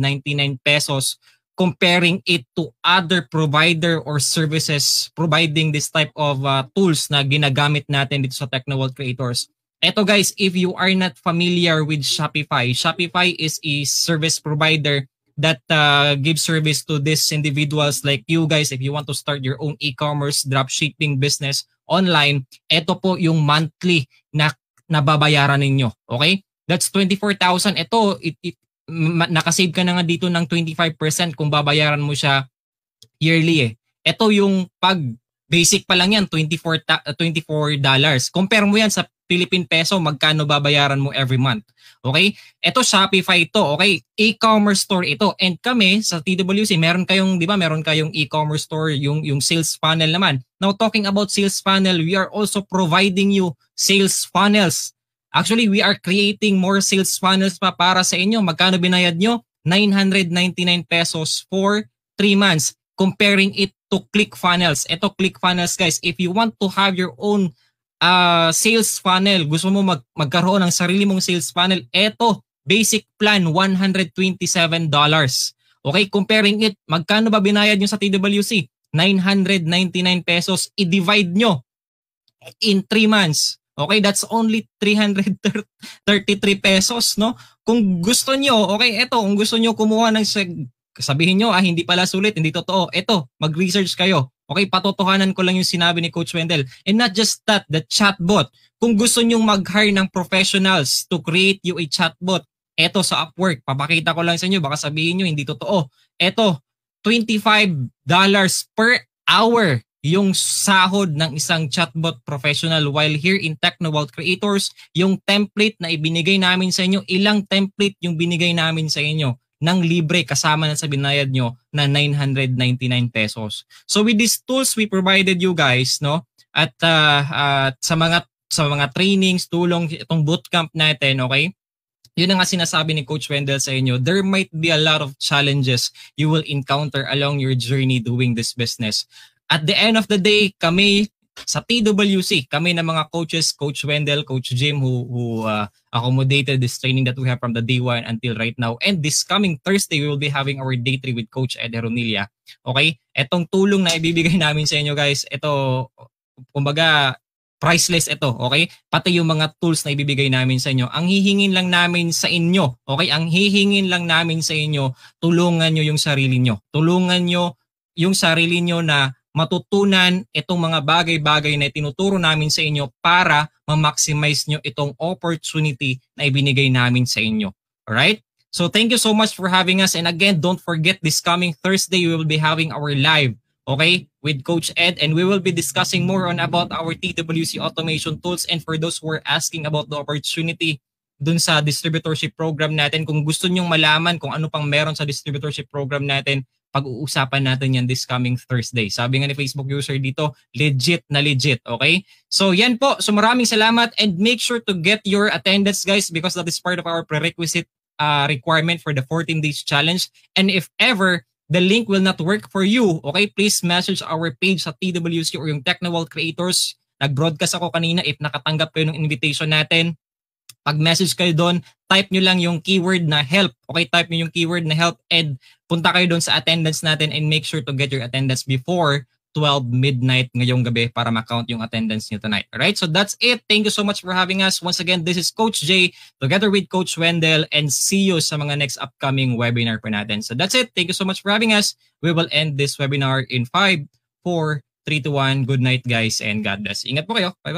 pesos comparing it to other provider or services providing this type of uh, tools na ginagamit natin dito sa Technoworld Creators. Ito guys, if you are not familiar with Shopify, Shopify is a service provider that uh, give service to these individuals like you guys if you want to start your own e-commerce dropshipping business online, ito po yung monthly na nababayaran ninyo. Okay? That's 24,000. Ito, it, it, nakasave ka na nga dito ng 25% kung babayaran mo siya yearly eh. Ito yung pag basic pa lang yan, 24, $24. dollars. Compare mo yan sa Philippine peso, magkano babayaran mo every month. Okay? Ito Shopify ito, okay? E-commerce store ito. And kami sa TWC, meron kayong, 'di ba? Meron kayong e-commerce store, yung yung sales funnel naman. Now talking about sales funnel, we are also providing you sales funnels. Actually, we are creating more sales funnels pa para sa inyo. Magkano binayad nyo? 999 pesos for 3 months comparing it to ClickFunnels. Ito ClickFunnels guys, if you want to have your own uh, sales funnel, gusto mo mag- magkaroon ng sarili mong sales funnel, eto, basic plan, $127. Okay, comparing it, magkano ba binayad nyo sa TWC? 999 pesos. I-divide nyo in 3 months. Okay, that's only 333 pesos, no? Kung gusto nyo, okay, eto, kung gusto nyo kumuha ng sabihin nyo, ah, hindi pala sulit, hindi totoo. Eto, mag-research kayo. Okay, patotohanan ko lang yung sinabi ni Coach Wendell. And not just that, the chatbot. Kung gusto nyong mag-hire ng professionals to create you a chatbot, eto sa Upwork, papakita ko lang sa inyo, baka sabihin nyo hindi totoo. Eto, $25 per hour yung sahod ng isang chatbot professional while here in Technobout Creators, yung template na ibinigay namin sa inyo, ilang template yung binigay namin sa inyo ng libre kasama na sa binayad nyo na 999 pesos. So with these tools we provided you guys, no? At uh, uh, sa mga sa mga trainings, tulong itong bootcamp natin, okay? Yun ang nga sinasabi ni Coach Wendell sa inyo, there might be a lot of challenges you will encounter along your journey doing this business. At the end of the day, kami sa TWC, kami na mga coaches, Coach Wendell, Coach Jim, who, who uh, accommodated this training that we have from the day one until right now. And this coming Thursday, we will be having our day three with Coach Ed Heronilia. Okay? Etong tulong na ibibigay namin sa inyo guys, ito, kumbaga, priceless ito, okay? Pati yung mga tools na ibibigay namin sa inyo. Ang hihingin lang namin sa inyo, okay? Ang hihingin lang namin sa inyo, tulungan nyo yung sarili nyo. Tulungan nyo yung sarili nyo na matutunan itong mga bagay-bagay na tinuturo namin sa inyo para ma-maximize nyo itong opportunity na ibinigay namin sa inyo. Alright? So thank you so much for having us. And again, don't forget this coming Thursday, we will be having our live, okay, with Coach Ed. And we will be discussing more on about our TWC automation tools. And for those who are asking about the opportunity dun sa distributorship program natin, kung gusto nyong malaman kung ano pang meron sa distributorship program natin, pag-uusapan natin yan this coming Thursday. Sabi nga ni Facebook user dito, legit na legit, okay? So yan po, so maraming salamat and make sure to get your attendance guys because that is part of our prerequisite uh, requirement for the 14 days challenge. And if ever the link will not work for you, okay, please message our page sa TWC or yung Technowall Creators. Nag-broadcast ako kanina if nakatanggap kayo ng invitation natin. Mag-message kayo doon, type nyo lang yung keyword na help. Okay, type nyo yung keyword na help and punta kayo doon sa attendance natin and make sure to get your attendance before 12 midnight ngayong gabi para ma-count yung attendance nyo tonight. Alright, so that's it. Thank you so much for having us. Once again, this is Coach Jay together with Coach Wendell and see you sa mga next upcoming webinar po natin. So that's it. Thank you so much for having us. We will end this webinar in 5, 4, 3, 2, 1. Good night guys and God bless. Ingat po kayo. Bye-bye.